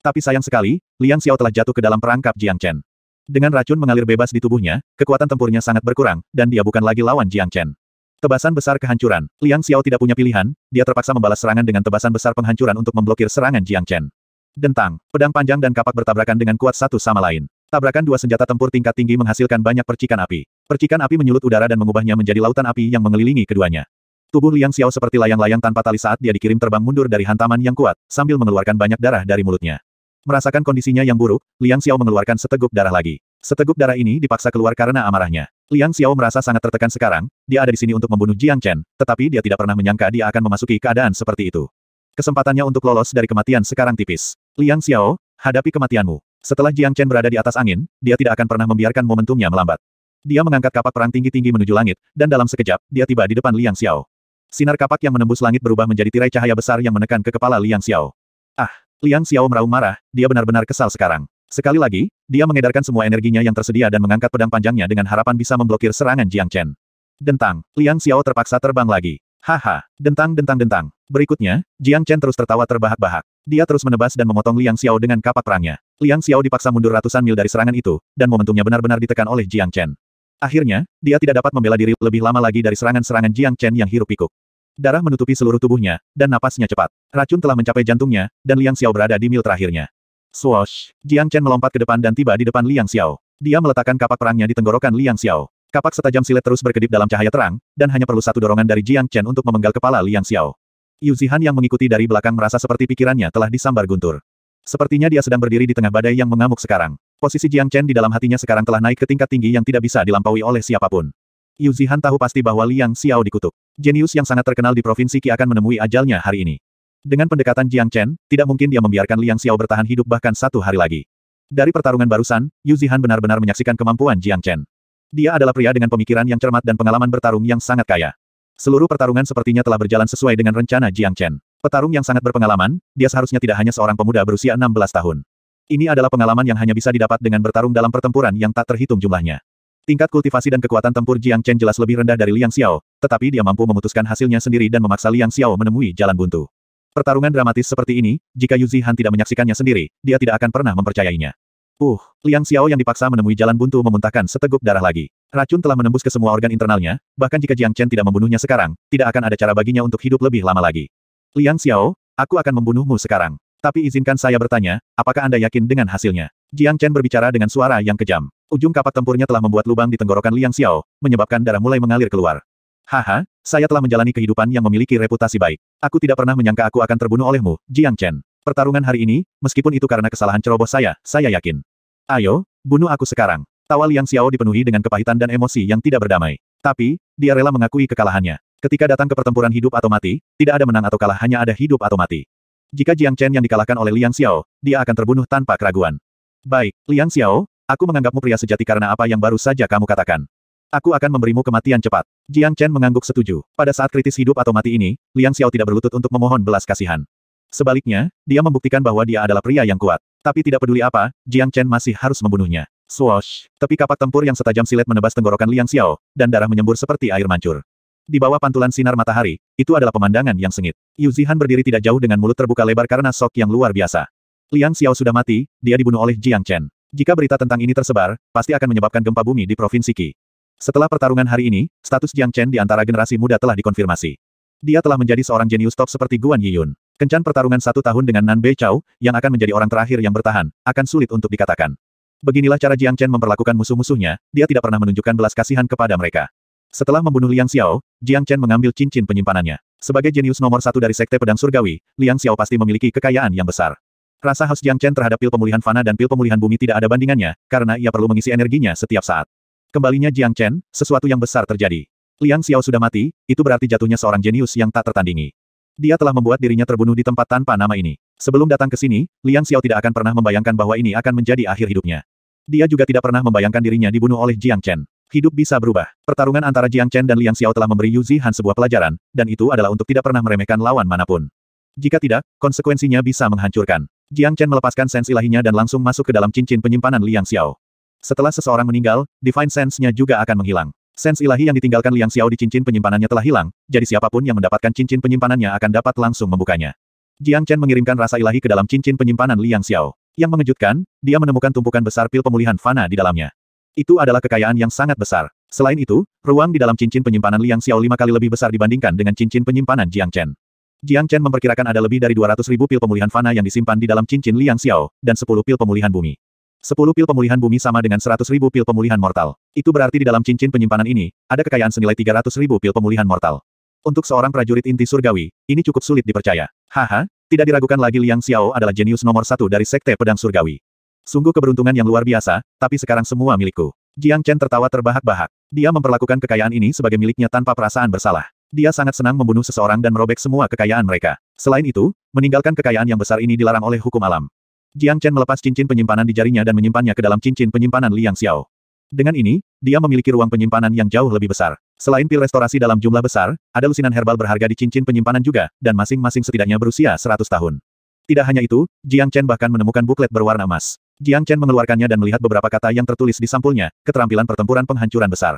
Speaker 1: Tapi sayang sekali, Liang Xiao telah jatuh ke dalam perangkap Jiang Chen. Dengan racun mengalir bebas di tubuhnya, kekuatan tempurnya sangat berkurang, dan dia bukan lagi lawan Jiang Chen. Tebasan besar kehancuran. Liang Xiao tidak punya pilihan, dia terpaksa membalas serangan dengan tebasan besar penghancuran untuk memblokir serangan Jiang Chen. Dentang, pedang panjang dan kapak bertabrakan dengan kuat satu sama lain. Tabrakan dua senjata tempur tingkat tinggi menghasilkan banyak percikan api. Percikan api menyulut udara dan mengubahnya menjadi lautan api yang mengelilingi keduanya. Tubuh Liang Xiao seperti layang-layang tanpa tali saat dia dikirim terbang mundur dari hantaman yang kuat, sambil mengeluarkan banyak darah dari mulutnya. Merasakan kondisinya yang buruk, Liang Xiao mengeluarkan seteguk darah lagi. Seteguk darah ini dipaksa keluar karena amarahnya. Liang Xiao merasa sangat tertekan sekarang, dia ada di sini untuk membunuh Jiang Chen, tetapi dia tidak pernah menyangka dia akan memasuki keadaan seperti itu. Kesempatannya untuk lolos dari kematian sekarang tipis. Liang Xiao, hadapi kematianmu. Setelah Jiang Chen berada di atas angin, dia tidak akan pernah membiarkan momentumnya melambat. Dia mengangkat kapak perang tinggi-tinggi menuju langit, dan dalam sekejap, dia tiba di depan Liang Xiao. Sinar kapak yang menembus langit berubah menjadi tirai cahaya besar yang menekan ke kepala Liang Xiao. Ah, Liang Xiao meraung marah, dia benar-benar kesal sekarang. Sekali lagi, dia mengedarkan semua energinya yang tersedia dan mengangkat pedang panjangnya dengan harapan bisa memblokir serangan Jiang Chen. Dentang, Liang Xiao terpaksa terbang lagi. Haha, dentang dentang dentang. Berikutnya, Jiang Chen terus tertawa terbahak-bahak. Dia terus menebas dan memotong Liang Xiao dengan kapak perangnya. Liang Xiao dipaksa mundur ratusan mil dari serangan itu, dan momentumnya benar-benar ditekan oleh Jiang Chen. Akhirnya, dia tidak dapat membela diri lebih lama lagi dari serangan-serangan Jiang Chen yang hirup pikuk. Darah menutupi seluruh tubuhnya, dan napasnya cepat. Racun telah mencapai jantungnya, dan Liang Xiao berada di mil terakhirnya. Swoosh! Jiang Chen melompat ke depan dan tiba di depan Liang Xiao. Dia meletakkan kapak perangnya di tenggorokan Liang Xiao. Kapak setajam silet terus berkedip dalam cahaya terang, dan hanya perlu satu dorongan dari Jiang Chen untuk memenggal kepala Liang Xiao. Yu Zihan yang mengikuti dari belakang merasa seperti pikirannya telah disambar guntur. Sepertinya dia sedang berdiri di tengah badai yang mengamuk sekarang. Posisi Jiang Chen di dalam hatinya sekarang telah naik ke tingkat tinggi yang tidak bisa dilampaui oleh siapapun. Yu Zihan tahu pasti bahwa Liang Xiao dikutuk. Jenius yang sangat terkenal di provinsi Qi akan menemui ajalnya hari ini. Dengan pendekatan Jiang Chen, tidak mungkin dia membiarkan Liang Xiao bertahan hidup bahkan satu hari lagi. Dari pertarungan barusan, Yu Zihan benar-benar menyaksikan kemampuan Jiang Chen. Dia adalah pria dengan pemikiran yang cermat dan pengalaman bertarung yang sangat kaya. Seluruh pertarungan sepertinya telah berjalan sesuai dengan rencana Jiang Chen. Petarung yang sangat berpengalaman, dia seharusnya tidak hanya seorang pemuda berusia 16 tahun. Ini adalah pengalaman yang hanya bisa didapat dengan bertarung dalam pertempuran yang tak terhitung jumlahnya. Tingkat kultivasi dan kekuatan tempur Jiang Chen jelas lebih rendah dari Liang Xiao, tetapi dia mampu memutuskan hasilnya sendiri dan memaksa Liang Xiao menemui jalan buntu. Pertarungan dramatis seperti ini, jika Yu Zihan tidak menyaksikannya sendiri, dia tidak akan pernah mempercayainya. Uh, Liang Xiao yang dipaksa menemui jalan buntu memuntahkan seteguk darah lagi. Racun telah menembus ke semua organ internalnya, bahkan jika Jiang Chen tidak membunuhnya sekarang, tidak akan ada cara baginya untuk hidup lebih lama lagi. Liang Xiao, aku akan membunuhmu sekarang. Tapi izinkan saya bertanya, apakah Anda yakin dengan hasilnya? Jiang Chen berbicara dengan suara yang kejam. Ujung kapak tempurnya telah membuat lubang di tenggorokan Liang Xiao, menyebabkan darah mulai mengalir keluar. Haha, saya telah menjalani kehidupan yang memiliki reputasi baik. Aku tidak pernah menyangka aku akan terbunuh olehmu, Jiang Chen. Pertarungan hari ini, meskipun itu karena kesalahan ceroboh saya, saya yakin. Ayo, bunuh aku sekarang. Tawa Liang Xiao dipenuhi dengan kepahitan dan emosi yang tidak berdamai. Tapi, dia rela mengakui kekalahannya. Ketika datang ke pertempuran hidup atau mati, tidak ada menang atau kalah hanya ada hidup atau mati. Jika Jiang Chen yang dikalahkan oleh Liang Xiao, dia akan terbunuh tanpa keraguan. Baik, Liang Xiao, aku menganggapmu pria sejati karena apa yang baru saja kamu katakan. Aku akan memberimu kematian cepat. Jiang Chen mengangguk setuju. Pada saat kritis hidup atau mati ini, Liang Xiao tidak berlutut untuk memohon belas kasihan. Sebaliknya, dia membuktikan bahwa dia adalah pria yang kuat. Tapi tidak peduli apa, Jiang Chen masih harus membunuhnya. Swoosh! Tepi kapak tempur yang setajam silet menebas tenggorokan Liang Xiao, dan darah menyembur seperti air mancur. Di bawah pantulan sinar matahari, itu adalah pemandangan yang sengit. Yu Zihan berdiri tidak jauh dengan mulut terbuka lebar karena sok yang luar biasa. Liang Xiao sudah mati, dia dibunuh oleh Jiang Chen. Jika berita tentang ini tersebar, pasti akan menyebabkan gempa bumi di Provinsi Qi. Setelah pertarungan hari ini, status Jiang Chen di antara generasi muda telah dikonfirmasi. Dia telah menjadi seorang jenius top seperti Guan Yiyun. Kencan pertarungan satu tahun dengan Nan Bei Chao, yang akan menjadi orang terakhir yang bertahan, akan sulit untuk dikatakan. Beginilah cara Jiang Chen memperlakukan musuh-musuhnya, dia tidak pernah menunjukkan belas kasihan kepada mereka. Setelah membunuh Liang Xiao, Jiang Chen mengambil cincin penyimpanannya. Sebagai jenius nomor satu dari Sekte Pedang Surgawi, Liang Xiao pasti memiliki kekayaan yang besar. Rasa haus Jiang Chen terhadap pil pemulihan fana dan pil pemulihan bumi tidak ada bandingannya, karena ia perlu mengisi energinya setiap saat. Kembalinya Jiang Chen, sesuatu yang besar terjadi. Liang Xiao sudah mati, itu berarti jatuhnya seorang jenius yang tak tertandingi. Dia telah membuat dirinya terbunuh di tempat tanpa nama ini. Sebelum datang ke sini, Liang Xiao tidak akan pernah membayangkan bahwa ini akan menjadi akhir hidupnya. Dia juga tidak pernah membayangkan dirinya dibunuh oleh Jiang Chen. Hidup bisa berubah. Pertarungan antara Jiang Chen dan Liang Xiao telah memberi Yu Zihan sebuah pelajaran, dan itu adalah untuk tidak pernah meremehkan lawan manapun. Jika tidak, konsekuensinya bisa menghancurkan. Jiang Chen melepaskan sense ilahinya dan langsung masuk ke dalam cincin penyimpanan Liang Xiao. Setelah seseorang meninggal, divine sense-nya juga akan menghilang. Sense ilahi yang ditinggalkan Liang Xiao di cincin penyimpanannya telah hilang, jadi siapapun yang mendapatkan cincin penyimpanannya akan dapat langsung membukanya. Jiang Chen mengirimkan rasa ilahi ke dalam cincin penyimpanan Liang Xiao. Yang mengejutkan, dia menemukan tumpukan besar pil pemulihan fana di dalamnya. Itu adalah kekayaan yang sangat besar. Selain itu, ruang di dalam cincin penyimpanan Liang Xiao lima kali lebih besar dibandingkan dengan cincin penyimpanan Jiang Chen. Jiang Chen memperkirakan ada lebih dari 200 ribu pil pemulihan fana yang disimpan di dalam cincin Liang Xiao, dan 10 pil pemulihan bumi. 10 pil pemulihan bumi sama dengan 100 ribu pil pemulihan mortal. Itu berarti di dalam cincin penyimpanan ini, ada kekayaan senilai 300 ribu pil pemulihan mortal. Untuk seorang prajurit inti surgawi, ini cukup sulit dipercaya. Haha, tidak diragukan lagi Liang Xiao adalah jenius nomor satu dari sekte pedang surgawi. Sungguh keberuntungan yang luar biasa, tapi sekarang semua milikku. Jiang Chen tertawa terbahak-bahak. Dia memperlakukan kekayaan ini sebagai miliknya tanpa perasaan bersalah. Dia sangat senang membunuh seseorang dan merobek semua kekayaan mereka. Selain itu, meninggalkan kekayaan yang besar ini dilarang oleh hukum alam. Jiang Chen melepas cincin penyimpanan di jarinya dan menyimpannya ke dalam cincin penyimpanan Liang Xiao. Dengan ini, dia memiliki ruang penyimpanan yang jauh lebih besar. Selain pil restorasi dalam jumlah besar, ada lusinan herbal berharga di cincin penyimpanan juga, dan masing-masing setidaknya berusia 100 tahun. Tidak hanya itu, Jiang Chen bahkan menemukan buklet berwarna emas. Jiang Chen mengeluarkannya dan melihat beberapa kata yang tertulis di sampulnya, keterampilan pertempuran penghancuran besar.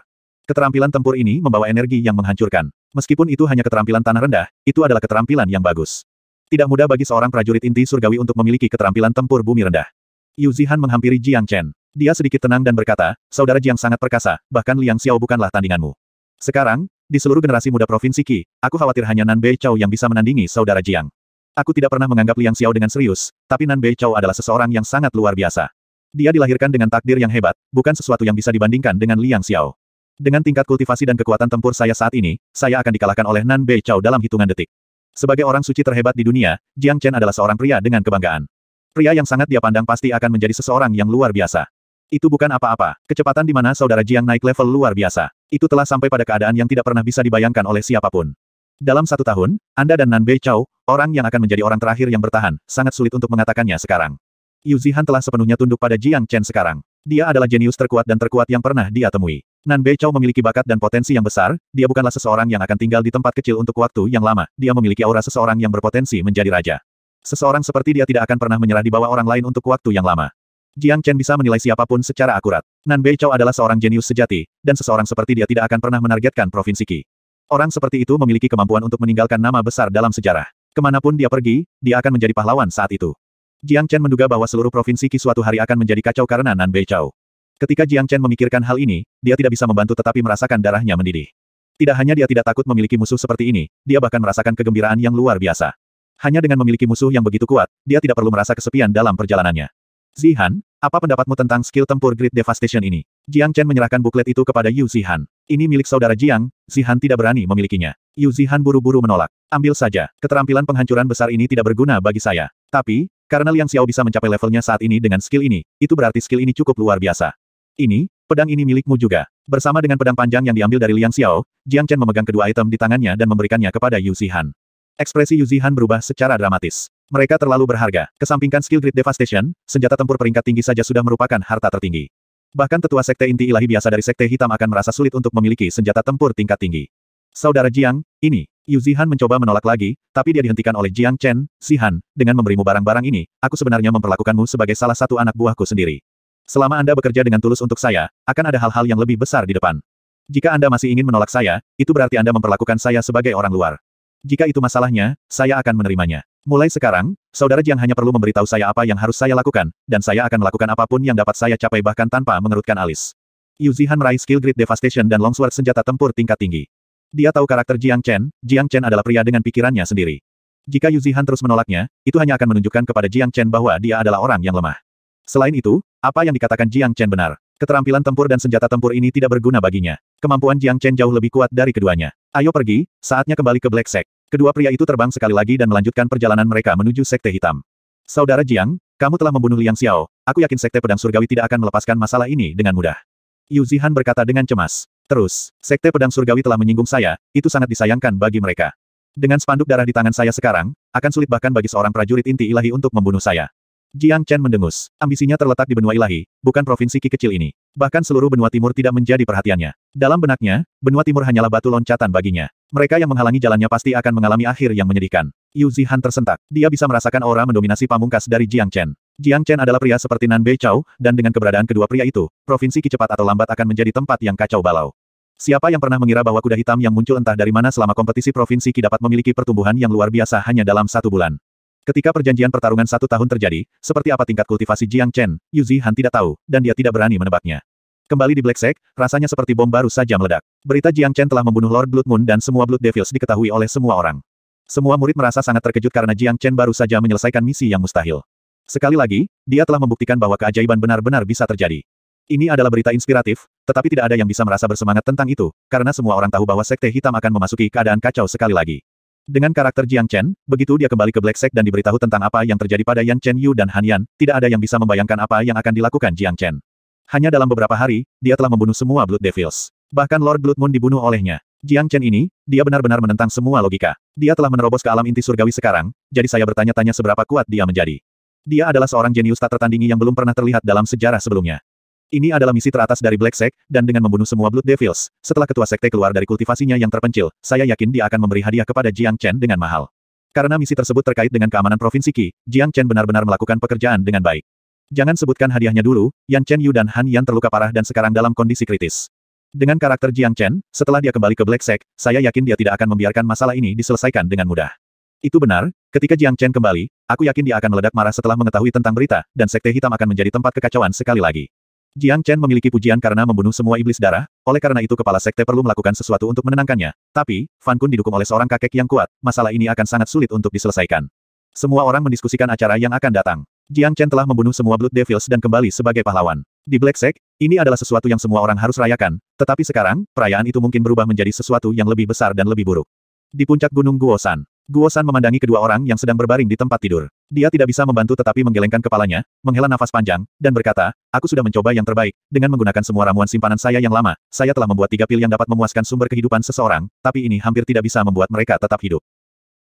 Speaker 1: Keterampilan tempur ini membawa energi yang menghancurkan. Meskipun itu hanya keterampilan tanah rendah, itu adalah keterampilan yang bagus. Tidak mudah bagi seorang prajurit inti surgawi untuk memiliki keterampilan tempur bumi rendah. Yu Zihan menghampiri Jiang Chen. Dia sedikit tenang dan berkata, saudara Jiang sangat perkasa, bahkan Liang Xiao bukanlah tandinganmu. Sekarang, di seluruh generasi muda Provinsi Qi, aku khawatir hanya Nan Bei Chao yang bisa menandingi saudara Jiang. Aku tidak pernah menganggap Liang Xiao dengan serius, tapi Nan Bei Chao adalah seseorang yang sangat luar biasa. Dia dilahirkan dengan takdir yang hebat, bukan sesuatu yang bisa dibandingkan dengan Liang Xiao. Dengan tingkat kultivasi dan kekuatan tempur saya saat ini, saya akan dikalahkan oleh Nan Bei Chao dalam hitungan detik. Sebagai orang suci terhebat di dunia, Jiang Chen adalah seorang pria dengan kebanggaan. Pria yang sangat dia pandang pasti akan menjadi seseorang yang luar biasa. Itu bukan apa-apa, kecepatan di mana saudara Jiang naik level luar biasa. Itu telah sampai pada keadaan yang tidak pernah bisa dibayangkan oleh siapapun. Dalam satu tahun, Anda dan Nan Bei Chao, orang yang akan menjadi orang terakhir yang bertahan, sangat sulit untuk mengatakannya sekarang. Yu Zihan telah sepenuhnya tunduk pada Jiang Chen sekarang. Dia adalah jenius terkuat dan terkuat yang pernah dia temui. Nan Bei memiliki bakat dan potensi yang besar, dia bukanlah seseorang yang akan tinggal di tempat kecil untuk waktu yang lama, dia memiliki aura seseorang yang berpotensi menjadi raja. Seseorang seperti dia tidak akan pernah menyerah di bawah orang lain untuk waktu yang lama. Jiang Chen bisa menilai siapapun secara akurat. Nan Bei adalah seorang jenius sejati, dan seseorang seperti dia tidak akan pernah menargetkan provinsi Qi. Orang seperti itu memiliki kemampuan untuk meninggalkan nama besar dalam sejarah. Kemanapun dia pergi, dia akan menjadi pahlawan saat itu. Jiang Chen menduga bahwa seluruh provinsi Qi suatu hari akan menjadi kacau karena Nan Bei Ketika Jiang Chen memikirkan hal ini, dia tidak bisa membantu tetapi merasakan darahnya mendidih. Tidak hanya dia tidak takut memiliki musuh seperti ini, dia bahkan merasakan kegembiraan yang luar biasa. Hanya dengan memiliki musuh yang begitu kuat, dia tidak perlu merasa kesepian dalam perjalanannya. Zihan, apa pendapatmu tentang skill tempur Great Devastation ini? Jiang Chen menyerahkan buklet itu kepada Yu Zihan. Ini milik saudara Jiang, Zihan tidak berani memilikinya. Yu Zihan buru-buru menolak. Ambil saja, keterampilan penghancuran besar ini tidak berguna bagi saya. Tapi, karena Liang Xiao bisa mencapai levelnya saat ini dengan skill ini, itu berarti skill ini cukup luar biasa. Ini, pedang ini milikmu juga. Bersama dengan pedang panjang yang diambil dari Liang Xiao, Jiang Chen memegang kedua item di tangannya dan memberikannya kepada Yu Zihan. Ekspresi Yu Zihan berubah secara dramatis. Mereka terlalu berharga. Kesampingkan skill Grid Devastation, senjata tempur peringkat tinggi saja sudah merupakan harta tertinggi. Bahkan tetua sekte inti ilahi biasa dari sekte hitam akan merasa sulit untuk memiliki senjata tempur tingkat tinggi. Saudara Jiang, ini, Yu Zihan mencoba menolak lagi, tapi dia dihentikan oleh Jiang Chen, Zihan, dengan memberimu barang-barang ini, aku sebenarnya memperlakukanmu sebagai salah satu anak buahku sendiri. Selama Anda bekerja dengan tulus untuk saya, akan ada hal-hal yang lebih besar di depan. Jika Anda masih ingin menolak saya, itu berarti Anda memperlakukan saya sebagai orang luar. Jika itu masalahnya, saya akan menerimanya. Mulai sekarang, saudara Jiang hanya perlu memberitahu saya apa yang harus saya lakukan, dan saya akan melakukan apapun yang dapat saya capai bahkan tanpa mengerutkan alis. Yu Zihan meraih skill Great Devastation dan Longsword senjata tempur tingkat tinggi. Dia tahu karakter Jiang Chen, Jiang Chen adalah pria dengan pikirannya sendiri. Jika Yu Zihan terus menolaknya, itu hanya akan menunjukkan kepada Jiang Chen bahwa dia adalah orang yang lemah. Selain itu, apa yang dikatakan Jiang Chen benar. Keterampilan tempur dan senjata tempur ini tidak berguna baginya. Kemampuan Jiang Chen jauh lebih kuat dari keduanya. Ayo pergi, saatnya kembali ke Black Sect. Kedua pria itu terbang sekali lagi dan melanjutkan perjalanan mereka menuju Sekte Hitam. Saudara Jiang, kamu telah membunuh Liang Xiao. Aku yakin Sekte Pedang Surgawi tidak akan melepaskan masalah ini dengan mudah. Yu Zihan berkata dengan cemas. Terus, Sekte Pedang Surgawi telah menyinggung saya, itu sangat disayangkan bagi mereka. Dengan spanduk darah di tangan saya sekarang, akan sulit bahkan bagi seorang prajurit inti ilahi untuk membunuh saya. Jiang Chen mendengus. Ambisinya terletak di benua ilahi, bukan provinsi Ki kecil ini. Bahkan seluruh benua timur tidak menjadi perhatiannya. Dalam benaknya, benua timur hanyalah batu loncatan baginya. Mereka yang menghalangi jalannya pasti akan mengalami akhir yang menyedihkan. Yu Zihan tersentak. Dia bisa merasakan aura mendominasi pamungkas dari Jiang Chen. Jiang Chen adalah pria seperti Nan Bei Chao, dan dengan keberadaan kedua pria itu, provinsi Ki cepat atau lambat akan menjadi tempat yang kacau balau. Siapa yang pernah mengira bahwa kuda hitam yang muncul entah dari mana selama kompetisi provinsi Ki dapat memiliki pertumbuhan yang luar biasa hanya dalam satu bulan? Ketika perjanjian pertarungan satu tahun terjadi, seperti apa tingkat kultivasi Jiang Chen, Yu Zihan tidak tahu, dan dia tidak berani menebaknya. Kembali di Black Sack, rasanya seperti bom baru saja meledak. Berita Jiang Chen telah membunuh Lord Blood Moon dan semua Blood Devils diketahui oleh semua orang. Semua murid merasa sangat terkejut karena Jiang Chen baru saja menyelesaikan misi yang mustahil. Sekali lagi, dia telah membuktikan bahwa keajaiban benar-benar bisa terjadi. Ini adalah berita inspiratif, tetapi tidak ada yang bisa merasa bersemangat tentang itu, karena semua orang tahu bahwa Sekte Hitam akan memasuki keadaan kacau sekali lagi. Dengan karakter Jiang Chen, begitu dia kembali ke Black Sect dan diberitahu tentang apa yang terjadi pada Yan Chen Yu dan Han Yan, tidak ada yang bisa membayangkan apa yang akan dilakukan Jiang Chen. Hanya dalam beberapa hari, dia telah membunuh semua Blood Devils. Bahkan Lord Blood Moon dibunuh olehnya. Jiang Chen ini, dia benar-benar menentang semua logika. Dia telah menerobos ke alam inti surgawi sekarang, jadi saya bertanya-tanya seberapa kuat dia menjadi. Dia adalah seorang jenius tak tertandingi yang belum pernah terlihat dalam sejarah sebelumnya. Ini adalah misi teratas dari Black Sect, dan dengan membunuh semua Blood Devils, setelah ketua sekte keluar dari kultivasinya yang terpencil, saya yakin dia akan memberi hadiah kepada Jiang Chen dengan mahal. Karena misi tersebut terkait dengan keamanan Provinsi Qi, Jiang Chen benar-benar melakukan pekerjaan dengan baik. Jangan sebutkan hadiahnya dulu, Yan Chen Yu dan Han Yan terluka parah dan sekarang dalam kondisi kritis. Dengan karakter Jiang Chen, setelah dia kembali ke Black Sect, saya yakin dia tidak akan membiarkan masalah ini diselesaikan dengan mudah. Itu benar, ketika Jiang Chen kembali, aku yakin dia akan meledak marah setelah mengetahui tentang berita, dan Sekte Hitam akan menjadi tempat kekacauan sekali lagi. Jiang Chen memiliki pujian karena membunuh semua iblis darah, oleh karena itu kepala sekte perlu melakukan sesuatu untuk menenangkannya. Tapi, Fan Kun didukung oleh seorang kakek yang kuat, masalah ini akan sangat sulit untuk diselesaikan. Semua orang mendiskusikan acara yang akan datang. Jiang Chen telah membunuh semua Blood Devils dan kembali sebagai pahlawan. Di Black Sect, ini adalah sesuatu yang semua orang harus rayakan, tetapi sekarang, perayaan itu mungkin berubah menjadi sesuatu yang lebih besar dan lebih buruk. Di puncak Gunung Guosan, Guo San memandangi kedua orang yang sedang berbaring di tempat tidur. Dia tidak bisa membantu tetapi menggelengkan kepalanya, menghela nafas panjang, dan berkata, aku sudah mencoba yang terbaik, dengan menggunakan semua ramuan simpanan saya yang lama, saya telah membuat tiga pil yang dapat memuaskan sumber kehidupan seseorang, tapi ini hampir tidak bisa membuat mereka tetap hidup.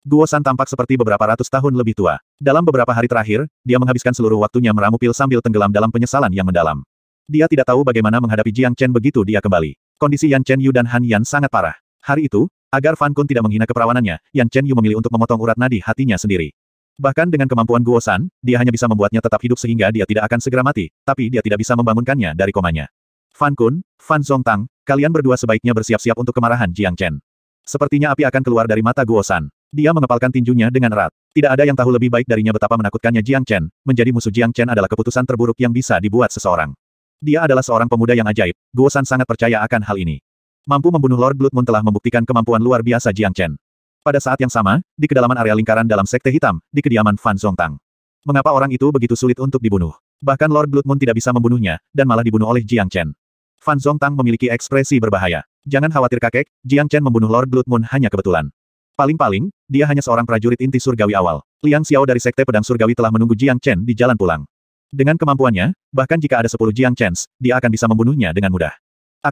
Speaker 1: Guo San tampak seperti beberapa ratus tahun lebih tua. Dalam beberapa hari terakhir, dia menghabiskan seluruh waktunya meramu pil sambil tenggelam dalam penyesalan yang mendalam. Dia tidak tahu bagaimana menghadapi Jiang Chen begitu dia kembali. Kondisi Yan Chen Yu dan Han Yan sangat parah. Hari itu, Agar Fan Kun tidak menghina keperawanannya, Yan Chen Yu memilih untuk memotong urat nadi hatinya sendiri. Bahkan dengan kemampuan Guo San, dia hanya bisa membuatnya tetap hidup sehingga dia tidak akan segera mati, tapi dia tidak bisa membangunkannya dari komanya. Fan Kun, Fan Tang, kalian berdua sebaiknya bersiap-siap untuk kemarahan Jiang Chen. Sepertinya api akan keluar dari mata Guo San. Dia mengepalkan tinjunya dengan erat. Tidak ada yang tahu lebih baik darinya betapa menakutkannya Jiang Chen, menjadi musuh Jiang Chen adalah keputusan terburuk yang bisa dibuat seseorang. Dia adalah seorang pemuda yang ajaib, Guo San sangat percaya akan hal ini. Mampu membunuh Lord Blood Moon telah membuktikan kemampuan luar biasa Jiang Chen. Pada saat yang sama, di kedalaman area lingkaran dalam sekte hitam, di kediaman Fan Zhongtang. Mengapa orang itu begitu sulit untuk dibunuh? Bahkan Lord Blood Moon tidak bisa membunuhnya, dan malah dibunuh oleh Jiang Chen. Fan Zhongtang memiliki ekspresi berbahaya. Jangan khawatir kakek, Jiang Chen membunuh Lord Blood Moon hanya kebetulan. Paling-paling, dia hanya seorang prajurit inti surgawi awal. Liang Xiao dari Sekte Pedang Surgawi telah menunggu Jiang Chen di jalan pulang. Dengan kemampuannya, bahkan jika ada sepuluh Jiang Chen, dia akan bisa membunuhnya dengan mudah.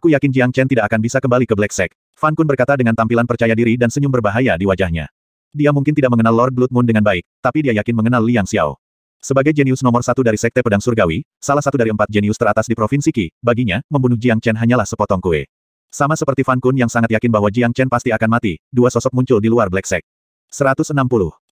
Speaker 1: Aku yakin Jiang Chen tidak akan bisa kembali ke Black Sect. Fan Kun berkata dengan tampilan percaya diri dan senyum berbahaya di wajahnya. Dia mungkin tidak mengenal Lord Blood Moon dengan baik, tapi dia yakin mengenal Liang Xiao. Sebagai jenius nomor satu dari Sekte Pedang Surgawi, salah satu dari empat jenius teratas di Provinsi Qi, baginya, membunuh Jiang Chen hanyalah sepotong kue. Sama seperti Fan Kun yang sangat yakin bahwa Jiang Chen pasti akan mati, dua sosok muncul di luar Black Sect. 160.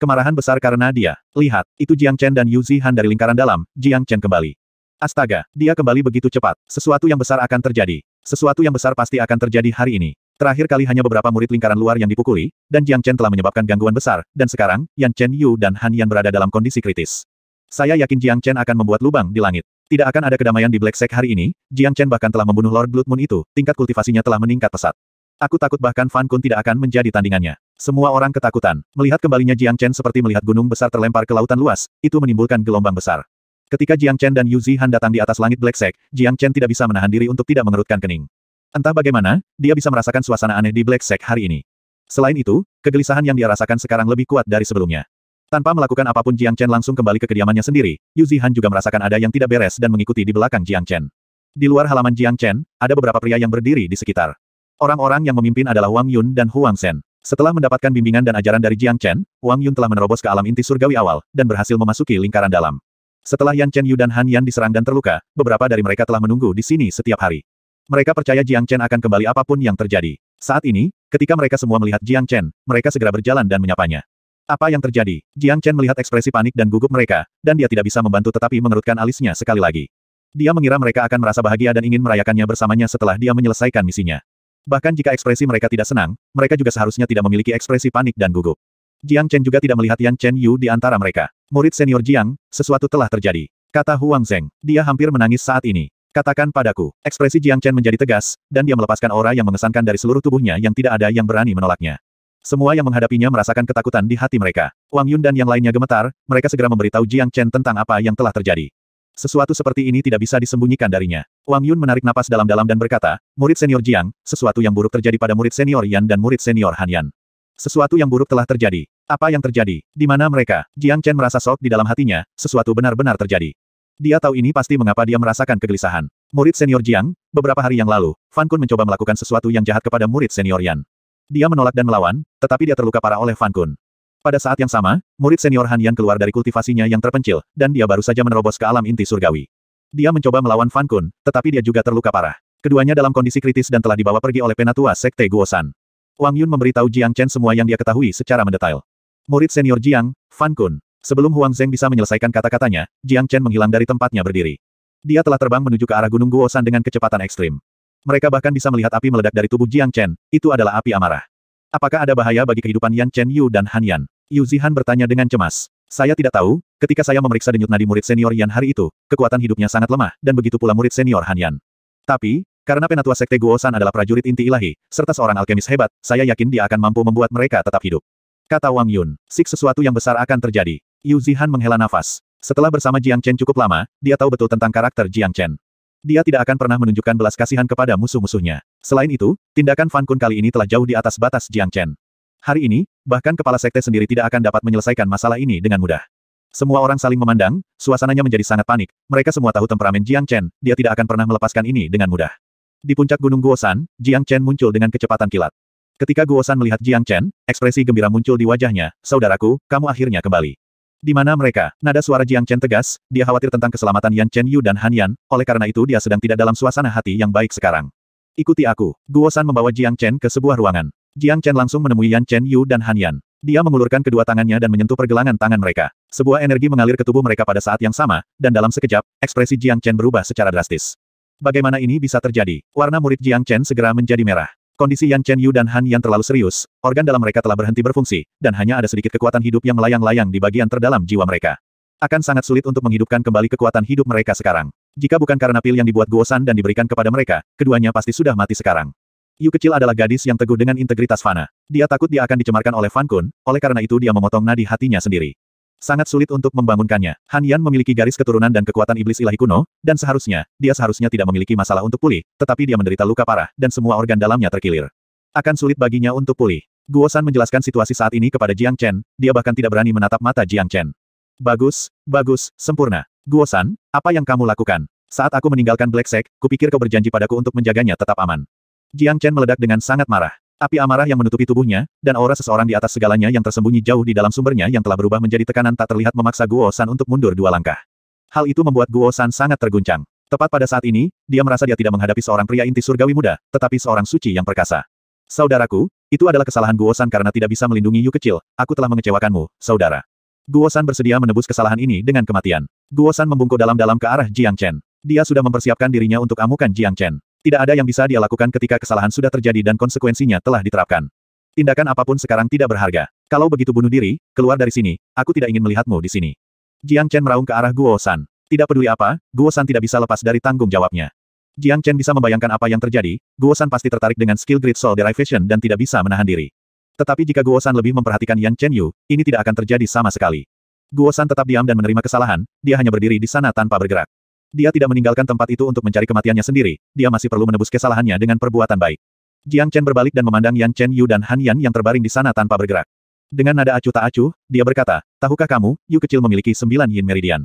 Speaker 1: Kemarahan besar karena dia. Lihat, itu Jiang Chen dan Yu Zihan dari lingkaran dalam, Jiang Chen kembali. Astaga, dia kembali begitu cepat. Sesuatu yang besar akan terjadi. Sesuatu yang besar pasti akan terjadi hari ini. Terakhir kali hanya beberapa murid lingkaran luar yang dipukuli, dan Jiang Chen telah menyebabkan gangguan besar, dan sekarang, Yan Chen Yu dan Han Yan berada dalam kondisi kritis. Saya yakin Jiang Chen akan membuat lubang di langit. Tidak akan ada kedamaian di Black Sek hari ini, Jiang Chen bahkan telah membunuh Lord Blood Moon itu, tingkat kultivasinya telah meningkat pesat. Aku takut bahkan Fan Kun tidak akan menjadi tandingannya. Semua orang ketakutan. Melihat kembalinya Jiang Chen seperti melihat gunung besar terlempar ke lautan luas, itu menimbulkan gelombang besar. Ketika Jiang Chen dan Yu Zihan datang di atas langit Black Sack, Jiang Chen tidak bisa menahan diri untuk tidak mengerutkan kening. Entah bagaimana, dia bisa merasakan suasana aneh di Black Sack hari ini. Selain itu, kegelisahan yang dia rasakan sekarang lebih kuat dari sebelumnya. Tanpa melakukan apapun Jiang Chen langsung kembali ke kediamannya sendiri, Yu Zihan juga merasakan ada yang tidak beres dan mengikuti di belakang Jiang Chen. Di luar halaman Jiang Chen, ada beberapa pria yang berdiri di sekitar. Orang-orang yang memimpin adalah Wang Yun dan Huang Sen. Setelah mendapatkan bimbingan dan ajaran dari Jiang Chen, Wang Yun telah menerobos ke alam inti surgawi awal, dan berhasil memasuki lingkaran dalam. Setelah Yan Chen Yu dan Han Yan diserang dan terluka, beberapa dari mereka telah menunggu di sini setiap hari. Mereka percaya Jiang Chen akan kembali apapun yang terjadi. Saat ini, ketika mereka semua melihat Jiang Chen, mereka segera berjalan dan menyapanya. Apa yang terjadi? Jiang Chen melihat ekspresi panik dan gugup mereka, dan dia tidak bisa membantu tetapi mengerutkan alisnya sekali lagi. Dia mengira mereka akan merasa bahagia dan ingin merayakannya bersamanya setelah dia menyelesaikan misinya. Bahkan jika ekspresi mereka tidak senang, mereka juga seharusnya tidak memiliki ekspresi panik dan gugup. Jiang Chen juga tidak melihat Yan Chen Yu di antara mereka. Murid senior Jiang, sesuatu telah terjadi. Kata Huang Zeng. Dia hampir menangis saat ini. Katakan padaku. Ekspresi Jiang Chen menjadi tegas, dan dia melepaskan aura yang mengesankan dari seluruh tubuhnya yang tidak ada yang berani menolaknya. Semua yang menghadapinya merasakan ketakutan di hati mereka. Wang Yun dan yang lainnya gemetar, mereka segera memberitahu Jiang Chen tentang apa yang telah terjadi. Sesuatu seperti ini tidak bisa disembunyikan darinya. Wang Yun menarik napas dalam-dalam dan berkata, murid senior Jiang, sesuatu yang buruk terjadi pada murid senior Yan dan murid senior Han Yan. Sesuatu yang buruk telah terjadi. Apa yang terjadi? Di mana mereka? Jiang Chen merasa sok di dalam hatinya, sesuatu benar-benar terjadi. Dia tahu ini pasti mengapa dia merasakan kegelisahan. Murid senior Jiang, beberapa hari yang lalu, Fan Kun mencoba melakukan sesuatu yang jahat kepada murid senior Yan. Dia menolak dan melawan, tetapi dia terluka parah oleh Fan Kun. Pada saat yang sama, murid senior Han Yan keluar dari kultivasinya yang terpencil, dan dia baru saja menerobos ke alam inti surgawi. Dia mencoba melawan Fan Kun, tetapi dia juga terluka parah. Keduanya dalam kondisi kritis dan telah dibawa pergi oleh penatua Sekte Guosan. Wang Yun memberitahu Jiang Chen semua yang dia ketahui secara mendetail. Murid senior Jiang, Fan Kun. Sebelum Huang Zeng bisa menyelesaikan kata-katanya, Jiang Chen menghilang dari tempatnya berdiri. Dia telah terbang menuju ke arah Gunung Guosan dengan kecepatan ekstrim. Mereka bahkan bisa melihat api meledak dari tubuh Jiang Chen, itu adalah api amarah. Apakah ada bahaya bagi kehidupan Yan Chen Yu dan Han Yan? Yu Zihan bertanya dengan cemas. Saya tidak tahu, ketika saya memeriksa denyut nadi murid senior Yan hari itu, kekuatan hidupnya sangat lemah, dan begitu pula murid senior Han Yan. Tapi, karena penatua sekte Guosan adalah prajurit inti ilahi, serta seorang alkemis hebat, saya yakin dia akan mampu membuat mereka tetap hidup. Kata Wang Yun, sik sesuatu yang besar akan terjadi. Yu Zihan menghela nafas. Setelah bersama Jiang Chen cukup lama, dia tahu betul tentang karakter Jiang Chen. Dia tidak akan pernah menunjukkan belas kasihan kepada musuh-musuhnya. Selain itu, tindakan Fan Kun kali ini telah jauh di atas batas Jiang Chen. Hari ini, bahkan kepala sekte sendiri tidak akan dapat menyelesaikan masalah ini dengan mudah. Semua orang saling memandang, suasananya menjadi sangat panik. Mereka semua tahu temperamen Jiang Chen, dia tidak akan pernah melepaskan ini dengan mudah. Di puncak Gunung Guosan, Jiang Chen muncul dengan kecepatan kilat. Ketika Guosan melihat Jiang Chen, ekspresi gembira muncul di wajahnya, saudaraku, kamu akhirnya kembali. Di mana mereka? Nada suara Jiang Chen tegas, dia khawatir tentang keselamatan Yan Chen Yu dan Han Yan, oleh karena itu dia sedang tidak dalam suasana hati yang baik sekarang. Ikuti aku. Guosan membawa Jiang Chen ke sebuah ruangan. Jiang Chen langsung menemui Yan Chen Yu dan Han Yan. Dia mengulurkan kedua tangannya dan menyentuh pergelangan tangan mereka. Sebuah energi mengalir ke tubuh mereka pada saat yang sama, dan dalam sekejap, ekspresi Jiang Chen berubah secara drastis. Bagaimana ini bisa terjadi? Warna murid Jiang Chen segera menjadi merah. Kondisi Yan Chen Yu dan Han Yan terlalu serius, organ dalam mereka telah berhenti berfungsi, dan hanya ada sedikit kekuatan hidup yang melayang-layang di bagian terdalam jiwa mereka. Akan sangat sulit untuk menghidupkan kembali kekuatan hidup mereka sekarang. Jika bukan karena pil yang dibuat Guosan dan diberikan kepada mereka, keduanya pasti sudah mati sekarang. Yu kecil adalah gadis yang teguh dengan integritas Fana. Dia takut dia akan dicemarkan oleh Fan Kun, oleh karena itu dia memotong nadi hatinya sendiri. Sangat sulit untuk membangunkannya. Han Yan memiliki garis keturunan dan kekuatan iblis ilahi kuno, dan seharusnya, dia seharusnya tidak memiliki masalah untuk pulih, tetapi dia menderita luka parah, dan semua organ dalamnya terkilir. Akan sulit baginya untuk pulih. Guo San menjelaskan situasi saat ini kepada Jiang Chen, dia bahkan tidak berani menatap mata Jiang Chen. Bagus, bagus, sempurna. Guo San, apa yang kamu lakukan? Saat aku meninggalkan Black Sek, kupikir kau berjanji padaku untuk menjaganya tetap aman. Jiang Chen meledak dengan sangat marah. Api amarah yang menutupi tubuhnya, dan aura seseorang di atas segalanya yang tersembunyi jauh di dalam sumbernya yang telah berubah menjadi tekanan tak terlihat memaksa Guo San untuk mundur dua langkah. Hal itu membuat Guo San sangat terguncang. Tepat pada saat ini, dia merasa dia tidak menghadapi seorang pria inti surgawi muda, tetapi seorang suci yang perkasa. Saudaraku, itu adalah kesalahan Guo San karena tidak bisa melindungi Yu kecil, aku telah mengecewakanmu, saudara. Guo San bersedia menebus kesalahan ini dengan kematian. Guo San membungkuk dalam-dalam ke arah Jiang Chen. Dia sudah mempersiapkan dirinya untuk amukan Jiang Chen. Tidak ada yang bisa dia lakukan ketika kesalahan sudah terjadi dan konsekuensinya telah diterapkan. Tindakan apapun sekarang tidak berharga. Kalau begitu bunuh diri, keluar dari sini, aku tidak ingin melihatmu di sini. Jiang Chen meraung ke arah Guo San. Tidak peduli apa, Guo San tidak bisa lepas dari tanggung jawabnya. Jiang Chen bisa membayangkan apa yang terjadi, Guo San pasti tertarik dengan skill Great Soul Derivation dan tidak bisa menahan diri. Tetapi jika Guo San lebih memperhatikan Yang Chen Yu, ini tidak akan terjadi sama sekali. Guo San tetap diam dan menerima kesalahan, dia hanya berdiri di sana tanpa bergerak. Dia tidak meninggalkan tempat itu untuk mencari kematiannya sendiri, dia masih perlu menebus kesalahannya dengan perbuatan baik. Jiang Chen berbalik dan memandang Yan Chen Yu dan Han Yan yang terbaring di sana tanpa bergerak. Dengan nada acuh tak acuh, dia berkata, tahukah kamu, Yu kecil memiliki sembilan yin meridian.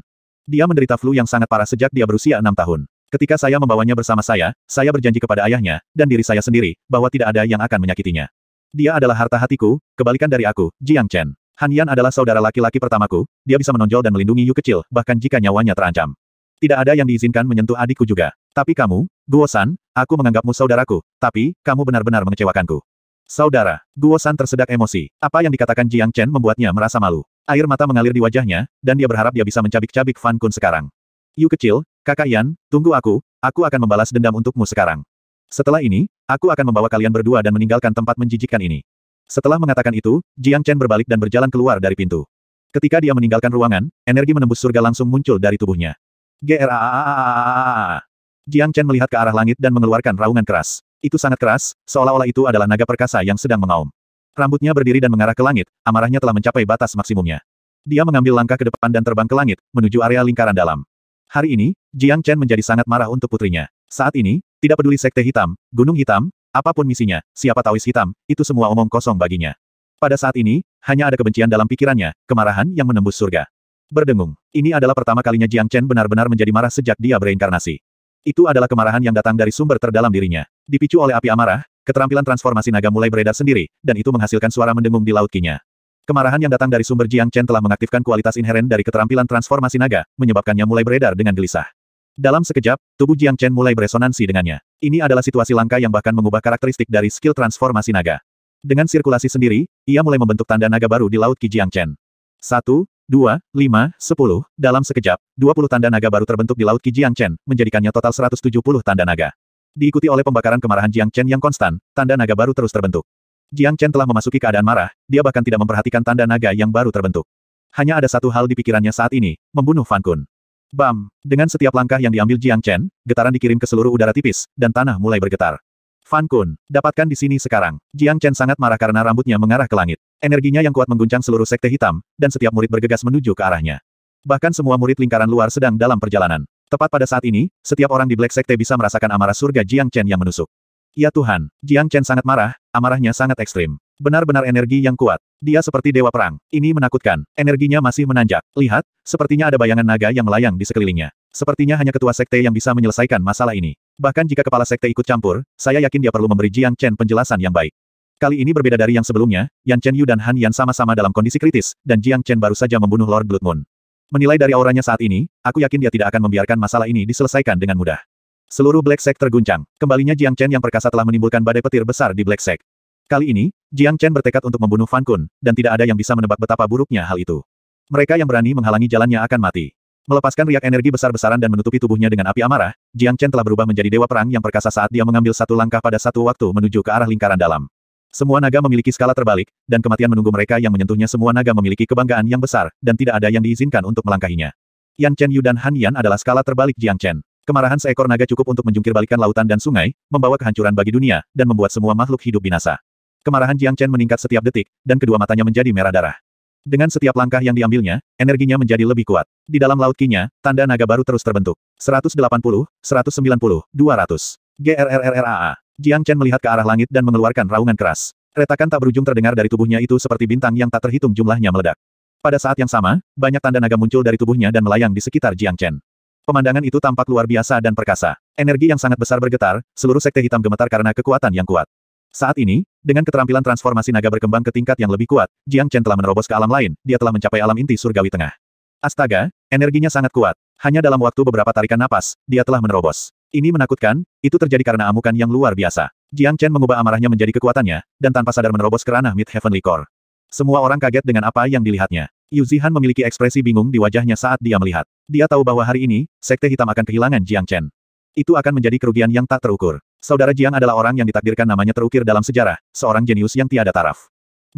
Speaker 1: Dia menderita flu yang sangat parah sejak dia berusia enam tahun. Ketika saya membawanya bersama saya, saya berjanji kepada ayahnya, dan diri saya sendiri, bahwa tidak ada yang akan menyakitinya. Dia adalah harta hatiku, kebalikan dari aku, Jiang Chen. Han Yan adalah saudara laki-laki pertamaku, dia bisa menonjol dan melindungi Yu kecil, bahkan jika nyawanya terancam. Tidak ada yang diizinkan menyentuh adikku juga. Tapi kamu, Guosan, aku menganggapmu saudaraku, tapi, kamu benar-benar mengecewakanku. Saudara, Guosan tersedak emosi. Apa yang dikatakan Jiang Chen membuatnya merasa malu. Air mata mengalir di wajahnya, dan dia berharap dia bisa mencabik-cabik Fan Kun sekarang. Yu kecil, kakak Yan, tunggu aku, aku akan membalas dendam untukmu sekarang. Setelah ini, aku akan membawa kalian berdua dan meninggalkan tempat menjijikkan ini. Setelah mengatakan itu, Jiang Chen berbalik dan berjalan keluar dari pintu. Ketika dia meninggalkan ruangan, energi menembus surga langsung muncul dari tubuhnya. Jiang Chen melihat ke arah langit dan mengeluarkan raungan keras. Itu sangat keras, seolah-olah itu adalah naga perkasa yang sedang mengaum. Rambutnya berdiri dan mengarah ke langit, amarahnya telah mencapai batas maksimumnya. Dia mengambil langkah ke depan dan terbang ke langit, menuju area lingkaran dalam. Hari ini, Jiang Chen menjadi sangat marah untuk putrinya. Saat ini, tidak peduli sekte hitam, gunung hitam, apapun misinya, siapa tawis hitam, itu semua omong kosong baginya. Pada saat ini, hanya ada kebencian dalam pikirannya, kemarahan yang menembus surga. Berdengung. Ini adalah pertama kalinya Jiang Chen benar-benar menjadi marah sejak dia bereinkarnasi. Itu adalah kemarahan yang datang dari sumber terdalam dirinya. Dipicu oleh api amarah, keterampilan transformasi naga mulai beredar sendiri, dan itu menghasilkan suara mendengung di laut kinya. Kemarahan yang datang dari sumber Jiang Chen telah mengaktifkan kualitas inheren dari keterampilan transformasi naga, menyebabkannya mulai beredar dengan gelisah. Dalam sekejap, tubuh Jiang Chen mulai beresonansi dengannya. Ini adalah situasi langka yang bahkan mengubah karakteristik dari skill transformasi naga. Dengan sirkulasi sendiri, ia mulai membentuk tanda naga baru di Laut Ki Jiang Chen. Satu, 2, 5, 10, dalam sekejap, 20 tanda naga baru terbentuk di Laut Qi Chen, menjadikannya total 170 tanda naga. Diikuti oleh pembakaran kemarahan Jiang Chen yang konstan, tanda naga baru terus terbentuk. Jiang Chen telah memasuki keadaan marah, dia bahkan tidak memperhatikan tanda naga yang baru terbentuk. Hanya ada satu hal di pikirannya saat ini, membunuh Fan Kun. Bam! Dengan setiap langkah yang diambil Jiang Chen, getaran dikirim ke seluruh udara tipis, dan tanah mulai bergetar. Fan Kun, dapatkan di sini sekarang. Jiang Chen sangat marah karena rambutnya mengarah ke langit. Energinya yang kuat mengguncang seluruh sekte hitam, dan setiap murid bergegas menuju ke arahnya. Bahkan semua murid lingkaran luar sedang dalam perjalanan. Tepat pada saat ini, setiap orang di Black Sekte bisa merasakan amarah surga Jiang Chen yang menusuk. Ya Tuhan, Jiang Chen sangat marah, amarahnya sangat ekstrim. Benar-benar energi yang kuat. Dia seperti dewa perang. Ini menakutkan. Energinya masih menanjak. Lihat, sepertinya ada bayangan naga yang melayang di sekelilingnya. Sepertinya hanya ketua sekte yang bisa menyelesaikan masalah ini. Bahkan jika kepala sekte ikut campur, saya yakin dia perlu memberi Jiang Chen penjelasan yang baik. Kali ini berbeda dari yang sebelumnya, Yan Chen Yu dan Han Yan sama-sama dalam kondisi kritis, dan Jiang Chen baru saja membunuh Lord Blood Moon. Menilai dari auranya saat ini, aku yakin dia tidak akan membiarkan masalah ini diselesaikan dengan mudah. Seluruh Black Sect terguncang. Kembalinya Jiang Chen yang perkasa telah menimbulkan badai petir besar di Black Sect. Kali ini, Jiang Chen bertekad untuk membunuh Fan Kun, dan tidak ada yang bisa menebak betapa buruknya hal itu. Mereka yang berani menghalangi jalannya akan mati. Melepaskan riak energi besar-besaran dan menutupi tubuhnya dengan api amarah, Jiang Chen telah berubah menjadi dewa perang yang perkasa saat dia mengambil satu langkah pada satu waktu menuju ke arah lingkaran dalam. Semua naga memiliki skala terbalik, dan kematian menunggu mereka yang menyentuhnya semua naga memiliki kebanggaan yang besar, dan tidak ada yang diizinkan untuk melangkahinya. Yan Chen Yu dan Han Yan adalah skala terbalik Jiang Chen. Kemarahan seekor naga cukup untuk menjungkir lautan dan sungai, membawa kehancuran bagi dunia, dan membuat semua makhluk hidup binasa. Kemarahan Jiang Chen meningkat setiap detik, dan kedua matanya menjadi merah darah. Dengan setiap langkah yang diambilnya, energinya menjadi lebih kuat. Di dalam laut kinya, tanda naga baru terus terbentuk. 180, 190, 200. GRRRRAA. Jiang Chen melihat ke arah langit dan mengeluarkan raungan keras. Retakan tak berujung terdengar dari tubuhnya itu seperti bintang yang tak terhitung jumlahnya meledak. Pada saat yang sama, banyak tanda naga muncul dari tubuhnya dan melayang di sekitar Jiang Chen. Pemandangan itu tampak luar biasa dan perkasa. Energi yang sangat besar bergetar, seluruh sekte hitam gemetar karena kekuatan yang kuat. Saat ini, dengan keterampilan transformasi naga berkembang ke tingkat yang lebih kuat, Jiang Chen telah menerobos ke alam lain, dia telah mencapai alam inti surgawi tengah. Astaga, energinya sangat kuat. Hanya dalam waktu beberapa tarikan napas, dia telah menerobos. Ini menakutkan, itu terjadi karena amukan yang luar biasa. Jiang Chen mengubah amarahnya menjadi kekuatannya, dan tanpa sadar menerobos kerana Mid Heavenly Core. Semua orang kaget dengan apa yang dilihatnya. Yu Zihan memiliki ekspresi bingung di wajahnya saat dia melihat. Dia tahu bahwa hari ini, Sekte Hitam akan kehilangan Jiang Chen. Itu akan menjadi kerugian yang tak terukur. Saudara Jiang adalah orang yang ditakdirkan namanya terukir dalam sejarah, seorang jenius yang tiada taraf.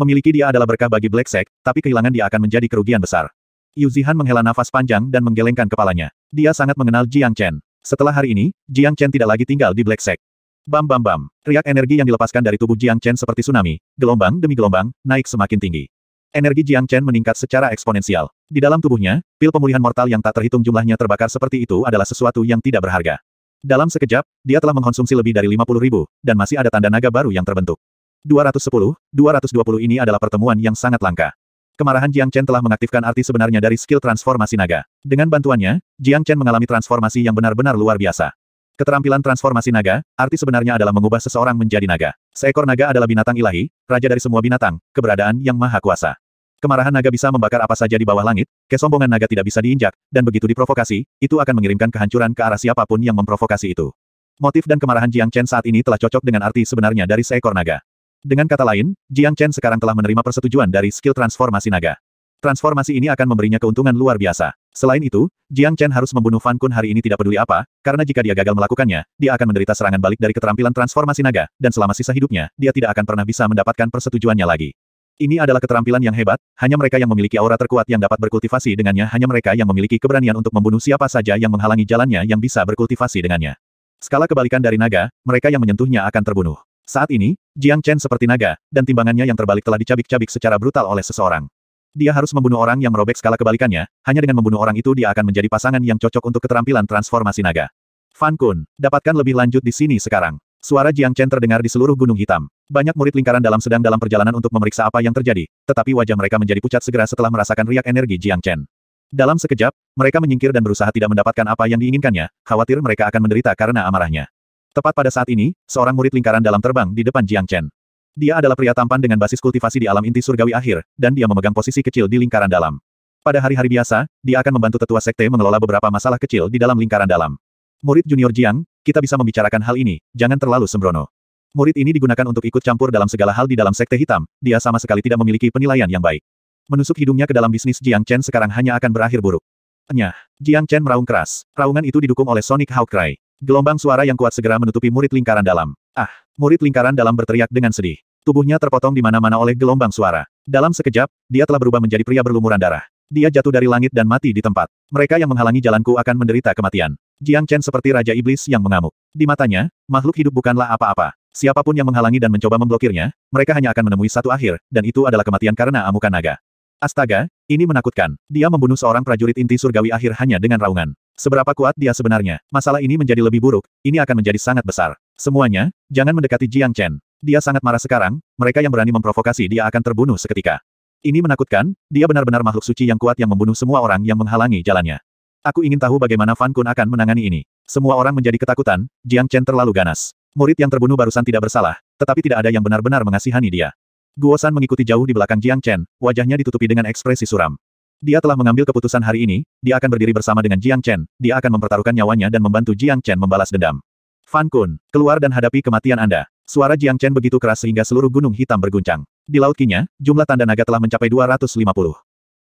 Speaker 1: Memiliki dia adalah berkah bagi Black Sect, tapi kehilangan dia akan menjadi kerugian besar. Yu Zihan menghela nafas panjang dan menggelengkan kepalanya. Dia sangat mengenal Jiang Chen. Setelah hari ini, Jiang Chen tidak lagi tinggal di Black Sect. Bam bam bam, riak energi yang dilepaskan dari tubuh Jiang Chen seperti tsunami, gelombang demi gelombang, naik semakin tinggi. Energi Jiang Chen meningkat secara eksponensial. Di dalam tubuhnya, pil pemulihan mortal yang tak terhitung jumlahnya terbakar seperti itu adalah sesuatu yang tidak berharga. Dalam sekejap, dia telah mengkonsumsi lebih dari 50 ribu, dan masih ada tanda naga baru yang terbentuk. 210, 220 ini adalah pertemuan yang sangat langka. Kemarahan Jiang Chen telah mengaktifkan arti sebenarnya dari skill transformasi naga. Dengan bantuannya, Jiang Chen mengalami transformasi yang benar-benar luar biasa. Keterampilan transformasi naga, arti sebenarnya adalah mengubah seseorang menjadi naga. Seekor naga adalah binatang ilahi, raja dari semua binatang, keberadaan yang maha kuasa. Kemarahan naga bisa membakar apa saja di bawah langit, kesombongan naga tidak bisa diinjak, dan begitu diprovokasi, itu akan mengirimkan kehancuran ke arah siapapun yang memprovokasi itu. Motif dan kemarahan Jiang Chen saat ini telah cocok dengan arti sebenarnya dari seekor naga. Dengan kata lain, Jiang Chen sekarang telah menerima persetujuan dari skill transformasi naga. Transformasi ini akan memberinya keuntungan luar biasa. Selain itu, Jiang Chen harus membunuh Fan Kun hari ini tidak peduli apa, karena jika dia gagal melakukannya, dia akan menderita serangan balik dari keterampilan transformasi naga, dan selama sisa hidupnya, dia tidak akan pernah bisa mendapatkan persetujuannya lagi. Ini adalah keterampilan yang hebat, hanya mereka yang memiliki aura terkuat yang dapat berkultivasi dengannya hanya mereka yang memiliki keberanian untuk membunuh siapa saja yang menghalangi jalannya yang bisa berkultivasi dengannya. Skala kebalikan dari naga, mereka yang menyentuhnya akan terbunuh. Saat ini, Jiang Chen seperti naga, dan timbangannya yang terbalik telah dicabik-cabik secara brutal oleh seseorang. Dia harus membunuh orang yang merobek skala kebalikannya, hanya dengan membunuh orang itu dia akan menjadi pasangan yang cocok untuk keterampilan transformasi naga. Fan Kun, dapatkan lebih lanjut di sini sekarang. Suara Jiang Chen terdengar di seluruh gunung hitam. Banyak murid lingkaran dalam sedang dalam perjalanan untuk memeriksa apa yang terjadi, tetapi wajah mereka menjadi pucat segera setelah merasakan riak energi Jiang Chen. Dalam sekejap, mereka menyingkir dan berusaha tidak mendapatkan apa yang diinginkannya, khawatir mereka akan menderita karena amarahnya. Tepat pada saat ini, seorang murid lingkaran dalam terbang di depan Jiang Chen. Dia adalah pria tampan dengan basis kultivasi di alam inti surgawi akhir, dan dia memegang posisi kecil di lingkaran dalam. Pada hari-hari biasa, dia akan membantu tetua sekte mengelola beberapa masalah kecil di dalam lingkaran dalam. Murid junior Jiang, kita bisa membicarakan hal ini, jangan terlalu sembrono. Murid ini digunakan untuk ikut campur dalam segala hal di dalam sekte hitam, dia sama sekali tidak memiliki penilaian yang baik. Menusuk hidungnya ke dalam bisnis Jiang Chen sekarang hanya akan berakhir buruk. Nyah, Jiang Chen meraung keras. Raungan itu didukung oleh Sonic Hawkrai. Gelombang suara yang kuat segera menutupi murid lingkaran dalam. Ah! Murid lingkaran dalam berteriak dengan sedih. Tubuhnya terpotong di mana-mana oleh gelombang suara. Dalam sekejap, dia telah berubah menjadi pria berlumuran darah. Dia jatuh dari langit dan mati di tempat. Mereka yang menghalangi jalanku akan menderita kematian. Jiang Chen seperti Raja Iblis yang mengamuk. Di matanya, makhluk hidup bukanlah apa-apa. Siapapun yang menghalangi dan mencoba memblokirnya, mereka hanya akan menemui satu akhir, dan itu adalah kematian karena amukan naga. Astaga, ini menakutkan. Dia membunuh seorang prajurit inti surgawi akhir hanya dengan raungan. Seberapa kuat dia sebenarnya? Masalah ini menjadi lebih buruk, ini akan menjadi sangat besar. Semuanya, jangan mendekati Jiang Chen. Dia sangat marah sekarang, mereka yang berani memprovokasi dia akan terbunuh seketika. Ini menakutkan, dia benar-benar makhluk suci yang kuat yang membunuh semua orang yang menghalangi jalannya. Aku ingin tahu bagaimana Fan Kun akan menangani ini. Semua orang menjadi ketakutan, Jiang Chen terlalu ganas. Murid yang terbunuh barusan tidak bersalah, tetapi tidak ada yang benar-benar mengasihani dia. Guo San mengikuti jauh di belakang Jiang Chen, wajahnya ditutupi dengan ekspresi suram. Dia telah mengambil keputusan hari ini, dia akan berdiri bersama dengan Jiang Chen, dia akan mempertaruhkan nyawanya dan membantu Jiang Chen membalas dendam. Fan Kun, keluar dan hadapi kematian Anda. Suara Jiang Chen begitu keras sehingga seluruh gunung hitam berguncang. Di laut Kinya, jumlah tanda naga telah mencapai 250.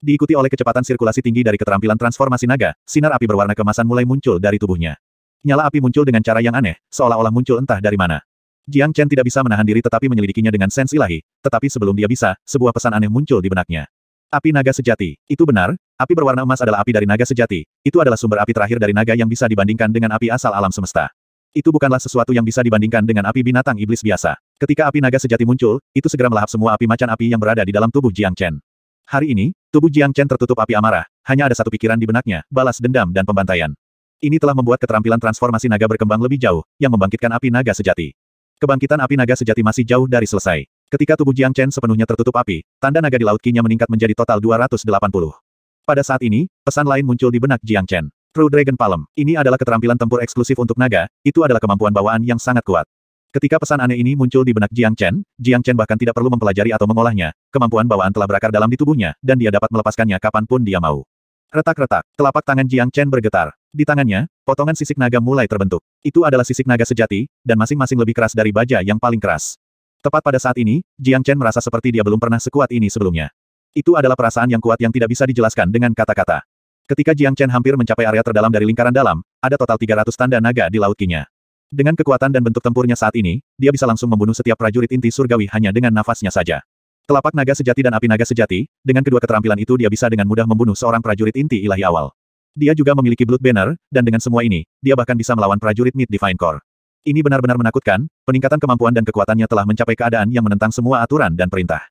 Speaker 1: Diikuti oleh kecepatan sirkulasi tinggi dari keterampilan transformasi naga, sinar api berwarna kemasan mulai muncul dari tubuhnya. Nyala api muncul dengan cara yang aneh, seolah-olah muncul entah dari mana. Jiang Chen tidak bisa menahan diri tetapi menyelidikinya dengan sens ilahi, tetapi sebelum dia bisa, sebuah pesan aneh muncul di benaknya. Api naga sejati, itu benar, api berwarna emas adalah api dari naga sejati, itu adalah sumber api terakhir dari naga yang bisa dibandingkan dengan api asal alam semesta. Itu bukanlah sesuatu yang bisa dibandingkan dengan api binatang iblis biasa. Ketika api naga sejati muncul, itu segera melahap semua api macan api yang berada di dalam tubuh Jiang Chen. Hari ini, tubuh Jiang Chen tertutup api amarah, hanya ada satu pikiran di benaknya, balas dendam dan pembantaian. Ini telah membuat keterampilan transformasi naga berkembang lebih jauh, yang membangkitkan api naga sejati. Kebangkitan api naga sejati masih jauh dari selesai. Ketika tubuh Jiang Chen sepenuhnya tertutup api, tanda naga di laut kinya meningkat menjadi total 280. Pada saat ini, pesan lain muncul di benak Jiang Chen. True Dragon Palm, ini adalah keterampilan tempur eksklusif untuk naga, itu adalah kemampuan bawaan yang sangat kuat. Ketika pesan aneh ini muncul di benak Jiang Chen, Jiang Chen bahkan tidak perlu mempelajari atau mengolahnya, kemampuan bawaan telah berakar dalam di tubuhnya, dan dia dapat melepaskannya kapanpun dia mau. Retak-retak, telapak tangan Jiang Chen bergetar. Di tangannya, potongan sisik naga mulai terbentuk. Itu adalah sisik naga sejati, dan masing-masing lebih keras dari baja yang paling keras. Tepat pada saat ini, Jiang Chen merasa seperti dia belum pernah sekuat ini sebelumnya. Itu adalah perasaan yang kuat yang tidak bisa dijelaskan dengan kata-kata. Ketika Jiang Chen hampir mencapai area terdalam dari lingkaran dalam, ada total 300 tanda naga di laut kinya. Dengan kekuatan dan bentuk tempurnya saat ini, dia bisa langsung membunuh setiap prajurit inti surgawi hanya dengan nafasnya saja. Telapak naga sejati dan api naga sejati, dengan kedua keterampilan itu dia bisa dengan mudah membunuh seorang prajurit inti ilahi awal. Dia juga memiliki Blood Banner, dan dengan semua ini, dia bahkan bisa melawan prajurit Mid Divine Core. Ini benar-benar menakutkan, peningkatan kemampuan dan kekuatannya telah mencapai keadaan yang menentang semua aturan dan perintah.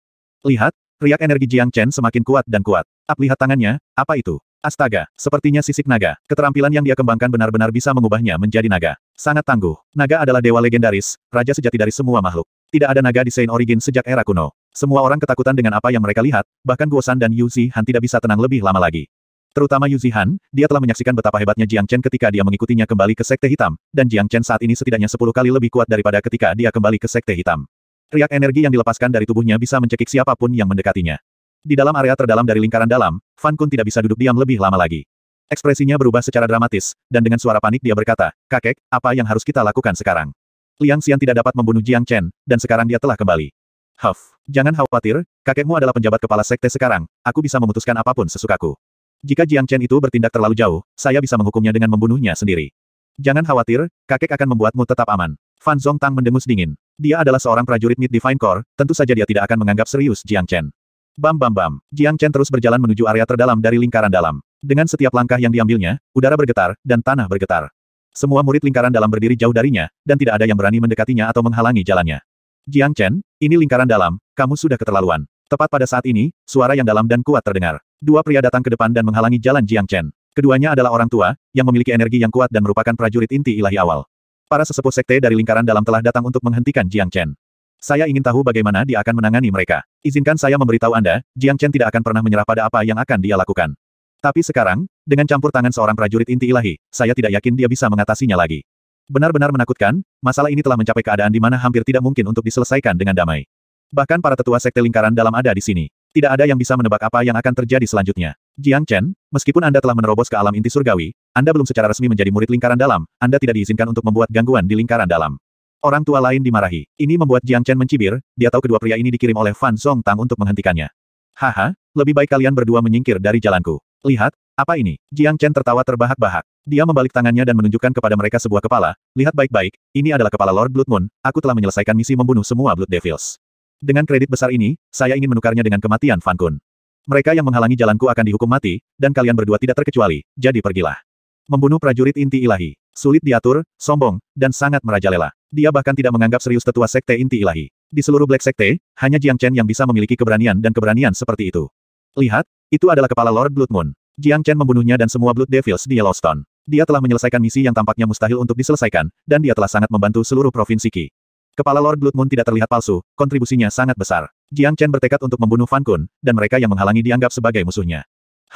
Speaker 1: Lihat, riak energi Jiang Chen semakin kuat dan kuat. Ap lihat tangannya, apa itu? Astaga, sepertinya sisik naga. Keterampilan yang dia kembangkan benar-benar bisa mengubahnya menjadi naga. Sangat tangguh. Naga adalah dewa legendaris, raja sejati dari semua makhluk. Tidak ada naga di Saint Origin sejak era kuno. Semua orang ketakutan dengan apa yang mereka lihat, bahkan Guo San dan Yu Zihan tidak bisa tenang lebih lama lagi. Terutama Yu Zihan, dia telah menyaksikan betapa hebatnya Jiang Chen ketika dia mengikutinya kembali ke Sekte Hitam, dan Jiang Chen saat ini setidaknya 10 kali lebih kuat daripada ketika dia kembali ke Sekte Hitam. Riak energi yang dilepaskan dari tubuhnya bisa mencekik siapapun yang mendekatinya. Di dalam area terdalam dari lingkaran dalam, Fan Kun tidak bisa duduk diam lebih lama lagi. Ekspresinya berubah secara dramatis, dan dengan suara panik dia berkata, Kakek, apa yang harus kita lakukan sekarang? Liang Xian tidak dapat membunuh Jiang Chen, dan sekarang dia telah kembali. Huff, jangan khawatir, kakekmu adalah penjabat kepala sekte sekarang, aku bisa memutuskan apapun sesukaku. Jika Jiang Chen itu bertindak terlalu jauh, saya bisa menghukumnya dengan membunuhnya sendiri. Jangan khawatir, kakek akan membuatmu tetap aman. Fan Zong Tang mendengus dingin. Dia adalah seorang prajurit Mid Divine Core, tentu saja dia tidak akan menganggap serius Jiang Chen. Bam bam bam, Jiang Chen terus berjalan menuju area terdalam dari lingkaran dalam. Dengan setiap langkah yang diambilnya, udara bergetar, dan tanah bergetar. Semua murid lingkaran dalam berdiri jauh darinya, dan tidak ada yang berani mendekatinya atau menghalangi jalannya. Jiang Chen, ini lingkaran dalam, kamu sudah keterlaluan. Tepat pada saat ini, suara yang dalam dan kuat terdengar. Dua pria datang ke depan dan menghalangi jalan Jiang Chen. Keduanya adalah orang tua, yang memiliki energi yang kuat dan merupakan prajurit inti ilahi awal. Para sesepuh sekte dari lingkaran dalam telah datang untuk menghentikan Jiang Chen. Saya ingin tahu bagaimana dia akan menangani mereka. Izinkan saya memberitahu Anda, Jiang Chen tidak akan pernah menyerah pada apa yang akan dia lakukan. Tapi sekarang, dengan campur tangan seorang prajurit inti ilahi, saya tidak yakin dia bisa mengatasinya lagi. Benar-benar menakutkan, masalah ini telah mencapai keadaan di mana hampir tidak mungkin untuk diselesaikan dengan damai. Bahkan para tetua sekte lingkaran dalam ada di sini. Tidak ada yang bisa menebak apa yang akan terjadi selanjutnya. Jiang Chen, meskipun Anda telah menerobos ke alam inti surgawi, Anda belum secara resmi menjadi murid lingkaran dalam, Anda tidak diizinkan untuk membuat gangguan di lingkaran dalam. Orang tua lain dimarahi. Ini membuat Jiang Chen mencibir, dia tahu kedua pria ini dikirim oleh Fan Song Tang untuk menghentikannya. Haha, lebih baik kalian berdua menyingkir dari jalanku. Lihat, apa ini? Jiang Chen tertawa terbahak-bahak. Dia membalik tangannya dan menunjukkan kepada mereka sebuah kepala. Lihat baik-baik, ini adalah kepala Lord Blood Moon. Aku telah menyelesaikan misi membunuh semua Blood Devils. Dengan kredit besar ini, saya ingin menukarnya dengan kematian Fan Kun. Mereka yang menghalangi jalanku akan dihukum mati, dan kalian berdua tidak terkecuali, jadi pergilah. Membunuh prajurit inti ilahi. Sulit diatur, sombong, dan sangat merajalela. Dia bahkan tidak menganggap serius tetua sekte inti ilahi. Di seluruh Black Sekte, hanya Jiang Chen yang bisa memiliki keberanian dan keberanian seperti itu. Lihat, itu adalah kepala Lord Blood Moon. Jiang Chen membunuhnya dan semua Blood Devils di Yellowstone. Dia telah menyelesaikan misi yang tampaknya mustahil untuk diselesaikan, dan dia telah sangat membantu seluruh provinsi Qi. Kepala Lord Blood Moon tidak terlihat palsu, kontribusinya sangat besar. Jiang Chen bertekad untuk membunuh Fan Kun, dan mereka yang menghalangi dianggap sebagai musuhnya.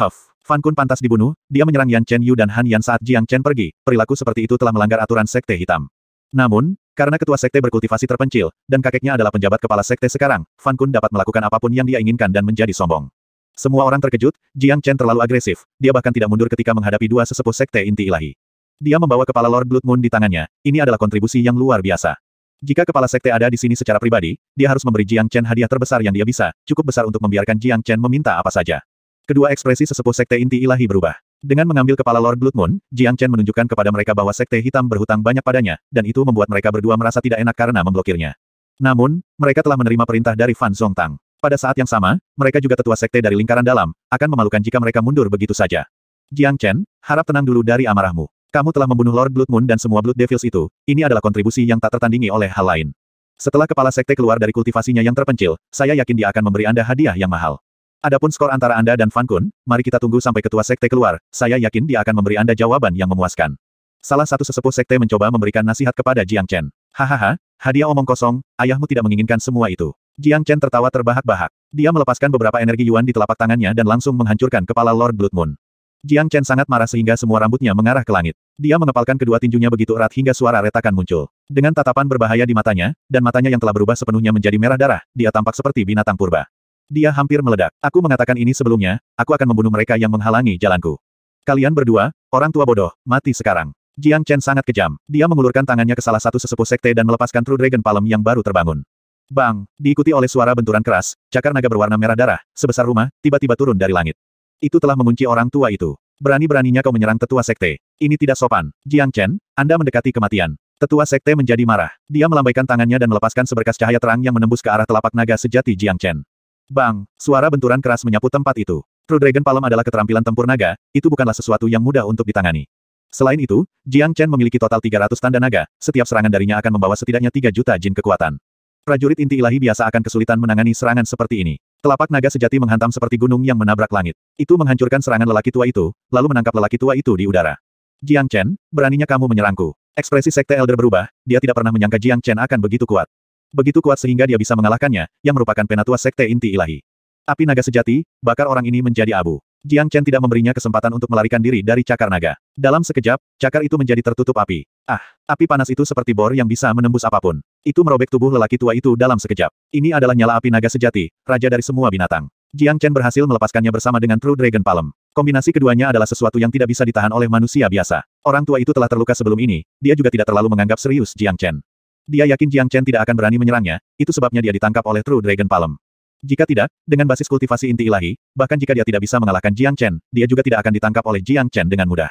Speaker 1: Huff, Fan Kun pantas dibunuh, dia menyerang Yan Chen Yu dan Han Yan saat Jiang Chen pergi, perilaku seperti itu telah melanggar aturan Sekte Hitam. Namun, karena ketua sekte berkultivasi terpencil, dan kakeknya adalah penjabat kepala sekte sekarang, Fan Kun dapat melakukan apapun yang dia inginkan dan menjadi sombong. Semua orang terkejut, Jiang Chen terlalu agresif, dia bahkan tidak mundur ketika menghadapi dua sesepuh sekte inti ilahi. Dia membawa kepala Lord Blood Moon di tangannya, ini adalah kontribusi yang luar biasa. Jika kepala sekte ada di sini secara pribadi, dia harus memberi Jiang Chen hadiah terbesar yang dia bisa, cukup besar untuk membiarkan Jiang Chen meminta apa saja. Kedua ekspresi sesepuh sekte inti ilahi berubah. Dengan mengambil kepala Lord Blood Moon, Jiang Chen menunjukkan kepada mereka bahwa sekte hitam berhutang banyak padanya, dan itu membuat mereka berdua merasa tidak enak karena memblokirnya. Namun, mereka telah menerima perintah dari Fan Zhongtang. Pada saat yang sama, mereka juga tetua sekte dari lingkaran dalam, akan memalukan jika mereka mundur begitu saja. Jiang Chen, harap tenang dulu dari amarahmu. Kamu telah membunuh Lord Blood Moon dan semua Blood Devils itu, ini adalah kontribusi yang tak tertandingi oleh hal lain. Setelah kepala sekte keluar dari kultivasinya yang terpencil, saya yakin dia akan memberi Anda hadiah yang mahal. Adapun skor antara Anda dan Fan Kun, mari kita tunggu sampai ketua sekte keluar, saya yakin dia akan memberi Anda jawaban yang memuaskan. Salah satu sesepuh sekte mencoba memberikan nasihat kepada Jiang Chen. Hahaha, hadiah omong kosong, ayahmu tidak menginginkan semua itu. Jiang Chen tertawa terbahak-bahak. Dia melepaskan beberapa energi Yuan di telapak tangannya dan langsung menghancurkan kepala Lord Blood Moon. Jiang Chen sangat marah sehingga semua rambutnya mengarah ke langit. Dia mengepalkan kedua tinjunya begitu erat hingga suara retakan muncul. Dengan tatapan berbahaya di matanya, dan matanya yang telah berubah sepenuhnya menjadi merah darah, dia tampak seperti binatang purba. Dia hampir meledak. Aku mengatakan ini sebelumnya, aku akan membunuh mereka yang menghalangi jalanku. Kalian berdua, orang tua bodoh, mati sekarang. Jiang Chen sangat kejam. Dia mengulurkan tangannya ke salah satu sesepuh sekte dan melepaskan True Dragon Palm yang baru terbangun. Bang, diikuti oleh suara benturan keras, cakar naga berwarna merah darah, sebesar rumah, tiba-tiba turun dari langit. Itu telah mengunci orang tua itu. Berani-beraninya kau menyerang tetua sekte. Ini tidak sopan. Jiang Chen, Anda mendekati kematian. Tetua sekte menjadi marah. Dia melambaikan tangannya dan melepaskan seberkas cahaya terang yang menembus ke arah telapak naga sejati Jiang Chen. Bang, suara benturan keras menyapu tempat itu. True Dragon Palm adalah keterampilan tempur naga, itu bukanlah sesuatu yang mudah untuk ditangani. Selain itu, Jiang Chen memiliki total 300 tanda naga, setiap serangan darinya akan membawa setidaknya 3 juta jin kekuatan. Prajurit inti ilahi biasa akan kesulitan menangani serangan seperti ini. Telapak naga sejati menghantam seperti gunung yang menabrak langit. Itu menghancurkan serangan lelaki tua itu, lalu menangkap lelaki tua itu di udara. Jiang Chen, beraninya kamu menyerangku. Ekspresi Sekte Elder berubah, dia tidak pernah menyangka Jiang Chen akan begitu kuat. Begitu kuat sehingga dia bisa mengalahkannya, yang merupakan penatua Sekte Inti Ilahi. Api naga sejati, bakar orang ini menjadi abu. Jiang Chen tidak memberinya kesempatan untuk melarikan diri dari cakar naga. Dalam sekejap, cakar itu menjadi tertutup api. Ah, api panas itu seperti bor yang bisa menembus apapun. Itu merobek tubuh lelaki tua itu dalam sekejap. Ini adalah nyala api naga sejati, raja dari semua binatang. Jiang Chen berhasil melepaskannya bersama dengan True Dragon Palm. Kombinasi keduanya adalah sesuatu yang tidak bisa ditahan oleh manusia biasa. Orang tua itu telah terluka sebelum ini, dia juga tidak terlalu menganggap serius Jiang Chen. Dia yakin Jiang Chen tidak akan berani menyerangnya, itu sebabnya dia ditangkap oleh True Dragon Palm. Jika tidak, dengan basis kultivasi inti ilahi, bahkan jika dia tidak bisa mengalahkan Jiang Chen, dia juga tidak akan ditangkap oleh Jiang Chen dengan mudah.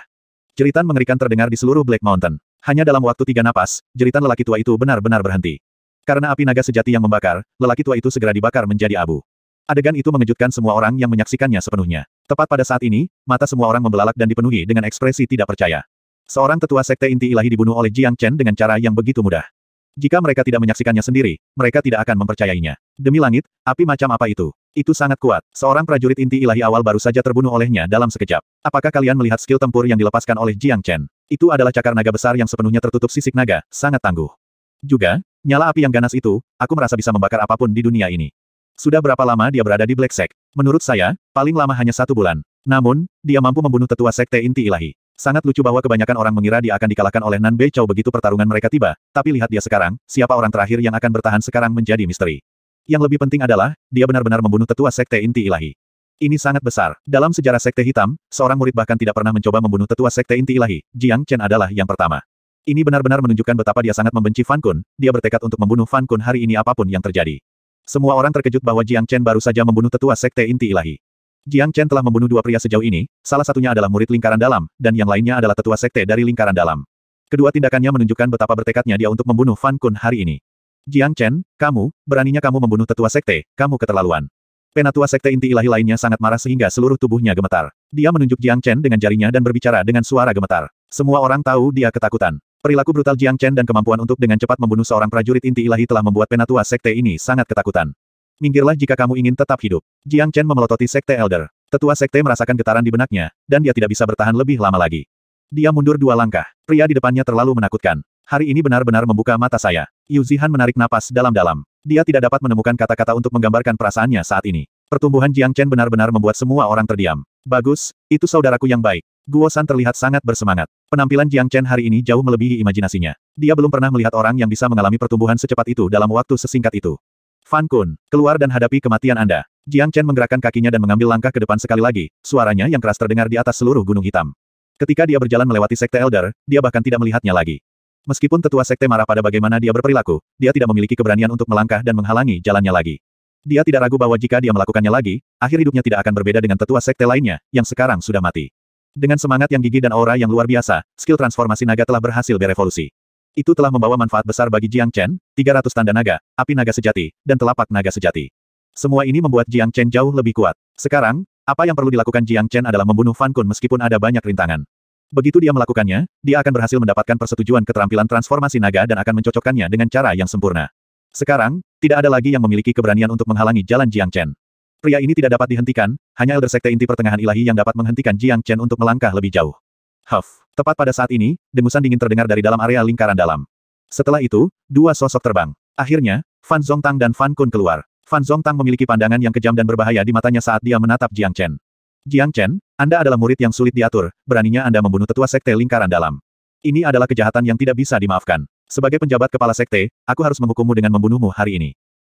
Speaker 1: Jeritan mengerikan terdengar di seluruh Black Mountain. Hanya dalam waktu tiga napas, jeritan lelaki tua itu benar-benar berhenti. Karena api naga sejati yang membakar, lelaki tua itu segera dibakar menjadi abu. Adegan itu mengejutkan semua orang yang menyaksikannya sepenuhnya. Tepat pada saat ini, mata semua orang membelalak dan dipenuhi dengan ekspresi tidak percaya. Seorang tetua sekte inti ilahi dibunuh oleh Jiang Chen dengan cara yang begitu mudah. Jika mereka tidak menyaksikannya sendiri, mereka tidak akan mempercayainya. Demi langit, api macam apa itu? Itu sangat kuat. Seorang prajurit inti ilahi awal baru saja terbunuh olehnya dalam sekejap. Apakah kalian melihat skill tempur yang dilepaskan oleh Jiang Chen? Itu adalah cakar naga besar yang sepenuhnya tertutup sisik naga, sangat tangguh. Juga, nyala api yang ganas itu, aku merasa bisa membakar apapun di dunia ini. Sudah berapa lama dia berada di Black Sect? Menurut saya, paling lama hanya satu bulan. Namun, dia mampu membunuh tetua sekte inti ilahi. Sangat lucu bahwa kebanyakan orang mengira dia akan dikalahkan oleh Nan Bei Chow begitu pertarungan mereka tiba, tapi lihat dia sekarang, siapa orang terakhir yang akan bertahan sekarang menjadi misteri. Yang lebih penting adalah, dia benar-benar membunuh tetua sekte inti ilahi. Ini sangat besar. Dalam sejarah sekte hitam, seorang murid bahkan tidak pernah mencoba membunuh tetua sekte inti ilahi, Jiang Chen adalah yang pertama. Ini benar-benar menunjukkan betapa dia sangat membenci Fan Kun, dia bertekad untuk membunuh Fan Kun hari ini apapun yang terjadi. Semua orang terkejut bahwa Jiang Chen baru saja membunuh tetua sekte inti ilahi. Jiang Chen telah membunuh dua pria sejauh ini, salah satunya adalah murid lingkaran dalam, dan yang lainnya adalah tetua sekte dari lingkaran dalam. Kedua tindakannya menunjukkan betapa bertekadnya dia untuk membunuh Fan Kun hari ini. Jiang Chen, kamu, beraninya kamu membunuh tetua sekte, kamu keterlaluan. Penatua sekte inti ilahi lainnya sangat marah sehingga seluruh tubuhnya gemetar. Dia menunjuk Jiang Chen dengan jarinya dan berbicara dengan suara gemetar. Semua orang tahu dia ketakutan. Perilaku brutal Jiang Chen dan kemampuan untuk dengan cepat membunuh seorang prajurit inti ilahi telah membuat penatua sekte ini sangat ketakutan. Minggirlah jika kamu ingin tetap hidup. Jiang Chen memelototi Sekte Elder. Tetua Sekte merasakan getaran di benaknya, dan dia tidak bisa bertahan lebih lama lagi. Dia mundur dua langkah. Pria di depannya terlalu menakutkan. Hari ini benar-benar membuka mata saya. Yu Zihan menarik napas dalam-dalam. Dia tidak dapat menemukan kata-kata untuk menggambarkan perasaannya saat ini. Pertumbuhan Jiang Chen benar-benar membuat semua orang terdiam. Bagus, itu saudaraku yang baik. Guo San terlihat sangat bersemangat. Penampilan Jiang Chen hari ini jauh melebihi imajinasinya. Dia belum pernah melihat orang yang bisa mengalami pertumbuhan secepat itu dalam waktu sesingkat itu. Fan Kun, keluar dan hadapi kematian Anda. Jiang Chen menggerakkan kakinya dan mengambil langkah ke depan sekali lagi, suaranya yang keras terdengar di atas seluruh gunung hitam. Ketika dia berjalan melewati Sekte Elder, dia bahkan tidak melihatnya lagi. Meskipun tetua Sekte marah pada bagaimana dia berperilaku, dia tidak memiliki keberanian untuk melangkah dan menghalangi jalannya lagi. Dia tidak ragu bahwa jika dia melakukannya lagi, akhir hidupnya tidak akan berbeda dengan tetua Sekte lainnya, yang sekarang sudah mati. Dengan semangat yang gigih dan aura yang luar biasa, skill transformasi naga telah berhasil berevolusi. Itu telah membawa manfaat besar bagi Jiang Chen, 300 tanda naga, api naga sejati, dan telapak naga sejati. Semua ini membuat Jiang Chen jauh lebih kuat. Sekarang, apa yang perlu dilakukan Jiang Chen adalah membunuh Fan Kun meskipun ada banyak rintangan. Begitu dia melakukannya, dia akan berhasil mendapatkan persetujuan keterampilan transformasi naga dan akan mencocokkannya dengan cara yang sempurna. Sekarang, tidak ada lagi yang memiliki keberanian untuk menghalangi jalan Jiang Chen. Pria ini tidak dapat dihentikan, hanya Elder Sekte Inti Pertengahan Ilahi yang dapat menghentikan Jiang Chen untuk melangkah lebih jauh. Huff. Tepat pada saat ini, dengusan dingin terdengar dari dalam area lingkaran dalam. Setelah itu, dua sosok terbang. Akhirnya, Fan Zongtang dan Fan Kun keluar. Fan Zongtang memiliki pandangan yang kejam dan berbahaya di matanya saat dia menatap Jiang Chen. Jiang Chen, Anda adalah murid yang sulit diatur, beraninya Anda membunuh tetua sekte lingkaran dalam. Ini adalah kejahatan yang tidak bisa dimaafkan. Sebagai penjabat kepala sekte, aku harus menghukummu dengan membunuhmu hari ini.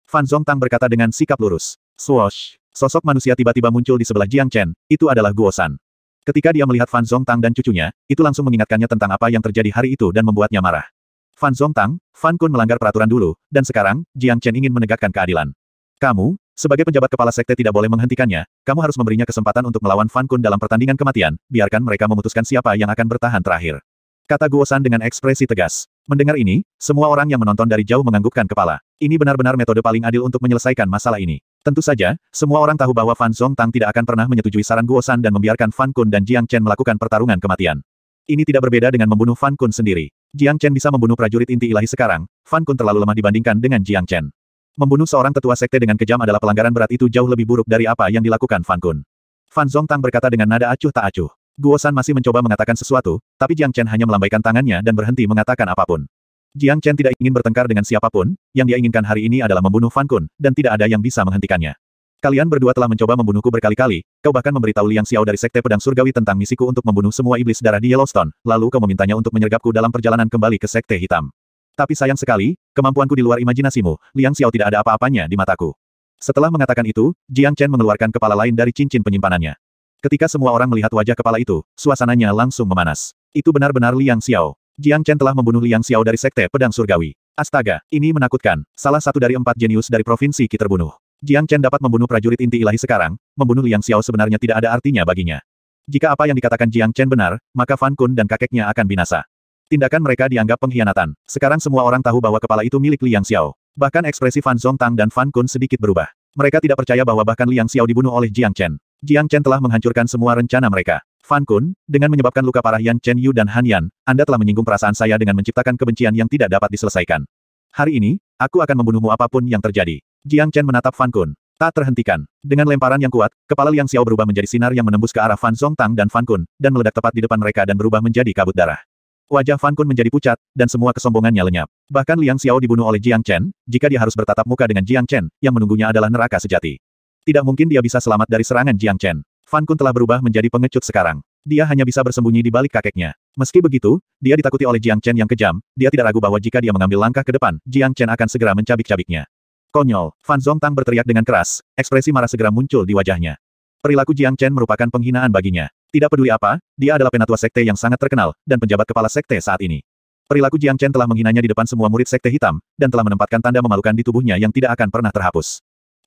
Speaker 1: Fan Zongtang berkata dengan sikap lurus. Swoosh. Sosok manusia tiba-tiba muncul di sebelah Jiang Chen, itu adalah Guo Guosan. Ketika dia melihat Fan Tang dan cucunya, itu langsung mengingatkannya tentang apa yang terjadi hari itu dan membuatnya marah. Fan Tang, Fan Kun melanggar peraturan dulu, dan sekarang, Jiang Chen ingin menegakkan keadilan. Kamu, sebagai pejabat kepala sekte tidak boleh menghentikannya, kamu harus memberinya kesempatan untuk melawan Fan Kun dalam pertandingan kematian, biarkan mereka memutuskan siapa yang akan bertahan terakhir. Kata Guo Guosan dengan ekspresi tegas. Mendengar ini, semua orang yang menonton dari jauh menganggukkan kepala. Ini benar-benar metode paling adil untuk menyelesaikan masalah ini. Tentu saja, semua orang tahu bahwa Fan Tang tidak akan pernah menyetujui saran Guo San dan membiarkan Fan Kun dan Jiang Chen melakukan pertarungan kematian. Ini tidak berbeda dengan membunuh Fan Kun sendiri. Jiang Chen bisa membunuh prajurit inti ilahi sekarang, Fan Kun terlalu lemah dibandingkan dengan Jiang Chen. Membunuh seorang tetua sekte dengan kejam adalah pelanggaran berat itu jauh lebih buruk dari apa yang dilakukan Fan Kun. Fan Tang berkata dengan nada acuh tak acuh. Guo San masih mencoba mengatakan sesuatu, tapi Jiang Chen hanya melambaikan tangannya dan berhenti mengatakan apapun. Jiang Chen tidak ingin bertengkar dengan siapapun, yang dia inginkan hari ini adalah membunuh Fan Kun, dan tidak ada yang bisa menghentikannya. Kalian berdua telah mencoba membunuhku berkali-kali, kau bahkan memberitahu Liang Xiao dari Sekte Pedang Surgawi tentang misiku untuk membunuh semua iblis darah di Yellowstone, lalu kau memintanya untuk menyergapku dalam perjalanan kembali ke Sekte Hitam. Tapi sayang sekali, kemampuanku di luar imajinasimu, Liang Xiao tidak ada apa-apanya di mataku. Setelah mengatakan itu, Jiang Chen mengeluarkan kepala lain dari cincin penyimpanannya. Ketika semua orang melihat wajah kepala itu, suasananya langsung memanas. Itu benar-benar Liang Xiao. Jiang Chen telah membunuh Liang Xiao dari Sekte Pedang Surgawi. Astaga, ini menakutkan. Salah satu dari empat jenius dari provinsi Qi terbunuh. Jiang Chen dapat membunuh prajurit inti ilahi sekarang, membunuh Liang Xiao sebenarnya tidak ada artinya baginya. Jika apa yang dikatakan Jiang Chen benar, maka Fan Kun dan kakeknya akan binasa. Tindakan mereka dianggap pengkhianatan. Sekarang semua orang tahu bahwa kepala itu milik Liang Xiao. Bahkan ekspresi Fan Tang dan Fan Kun sedikit berubah. Mereka tidak percaya bahwa bahkan Liang Xiao dibunuh oleh Jiang Chen. Jiang Chen telah menghancurkan semua rencana mereka. Fan Kun, dengan menyebabkan luka parah Yan Chen Yu dan Han Yan, Anda telah menyinggung perasaan saya dengan menciptakan kebencian yang tidak dapat diselesaikan. Hari ini, aku akan membunuhmu apapun yang terjadi. Jiang Chen menatap Fan Kun. Tak terhentikan. Dengan lemparan yang kuat, kepala Liang Xiao berubah menjadi sinar yang menembus ke arah Fan Song Tang dan Fan Kun, dan meledak tepat di depan mereka dan berubah menjadi kabut darah. Wajah Fan Kun menjadi pucat, dan semua kesombongannya lenyap. Bahkan Liang Xiao dibunuh oleh Jiang Chen, jika dia harus bertatap muka dengan Jiang Chen, yang menunggunya adalah neraka sejati. Tidak mungkin dia bisa selamat dari serangan Jiang Chen. Fan Kun telah berubah menjadi pengecut sekarang. Dia hanya bisa bersembunyi di balik kakeknya. Meski begitu, dia ditakuti oleh Jiang Chen yang kejam, dia tidak ragu bahwa jika dia mengambil langkah ke depan, Jiang Chen akan segera mencabik-cabiknya. Konyol, Fan Zongtang berteriak dengan keras, ekspresi marah segera muncul di wajahnya. Perilaku Jiang Chen merupakan penghinaan baginya. Tidak peduli apa, dia adalah penatua sekte yang sangat terkenal, dan penjabat kepala sekte saat ini. Perilaku Jiang Chen telah menghinanya di depan semua murid sekte hitam, dan telah menempatkan tanda memalukan di tubuhnya yang tidak akan pernah terhapus.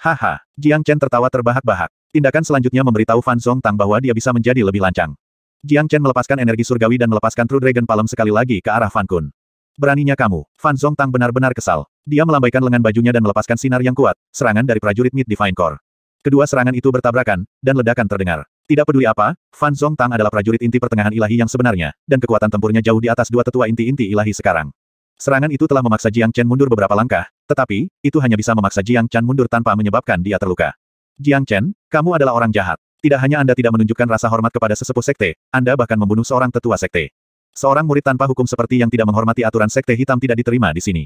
Speaker 1: Haha, Jiang Chen tertawa terbahak-bahak. Tindakan selanjutnya memberitahu Fan Tang bahwa dia bisa menjadi lebih lancang. Jiang Chen melepaskan energi surgawi dan melepaskan True Dragon Palm sekali lagi ke arah Fan Kun. Beraninya kamu, Fan Tang benar-benar kesal. Dia melambaikan lengan bajunya dan melepaskan sinar yang kuat, serangan dari prajurit Mid Divine Core. Kedua serangan itu bertabrakan, dan ledakan terdengar. Tidak peduli apa, Fan Tang adalah prajurit inti pertengahan ilahi yang sebenarnya, dan kekuatan tempurnya jauh di atas dua tetua inti-inti ilahi sekarang. Serangan itu telah memaksa Jiang Chen mundur beberapa langkah, tetapi, itu hanya bisa memaksa Jiang Chen mundur tanpa menyebabkan dia terluka. Jiang Chen, kamu adalah orang jahat. Tidak hanya Anda tidak menunjukkan rasa hormat kepada sesepuh sekte, Anda bahkan membunuh seorang tetua sekte. Seorang murid tanpa hukum seperti yang tidak menghormati aturan sekte hitam tidak diterima di sini.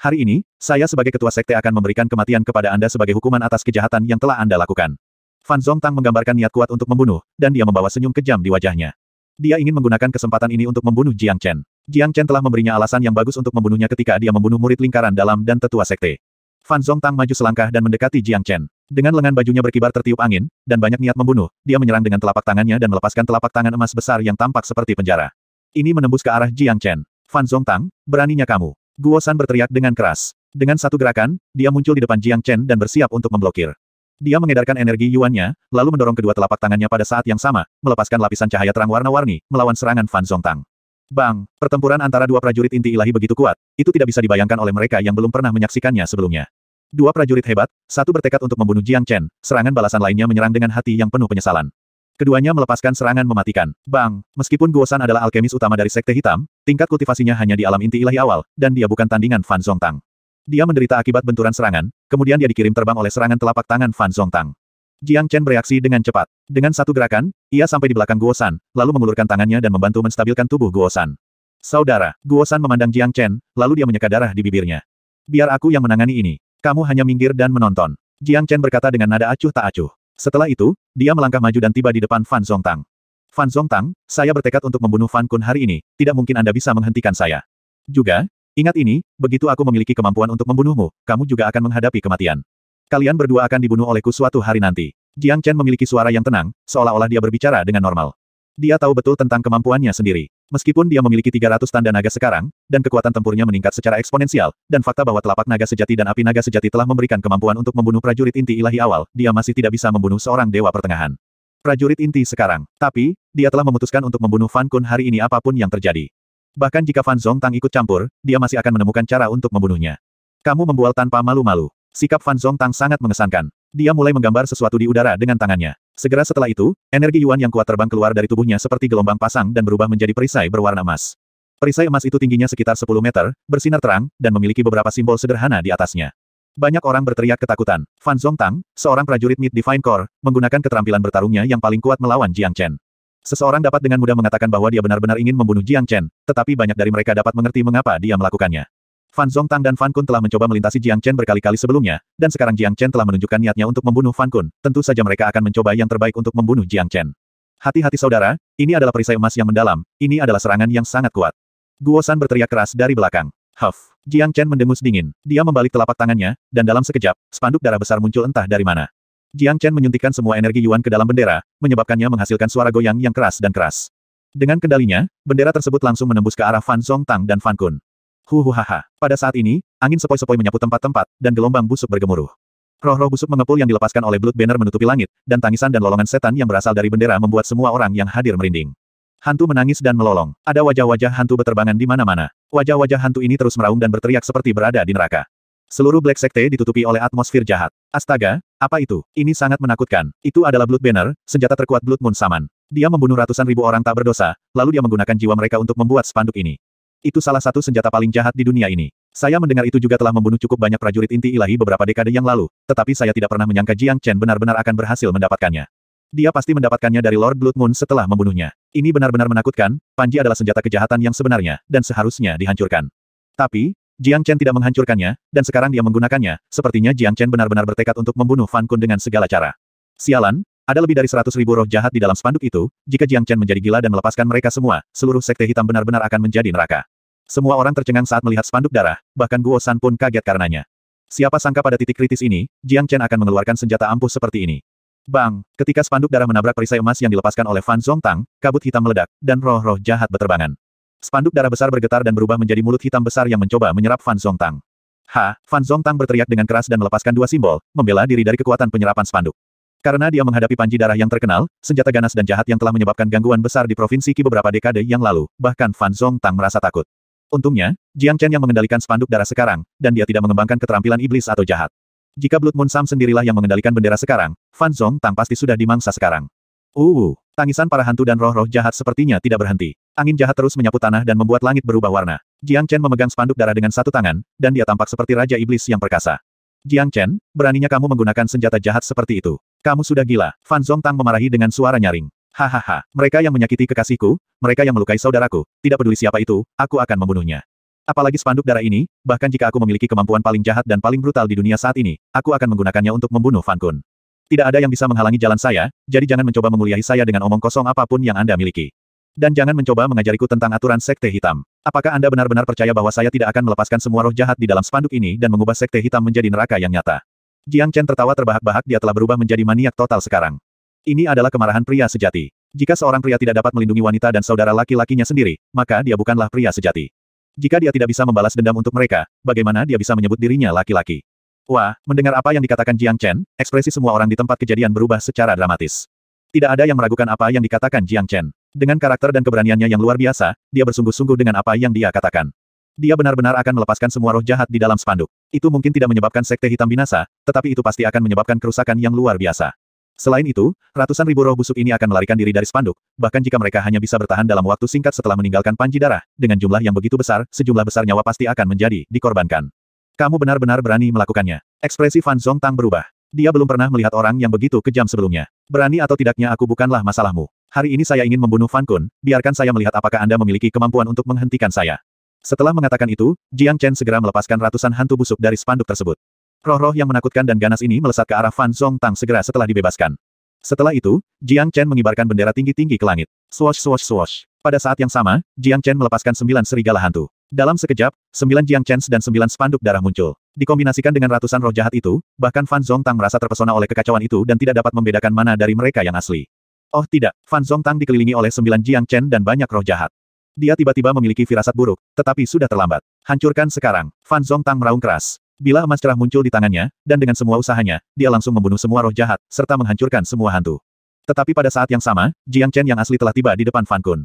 Speaker 1: Hari ini, saya sebagai ketua sekte akan memberikan kematian kepada Anda sebagai hukuman atas kejahatan yang telah Anda lakukan. Fan Tang menggambarkan niat kuat untuk membunuh, dan dia membawa senyum kejam di wajahnya. Dia ingin menggunakan kesempatan ini untuk membunuh Jiang Chen. Jiang Chen telah memberinya alasan yang bagus untuk membunuhnya ketika dia membunuh murid lingkaran dalam dan tetua sekte. Fan Zhong Tang maju selangkah dan mendekati Jiang Chen. Dengan lengan bajunya berkibar tertiup angin, dan banyak niat membunuh, dia menyerang dengan telapak tangannya dan melepaskan telapak tangan emas besar yang tampak seperti penjara. Ini menembus ke arah Jiang Chen. Fan Zhong Tang, beraninya kamu. Guo San berteriak dengan keras. Dengan satu gerakan, dia muncul di depan Jiang Chen dan bersiap untuk memblokir. Dia mengedarkan energi yuannya, lalu mendorong kedua telapak tangannya pada saat yang sama, melepaskan lapisan cahaya terang warna-warni, melawan serangan Fan Zhong Tang. Bang, pertempuran antara dua prajurit inti ilahi begitu kuat, itu tidak bisa dibayangkan oleh mereka yang belum pernah menyaksikannya sebelumnya. Dua prajurit hebat, satu bertekad untuk membunuh Jiang Chen, serangan balasan lainnya menyerang dengan hati yang penuh penyesalan. Keduanya melepaskan serangan mematikan. Bang, meskipun Guosan adalah alkemis utama dari Sekte Hitam, tingkat kultivasinya hanya di alam inti ilahi awal, dan dia bukan tandingan Fan Zhongtang. Dia menderita akibat benturan serangan, kemudian dia dikirim terbang oleh serangan telapak tangan Fan Zhongtang. Jiang Chen bereaksi dengan cepat. Dengan satu gerakan, ia sampai di belakang Guo Guosan, lalu mengulurkan tangannya dan membantu menstabilkan tubuh Guo Guosan. Saudara, Guo Guosan memandang Jiang Chen, lalu dia menyeka darah di bibirnya. Biar aku yang menangani ini. Kamu hanya minggir dan menonton. Jiang Chen berkata dengan nada acuh tak acuh. Setelah itu, dia melangkah maju dan tiba di depan Fan Zhongtang. Fan Zhongtang, saya bertekad untuk membunuh Fan Kun hari ini, tidak mungkin Anda bisa menghentikan saya. Juga, ingat ini, begitu aku memiliki kemampuan untuk membunuhmu, kamu juga akan menghadapi kematian. Kalian berdua akan dibunuh olehku suatu hari nanti. Jiang Chen memiliki suara yang tenang, seolah-olah dia berbicara dengan normal. Dia tahu betul tentang kemampuannya sendiri. Meskipun dia memiliki 300 tanda naga sekarang, dan kekuatan tempurnya meningkat secara eksponensial, dan fakta bahwa telapak naga sejati dan api naga sejati telah memberikan kemampuan untuk membunuh prajurit inti ilahi awal, dia masih tidak bisa membunuh seorang dewa pertengahan. Prajurit inti sekarang. Tapi, dia telah memutuskan untuk membunuh Fan Kun hari ini apapun yang terjadi. Bahkan jika Fan Zong Tang ikut campur, dia masih akan menemukan cara untuk membunuhnya. Kamu membual tanpa malu-malu. Sikap Fan Tang sangat mengesankan. Dia mulai menggambar sesuatu di udara dengan tangannya. Segera setelah itu, energi Yuan yang kuat terbang keluar dari tubuhnya seperti gelombang pasang dan berubah menjadi perisai berwarna emas. Perisai emas itu tingginya sekitar 10 meter, bersinar terang, dan memiliki beberapa simbol sederhana di atasnya. Banyak orang berteriak ketakutan. Fan Tang, seorang prajurit Mid Divine Core, menggunakan keterampilan bertarungnya yang paling kuat melawan Jiang Chen. Seseorang dapat dengan mudah mengatakan bahwa dia benar-benar ingin membunuh Jiang Chen, tetapi banyak dari mereka dapat mengerti mengapa dia melakukannya. Fan Zongtang dan Fan Kun telah mencoba melintasi Jiang Chen berkali-kali sebelumnya, dan sekarang Jiang Chen telah menunjukkan niatnya untuk membunuh Fan Kun. Tentu saja mereka akan mencoba yang terbaik untuk membunuh Jiang Chen. Hati-hati saudara, ini adalah perisai emas yang mendalam, ini adalah serangan yang sangat kuat. Guo San berteriak keras dari belakang. Huff! Jiang Chen mendengus dingin. Dia membalik telapak tangannya, dan dalam sekejap, spanduk darah besar muncul entah dari mana. Jiang Chen menyuntikkan semua energi Yuan ke dalam bendera, menyebabkannya menghasilkan suara goyang yang keras dan keras. Dengan kendalinya, bendera tersebut langsung menembus ke arah Fan Zhong Tang dan Fan Kun. Huhuhaha. Pada saat ini, angin sepoi-sepoi menyapu tempat-tempat, dan gelombang busuk bergemuruh. Roh-roh busuk mengepul yang dilepaskan oleh Blood Banner menutupi langit, dan tangisan dan lolongan setan yang berasal dari bendera membuat semua orang yang hadir merinding. Hantu menangis dan melolong. Ada wajah-wajah hantu beterbangan di mana-mana. Wajah-wajah hantu ini terus meraung dan berteriak seperti berada di neraka. Seluruh Black Sekte ditutupi oleh atmosfer jahat. Astaga, apa itu? Ini sangat menakutkan. Itu adalah Blood Banner, senjata terkuat Blood Moon Saman. Dia membunuh ratusan ribu orang tak berdosa, lalu dia menggunakan jiwa mereka untuk membuat spanduk ini. Itu salah satu senjata paling jahat di dunia ini. Saya mendengar itu juga telah membunuh cukup banyak prajurit inti ilahi beberapa dekade yang lalu, tetapi saya tidak pernah menyangka Jiang Chen benar-benar akan berhasil mendapatkannya. Dia pasti mendapatkannya dari Lord Blood Moon setelah membunuhnya. Ini benar-benar menakutkan, Panji adalah senjata kejahatan yang sebenarnya, dan seharusnya dihancurkan. Tapi, Jiang Chen tidak menghancurkannya, dan sekarang dia menggunakannya, sepertinya Jiang Chen benar-benar bertekad untuk membunuh Fan Kun dengan segala cara. Sialan, ada lebih dari seratus ribu roh jahat di dalam spanduk itu, jika Jiang Chen menjadi gila dan melepaskan mereka semua, seluruh sekte hitam benar-benar akan menjadi neraka. Semua orang tercengang saat melihat spanduk darah, bahkan Guo San pun kaget karenanya. Siapa sangka pada titik kritis ini, Jiang Chen akan mengeluarkan senjata ampuh seperti ini. Bang! Ketika spanduk darah menabrak perisai emas yang dilepaskan oleh Fan Zhong Tang, kabut hitam meledak, dan roh-roh jahat berterbangan. Spanduk darah besar bergetar dan berubah menjadi mulut hitam besar yang mencoba menyerap Fan Zhong Tang. Ha! Fan Zhong Tang berteriak dengan keras dan melepaskan dua simbol, membela diri dari kekuatan penyerapan spanduk. Karena dia menghadapi panji darah yang terkenal, senjata ganas dan jahat yang telah menyebabkan gangguan besar di provinsi Qi beberapa dekade yang lalu, bahkan Fan Tang merasa takut. Untungnya, Jiang Chen yang mengendalikan spanduk darah sekarang, dan dia tidak mengembangkan keterampilan iblis atau jahat. Jika Blood Moon Sam sendirilah yang mengendalikan bendera sekarang, Fan Tang pasti sudah dimangsa sekarang. Uh, tangisan para hantu dan roh-roh jahat sepertinya tidak berhenti. Angin jahat terus menyapu tanah dan membuat langit berubah warna. Jiang Chen memegang spanduk darah dengan satu tangan, dan dia tampak seperti Raja Iblis yang perkasa. Jiang Chen, beraninya kamu menggunakan senjata jahat seperti itu. Kamu sudah gila, Fan Zongtang memarahi dengan suara nyaring. Hahaha, mereka yang menyakiti kekasihku, mereka yang melukai saudaraku, tidak peduli siapa itu, aku akan membunuhnya. Apalagi spanduk darah ini, bahkan jika aku memiliki kemampuan paling jahat dan paling brutal di dunia saat ini, aku akan menggunakannya untuk membunuh Fan Kun. Tidak ada yang bisa menghalangi jalan saya, jadi jangan mencoba menguliahi saya dengan omong kosong apapun yang Anda miliki. Dan jangan mencoba mengajariku tentang aturan sekte hitam. Apakah Anda benar-benar percaya bahwa saya tidak akan melepaskan semua roh jahat di dalam spanduk ini dan mengubah sekte hitam menjadi neraka yang nyata? Jiang Chen tertawa terbahak-bahak dia telah berubah menjadi maniak total sekarang. Ini adalah kemarahan pria sejati. Jika seorang pria tidak dapat melindungi wanita dan saudara laki-lakinya sendiri, maka dia bukanlah pria sejati. Jika dia tidak bisa membalas dendam untuk mereka, bagaimana dia bisa menyebut dirinya laki-laki? Wah, mendengar apa yang dikatakan Jiang Chen, ekspresi semua orang di tempat kejadian berubah secara dramatis. Tidak ada yang meragukan apa yang dikatakan Jiang Chen. Dengan karakter dan keberaniannya yang luar biasa, dia bersungguh-sungguh dengan apa yang dia katakan. Dia benar-benar akan melepaskan semua roh jahat di dalam spanduk. Itu mungkin tidak menyebabkan sekte hitam binasa, tetapi itu pasti akan menyebabkan kerusakan yang luar biasa. Selain itu, ratusan ribu roh busuk ini akan melarikan diri dari spanduk, bahkan jika mereka hanya bisa bertahan dalam waktu singkat setelah meninggalkan panji darah, dengan jumlah yang begitu besar, sejumlah besar nyawa pasti akan menjadi dikorbankan. Kamu benar-benar berani melakukannya. Ekspresi Fan Tang berubah. Dia belum pernah melihat orang yang begitu kejam sebelumnya. Berani atau tidaknya aku bukanlah masalahmu. Hari ini saya ingin membunuh Fan Kun, biarkan saya melihat apakah Anda memiliki kemampuan untuk menghentikan saya. Setelah mengatakan itu, Jiang Chen segera melepaskan ratusan hantu busuk dari spanduk tersebut. Roh-roh yang menakutkan dan ganas ini melesat ke arah Fan Zhong Tang segera setelah dibebaskan. Setelah itu, Jiang Chen mengibarkan bendera tinggi-tinggi ke langit. Swash swash swash. Pada saat yang sama, Jiang Chen melepaskan sembilan serigala hantu. Dalam sekejap, sembilan Jiang Chen dan sembilan spanduk darah muncul. Dikombinasikan dengan ratusan roh jahat itu, bahkan Fan Zhong Tang merasa terpesona oleh kekacauan itu dan tidak dapat membedakan mana dari mereka yang asli. Oh tidak, Fan Zhong Tang dikelilingi oleh sembilan Jiang Chen dan banyak roh jahat. Dia tiba-tiba memiliki firasat buruk, tetapi sudah terlambat. Hancurkan sekarang. Fan Tang meraung keras. Bila emas cerah muncul di tangannya, dan dengan semua usahanya, dia langsung membunuh semua roh jahat, serta menghancurkan semua hantu. Tetapi pada saat yang sama, Jiang Chen yang asli telah tiba di depan Fan Kun.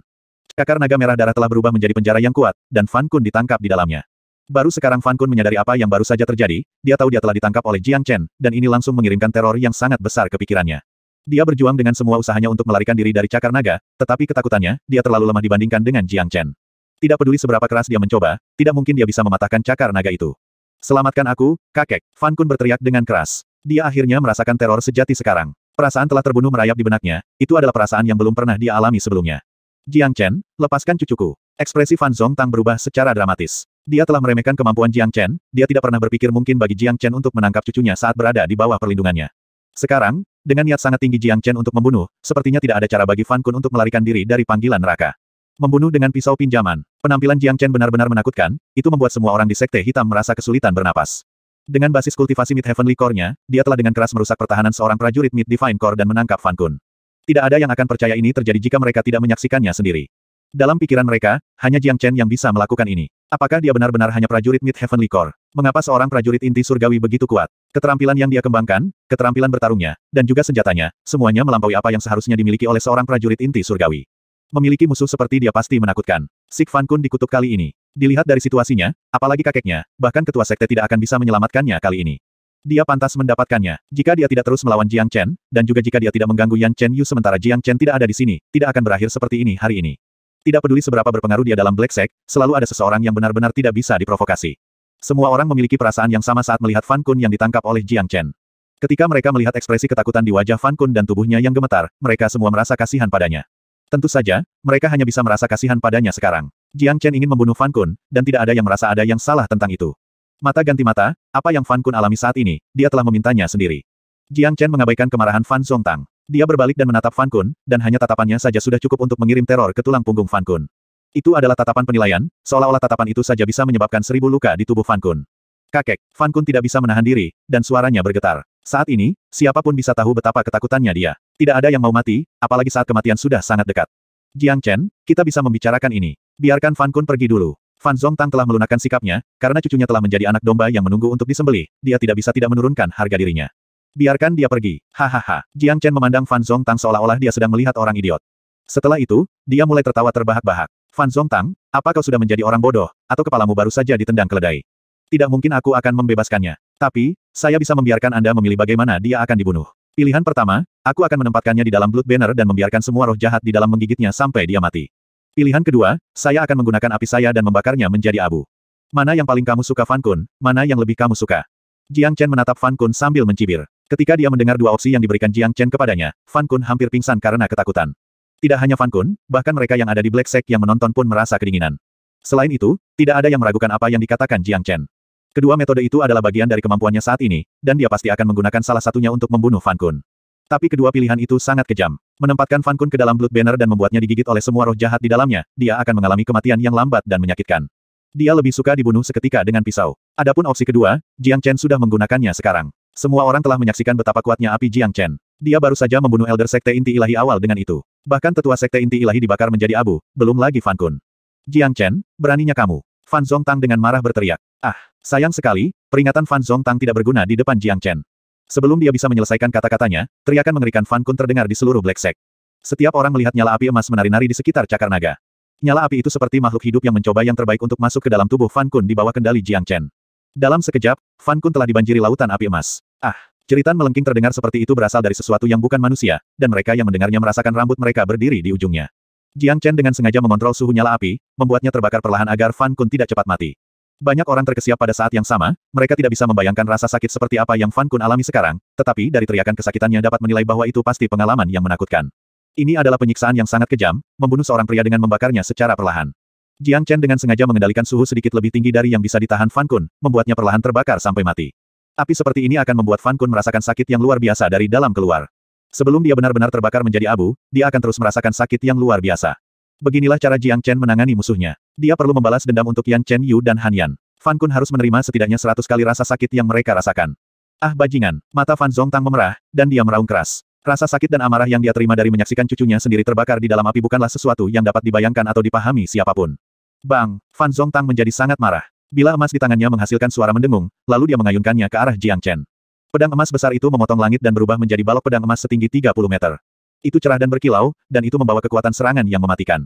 Speaker 1: Cakar naga merah darah telah berubah menjadi penjara yang kuat, dan Fan Kun ditangkap di dalamnya. Baru sekarang Fan Kun menyadari apa yang baru saja terjadi, dia tahu dia telah ditangkap oleh Jiang Chen, dan ini langsung mengirimkan teror yang sangat besar ke pikirannya. Dia berjuang dengan semua usahanya untuk melarikan diri dari cakar naga, tetapi ketakutannya, dia terlalu lemah dibandingkan dengan Jiang Chen. Tidak peduli seberapa keras dia mencoba, tidak mungkin dia bisa mematahkan cakar naga itu. Selamatkan aku, kakek, Fan Kun berteriak dengan keras. Dia akhirnya merasakan teror sejati sekarang. Perasaan telah terbunuh merayap di benaknya, itu adalah perasaan yang belum pernah dia alami sebelumnya. Jiang Chen, lepaskan cucuku. Ekspresi Fan tang berubah secara dramatis. Dia telah meremehkan kemampuan Jiang Chen, dia tidak pernah berpikir mungkin bagi Jiang Chen untuk menangkap cucunya saat berada di bawah perlindungannya. Sekarang, dengan niat sangat tinggi Jiang Chen untuk membunuh, sepertinya tidak ada cara bagi Fan Kun untuk melarikan diri dari panggilan neraka. Membunuh dengan pisau pinjaman, penampilan Jiang Chen benar-benar menakutkan, itu membuat semua orang di Sekte Hitam merasa kesulitan bernapas. Dengan basis kultivasi Mid Heavenly Core-nya, dia telah dengan keras merusak pertahanan seorang prajurit Mid Divine Core dan menangkap Fan Kun. Tidak ada yang akan percaya ini terjadi jika mereka tidak menyaksikannya sendiri. Dalam pikiran mereka, hanya Jiang Chen yang bisa melakukan ini. Apakah dia benar-benar hanya prajurit Mid Heavenly Core? Mengapa seorang prajurit inti surgawi begitu kuat? Keterampilan yang dia kembangkan, keterampilan bertarungnya, dan juga senjatanya, semuanya melampaui apa yang seharusnya dimiliki oleh seorang prajurit inti surgawi. Memiliki musuh seperti dia pasti menakutkan. Sik Fan Kun dikutuk kali ini. Dilihat dari situasinya, apalagi kakeknya, bahkan ketua sekte tidak akan bisa menyelamatkannya kali ini. Dia pantas mendapatkannya. Jika dia tidak terus melawan Jiang Chen, dan juga jika dia tidak mengganggu Yang Chen Yu sementara Jiang Chen tidak ada di sini, tidak akan berakhir seperti ini hari ini. Tidak peduli seberapa berpengaruh dia dalam Black Sack, selalu ada seseorang yang benar-benar tidak bisa diprovokasi. Semua orang memiliki perasaan yang sama saat melihat Fan Kun yang ditangkap oleh Jiang Chen. Ketika mereka melihat ekspresi ketakutan di wajah Fan Kun dan tubuhnya yang gemetar, mereka semua merasa kasihan padanya. Tentu saja, mereka hanya bisa merasa kasihan padanya sekarang. Jiang Chen ingin membunuh Fan Kun, dan tidak ada yang merasa ada yang salah tentang itu. Mata ganti mata, apa yang Fan Kun alami saat ini, dia telah memintanya sendiri. Jiang Chen mengabaikan kemarahan Fan Tang. Dia berbalik dan menatap Fan Kun, dan hanya tatapannya saja sudah cukup untuk mengirim teror ke tulang punggung Fan Kun. Itu adalah tatapan penilaian, seolah-olah tatapan itu saja bisa menyebabkan seribu luka di tubuh Fan Kun. Kakek, Fan Kun tidak bisa menahan diri, dan suaranya bergetar. Saat ini, siapapun bisa tahu betapa ketakutannya dia. Tidak ada yang mau mati, apalagi saat kematian sudah sangat dekat. Jiang Chen, kita bisa membicarakan ini. Biarkan Fan Kun pergi dulu. Fan Zongtang telah melunakkan sikapnya, karena cucunya telah menjadi anak domba yang menunggu untuk disembeli. dia tidak bisa tidak menurunkan harga dirinya. Biarkan dia pergi. Hahaha. Jiang Chen memandang Fan tang seolah-olah dia sedang melihat orang idiot. Setelah itu, dia mulai tertawa terbahak-bahak. Fan tang apa kau sudah menjadi orang bodoh, atau kepalamu baru saja ditendang keledai? Tidak mungkin aku akan membebaskannya. Tapi, saya bisa membiarkan Anda memilih bagaimana dia akan dibunuh. Pilihan pertama, aku akan menempatkannya di dalam Blood Banner dan membiarkan semua roh jahat di dalam menggigitnya sampai dia mati. Pilihan kedua, saya akan menggunakan api saya dan membakarnya menjadi abu. Mana yang paling kamu suka Fan Kun, mana yang lebih kamu suka? Jiang Chen menatap Fan Kun sambil mencibir. Ketika dia mendengar dua opsi yang diberikan Jiang Chen kepadanya, Fan Kun hampir pingsan karena ketakutan. Tidak hanya Fan Kun, bahkan mereka yang ada di Black Sek yang menonton pun merasa kedinginan. Selain itu, tidak ada yang meragukan apa yang dikatakan Jiang Chen. Kedua metode itu adalah bagian dari kemampuannya saat ini, dan dia pasti akan menggunakan salah satunya untuk membunuh Fan Kun. Tapi kedua pilihan itu sangat kejam. Menempatkan Fan Kun ke dalam Blood Banner dan membuatnya digigit oleh semua roh jahat di dalamnya, dia akan mengalami kematian yang lambat dan menyakitkan. Dia lebih suka dibunuh seketika dengan pisau. Adapun opsi kedua, Jiang Chen sudah menggunakannya sekarang. Semua orang telah menyaksikan betapa kuatnya api Jiang Chen. Dia baru saja membunuh Elder Sekte Inti Ilahi awal dengan itu. Bahkan tetua Sekte Inti Ilahi dibakar menjadi abu, belum lagi Fan Kun. Jiang Chen, beraninya kamu. Fan Zhong Tang dengan marah berteriak. Ah, sayang sekali, peringatan Fan Zhong Tang tidak berguna di depan Jiang Chen. Sebelum dia bisa menyelesaikan kata-katanya, teriakan mengerikan Fan Kun terdengar di seluruh Black Sect. Setiap orang melihat nyala api emas menari-nari di sekitar cakar naga. Nyala api itu seperti makhluk hidup yang mencoba yang terbaik untuk masuk ke dalam tubuh Fan Kun di bawah kendali Jiang Chen. Dalam sekejap, Fan Kun telah dibanjiri lautan api emas. Ah, ceritan melengking terdengar seperti itu berasal dari sesuatu yang bukan manusia, dan mereka yang mendengarnya merasakan rambut mereka berdiri di ujungnya. Jiang Chen dengan sengaja mengontrol suhu nyala api, membuatnya terbakar perlahan agar Fan Kun tidak cepat mati. Banyak orang terkesiap pada saat yang sama, mereka tidak bisa membayangkan rasa sakit seperti apa yang Fan Kun alami sekarang, tetapi dari teriakan kesakitannya dapat menilai bahwa itu pasti pengalaman yang menakutkan. Ini adalah penyiksaan yang sangat kejam, membunuh seorang pria dengan membakarnya secara perlahan. Jiang Chen dengan sengaja mengendalikan suhu sedikit lebih tinggi dari yang bisa ditahan Fan Kun, membuatnya perlahan terbakar sampai mati. Api seperti ini akan membuat Fan Kun merasakan sakit yang luar biasa dari dalam keluar. Sebelum dia benar-benar terbakar menjadi abu, dia akan terus merasakan sakit yang luar biasa. Beginilah cara Jiang Chen menangani musuhnya. Dia perlu membalas dendam untuk Yan Chen Yu dan Han Yan. Fan Kun harus menerima setidaknya seratus kali rasa sakit yang mereka rasakan. Ah bajingan, mata Fan Tang memerah, dan dia meraung keras. Rasa sakit dan amarah yang dia terima dari menyaksikan cucunya sendiri terbakar di dalam api bukanlah sesuatu yang dapat dibayangkan atau dipahami siapapun. Bang, Fan Tang menjadi sangat marah. Bila emas di tangannya menghasilkan suara mendengung, lalu dia mengayunkannya ke arah Jiang Chen. Pedang emas besar itu memotong langit dan berubah menjadi balok pedang emas setinggi 30 meter. Itu cerah dan berkilau, dan itu membawa kekuatan serangan yang mematikan.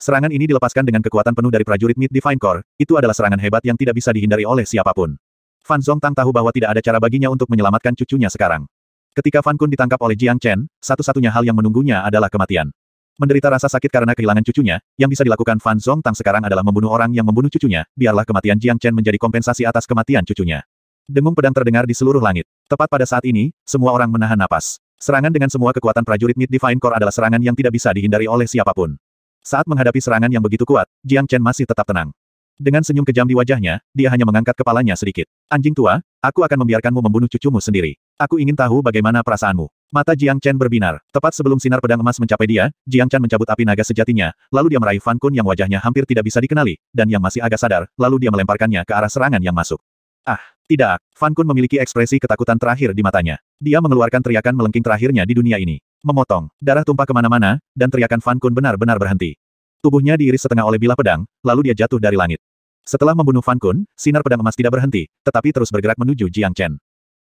Speaker 1: Serangan ini dilepaskan dengan kekuatan penuh dari prajurit Mid Divine Core, itu adalah serangan hebat yang tidak bisa dihindari oleh siapapun. Fan Tang tahu bahwa tidak ada cara baginya untuk menyelamatkan cucunya sekarang. Ketika Fan Kun ditangkap oleh Jiang Chen, satu-satunya hal yang menunggunya adalah kematian menderita rasa sakit karena kehilangan cucunya, yang bisa dilakukan Fan Zhong Tang sekarang adalah membunuh orang yang membunuh cucunya, biarlah kematian Jiang Chen menjadi kompensasi atas kematian cucunya. Dengung pedang terdengar di seluruh langit. Tepat pada saat ini, semua orang menahan napas. Serangan dengan semua kekuatan prajurit Mid Divine Core adalah serangan yang tidak bisa dihindari oleh siapapun. Saat menghadapi serangan yang begitu kuat, Jiang Chen masih tetap tenang. Dengan senyum kejam di wajahnya, dia hanya mengangkat kepalanya sedikit. Anjing tua, aku akan membiarkanmu membunuh cucumu sendiri. Aku ingin tahu bagaimana perasaanmu. Mata Jiang Chen berbinar. Tepat sebelum sinar pedang emas mencapai dia, Jiang Chen mencabut api naga sejatinya, lalu dia meraih Fan Kun yang wajahnya hampir tidak bisa dikenali, dan yang masih agak sadar, lalu dia melemparkannya ke arah serangan yang masuk. Ah, tidak, Fan Kun memiliki ekspresi ketakutan terakhir di matanya. Dia mengeluarkan teriakan melengking terakhirnya di dunia ini. Memotong, darah tumpah kemana-mana, dan teriakan Fan Kun benar-benar berhenti. Tubuhnya diiris setengah oleh bilah pedang, lalu dia jatuh dari langit. Setelah membunuh Fan Kun, sinar pedang emas tidak berhenti, tetapi terus bergerak menuju Jiang Chen.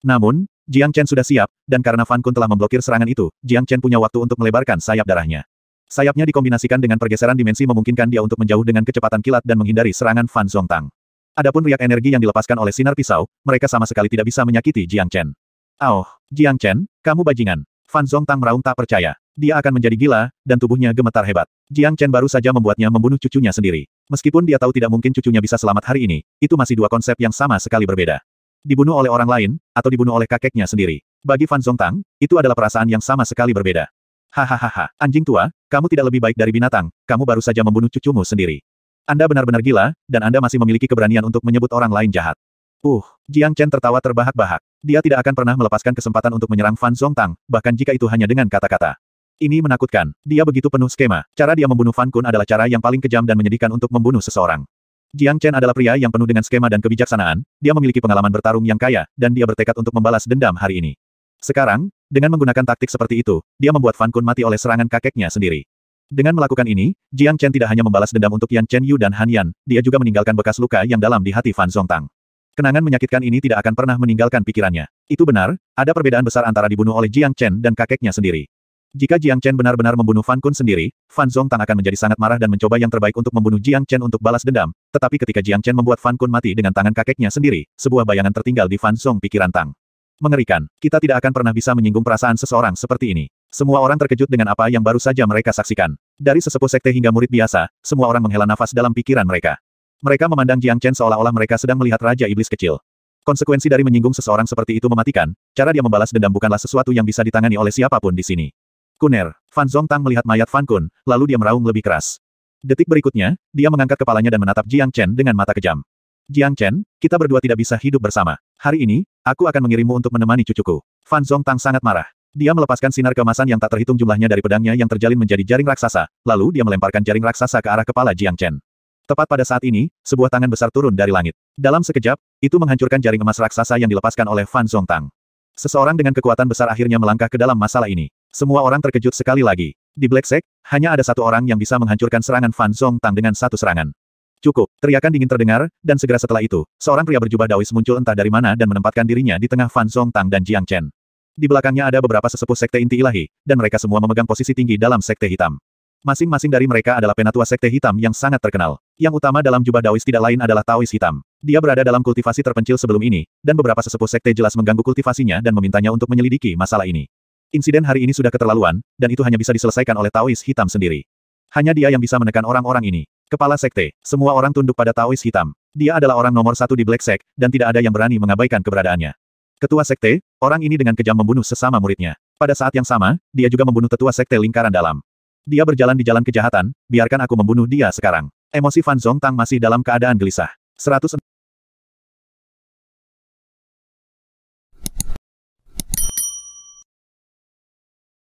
Speaker 1: Namun, Jiang Chen sudah siap, dan karena Fan Kun telah memblokir serangan itu, Jiang Chen punya waktu untuk melebarkan sayap darahnya. Sayapnya dikombinasikan dengan pergeseran dimensi memungkinkan dia untuk menjauh dengan kecepatan kilat dan menghindari serangan Fan Zhongtang. Adapun riak energi yang dilepaskan oleh sinar pisau, mereka sama sekali tidak bisa menyakiti Jiang Chen. Oh, Jiang Chen, kamu bajingan. Fan Zhongtang meraung tak percaya. Dia akan menjadi gila, dan tubuhnya gemetar hebat. Jiang Chen baru saja membuatnya membunuh cucunya sendiri. Meskipun dia tahu tidak mungkin cucunya bisa selamat hari ini, itu masih dua konsep yang sama sekali berbeda. Dibunuh oleh orang lain, atau dibunuh oleh kakeknya sendiri. Bagi Fan Zongtang, itu adalah perasaan yang sama sekali berbeda. Hahaha, anjing tua, kamu tidak lebih baik dari binatang, kamu baru saja membunuh cucumu sendiri. Anda benar-benar gila, dan Anda masih memiliki keberanian untuk menyebut orang lain jahat. Uh, Jiang Chen tertawa terbahak-bahak. Dia tidak akan pernah melepaskan kesempatan untuk menyerang Fan Zongtang, bahkan jika itu hanya dengan kata-kata. Ini menakutkan. Dia begitu penuh skema. Cara dia membunuh Fan Kun adalah cara yang paling kejam dan menyedihkan untuk membunuh seseorang. Jiang Chen adalah pria yang penuh dengan skema dan kebijaksanaan, dia memiliki pengalaman bertarung yang kaya, dan dia bertekad untuk membalas dendam hari ini. Sekarang, dengan menggunakan taktik seperti itu, dia membuat Fan Kun mati oleh serangan kakeknya sendiri. Dengan melakukan ini, Jiang Chen tidak hanya membalas dendam untuk Yan Chen Yu dan Han Yan, dia juga meninggalkan bekas luka yang dalam di hati Fan Zongtang. Kenangan menyakitkan ini tidak akan pernah meninggalkan pikirannya. Itu benar, ada perbedaan besar antara dibunuh oleh Jiang Chen dan kakeknya sendiri. Jika Jiang Chen benar-benar membunuh Fan Kun sendiri, Fan Zhong Tang akan menjadi sangat marah dan mencoba yang terbaik untuk membunuh Jiang Chen untuk balas dendam, tetapi ketika Jiang Chen membuat Fan Kun mati dengan tangan kakeknya sendiri, sebuah bayangan tertinggal di Fan Zhong pikiran Tang. Mengerikan, kita tidak akan pernah bisa menyinggung perasaan seseorang seperti ini. Semua orang terkejut dengan apa yang baru saja mereka saksikan. Dari sesepuh sekte hingga murid biasa, semua orang menghela nafas dalam pikiran mereka. Mereka memandang Jiang Chen seolah-olah mereka sedang melihat Raja Iblis kecil. Konsekuensi dari menyinggung seseorang seperti itu mematikan, cara dia membalas dendam bukanlah sesuatu yang bisa ditangani oleh siapapun di sini. Kuner. Fan Zongtang melihat mayat Fan Kun, lalu dia meraung lebih keras. Detik berikutnya, dia mengangkat kepalanya dan menatap Jiang Chen dengan mata kejam. Jiang Chen, kita berdua tidak bisa hidup bersama. Hari ini, aku akan mengirimmu untuk menemani cucuku. Fan Zongtang sangat marah. Dia melepaskan sinar kemasan yang tak terhitung jumlahnya dari pedangnya yang terjalin menjadi jaring raksasa, lalu dia melemparkan jaring raksasa ke arah kepala Jiang Chen. Tepat pada saat ini, sebuah tangan besar turun dari langit. Dalam sekejap, itu menghancurkan jaring emas raksasa yang dilepaskan oleh Fan Zongtang. Seseorang dengan kekuatan besar akhirnya melangkah ke dalam masalah ini. Semua orang terkejut sekali lagi. Di Black Sek, hanya ada satu orang yang bisa menghancurkan serangan Fan Zong Tang dengan satu serangan. Cukup, teriakan dingin terdengar, dan segera setelah itu, seorang pria berjubah daois muncul entah dari mana dan menempatkan dirinya di tengah Fan Zong Tang dan Jiang Chen. Di belakangnya ada beberapa sesepuh sekte inti ilahi, dan mereka semua memegang posisi tinggi dalam sekte hitam. Masing-masing dari mereka adalah penatua sekte hitam yang sangat terkenal. Yang utama dalam jubah daois tidak lain adalah Taois hitam. Dia berada dalam kultivasi terpencil sebelum ini, dan beberapa sesepuh sekte jelas mengganggu kultivasinya dan memintanya untuk menyelidiki masalah ini. Insiden hari ini sudah keterlaluan, dan itu hanya bisa diselesaikan oleh Taois Hitam sendiri. Hanya dia yang bisa menekan orang-orang ini. Kepala Sekte, semua orang tunduk pada Taois Hitam. Dia adalah orang nomor satu di Black Sek, dan tidak ada yang berani mengabaikan keberadaannya. Ketua Sekte, orang ini dengan kejam membunuh sesama muridnya. Pada saat yang sama, dia juga membunuh tetua Sekte Lingkaran Dalam. Dia berjalan di jalan kejahatan, biarkan aku membunuh dia sekarang. Emosi Fan Tang masih dalam keadaan gelisah. 106.